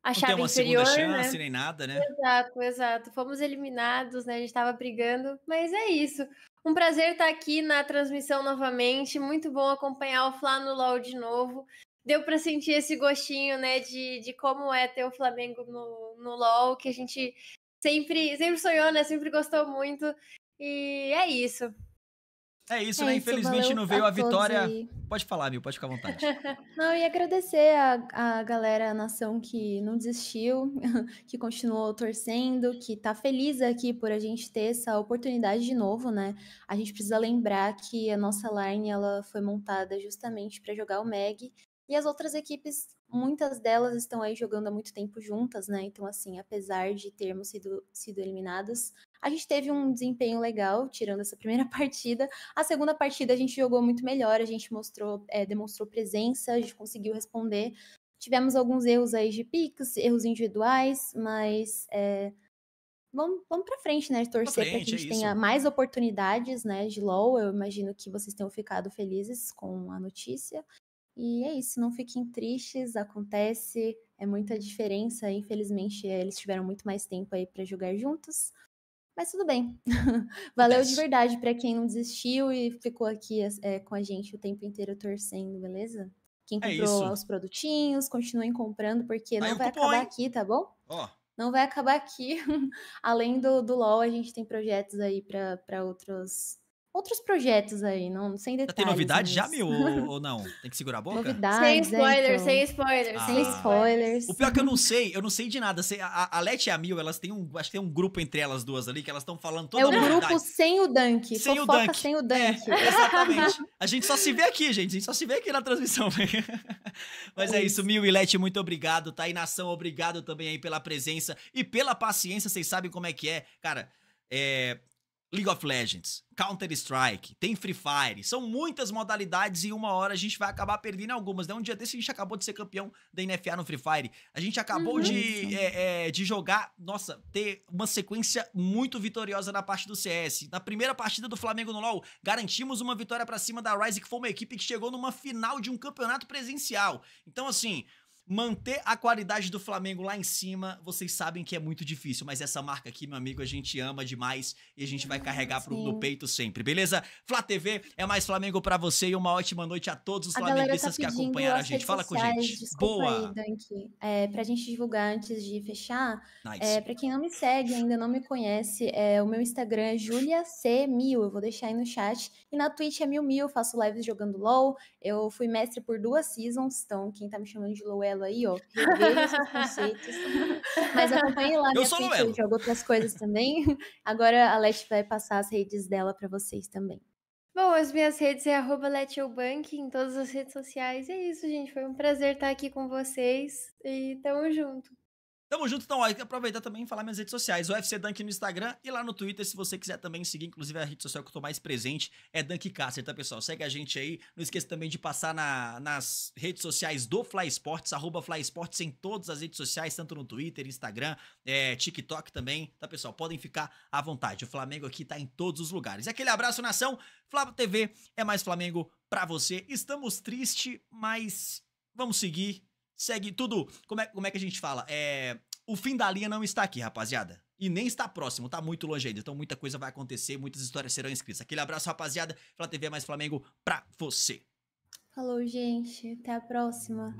a não chave tem uma inferior, segunda né? chance né? nem nada, né? Exato, exato. Fomos eliminados, né? A gente estava brigando, mas é isso. Um prazer estar aqui na transmissão novamente. Muito bom acompanhar o Flá no LOL de novo. Deu para sentir esse gostinho, né, de, de como é ter o Flamengo no, no LOL, que a gente sempre, sempre sonhou, né? Sempre gostou muito. E é isso. É isso, é né? Isso, Infelizmente não veio a, a vitória. Pode falar, Mil, pode ficar à vontade. não, e agradecer a, a galera, a nação que não desistiu, que continuou torcendo, que tá feliz aqui por a gente ter essa oportunidade de novo, né? A gente precisa lembrar que a nossa line ela foi montada justamente para jogar o Meg e as outras equipes muitas delas estão aí jogando há muito tempo juntas, né? Então, assim, apesar de termos sido, sido eliminadas, a gente teve um desempenho legal, tirando essa primeira partida. A segunda partida a gente jogou muito melhor, a gente mostrou, é, demonstrou presença, a gente conseguiu responder. Tivemos alguns erros aí de picos, erros individuais, mas é, vamos, vamos pra frente, né? Torcer para que a é gente é tenha mais oportunidades, né, de LOL. Eu imagino que vocês tenham ficado felizes com a notícia. E é isso, não fiquem tristes, acontece, é muita diferença. Infelizmente, eh, eles tiveram muito mais tempo aí para jogar juntos. Mas tudo bem. Valeu de verdade para quem não desistiu e ficou aqui é, com a gente o tempo inteiro torcendo, beleza? Quem é comprou é os produtinhos, continuem comprando, porque tá Aí tá não vai acabar aqui, tá bom? Oh. Não vai acabar aqui. Além do, do LOL, a gente tem projetos aí para outros outros projetos aí, não, sem detalhes. Já tem novidade mas... já, meu, ou, ou, não? Tem que segurar a boca? Novidades, sem spoilers então. sem spoilers Ah. Sem spoilers. O pior é que eu não sei, eu não sei de nada. A, a Leti e a Mil, elas têm um, acho que tem um grupo entre elas duas ali, que elas estão falando é toda a É o grupo sem o Dunk, sem o Dunk. sem o é, Dunk. É, exatamente. a gente só se vê aqui, gente, a gente só se vê aqui na transmissão. mas é, é isso, Mil e Leti, muito obrigado, tá? E Nação, obrigado também aí pela presença e pela paciência, vocês sabem como é que é. Cara, é, League of Legends, Counter-Strike, tem Free Fire, são muitas modalidades e uma hora a gente vai acabar perdendo algumas, né? Um dia desse a gente acabou de ser campeão da NFA no Free Fire, a gente acabou uhum. de, é, é, de jogar, nossa, ter uma sequência muito vitoriosa na parte do CS. Na primeira partida do Flamengo no LoL, garantimos uma vitória para cima da Ryze, que foi uma equipe que chegou numa final de um campeonato presencial. Então, assim, Manter a qualidade do Flamengo lá em cima, vocês sabem que é muito difícil, mas essa marca aqui, meu amigo, a gente ama demais e a gente vai carregar pro, no peito sempre, beleza? Flá TV é mais Flamengo para você e uma ótima noite a todos os a tá flamenguistas tá que acompanharam a gente. Fala sociais, com a gente. Boa! Aí, é, pra gente divulgar antes de fechar, nice. é, pra quem não me segue ainda não me conhece, é, o meu Instagram é juliacmil, eu vou deixar aí no chat. E na Twitch é mil mil, faço lives jogando LOL, eu fui mestre por duas seasons, então quem tá me chamando de LOL é paralelo aí, ó. Reveja seus conceitos. Mas acompanhe lá frente, eu jogo outras coisas também. Agora a Leste vai passar as redes dela para vocês também. Bom, as minhas redes é arroba em todas as redes sociais. E é isso, gente. Foi um prazer estar aqui com vocês e tamo junto. Tamo junto, então. Ó, aproveitar também e falar minhas redes sociais. UFC Dunk no Instagram e lá no Twitter, se você quiser também seguir. Inclusive, é a rede social que eu tô mais presente é Dunk Cáceres, tá, pessoal? Segue a gente aí. Não esqueça também de passar na, nas redes sociais do Fly Sports, arroba Fly Sports em todas as redes sociais, tanto no Twitter, Instagram, é, TikTok também, tá, pessoal? Podem ficar à vontade. O Flamengo aqui tá em todos os lugares. E aquele abraço, nação. Flávio TV é mais Flamengo pra você. Estamos triste, mas vamos seguir segue tudo. Como é, como é que a gente fala? É, o fim da linha não está aqui, rapaziada. E nem está próximo, tá muito longe ainda. Então muita coisa vai acontecer, muitas histórias serão escritas. Aquele abraço, rapaziada. Fala TV é mais Flamengo pra você. Falou, gente. Até a próxima.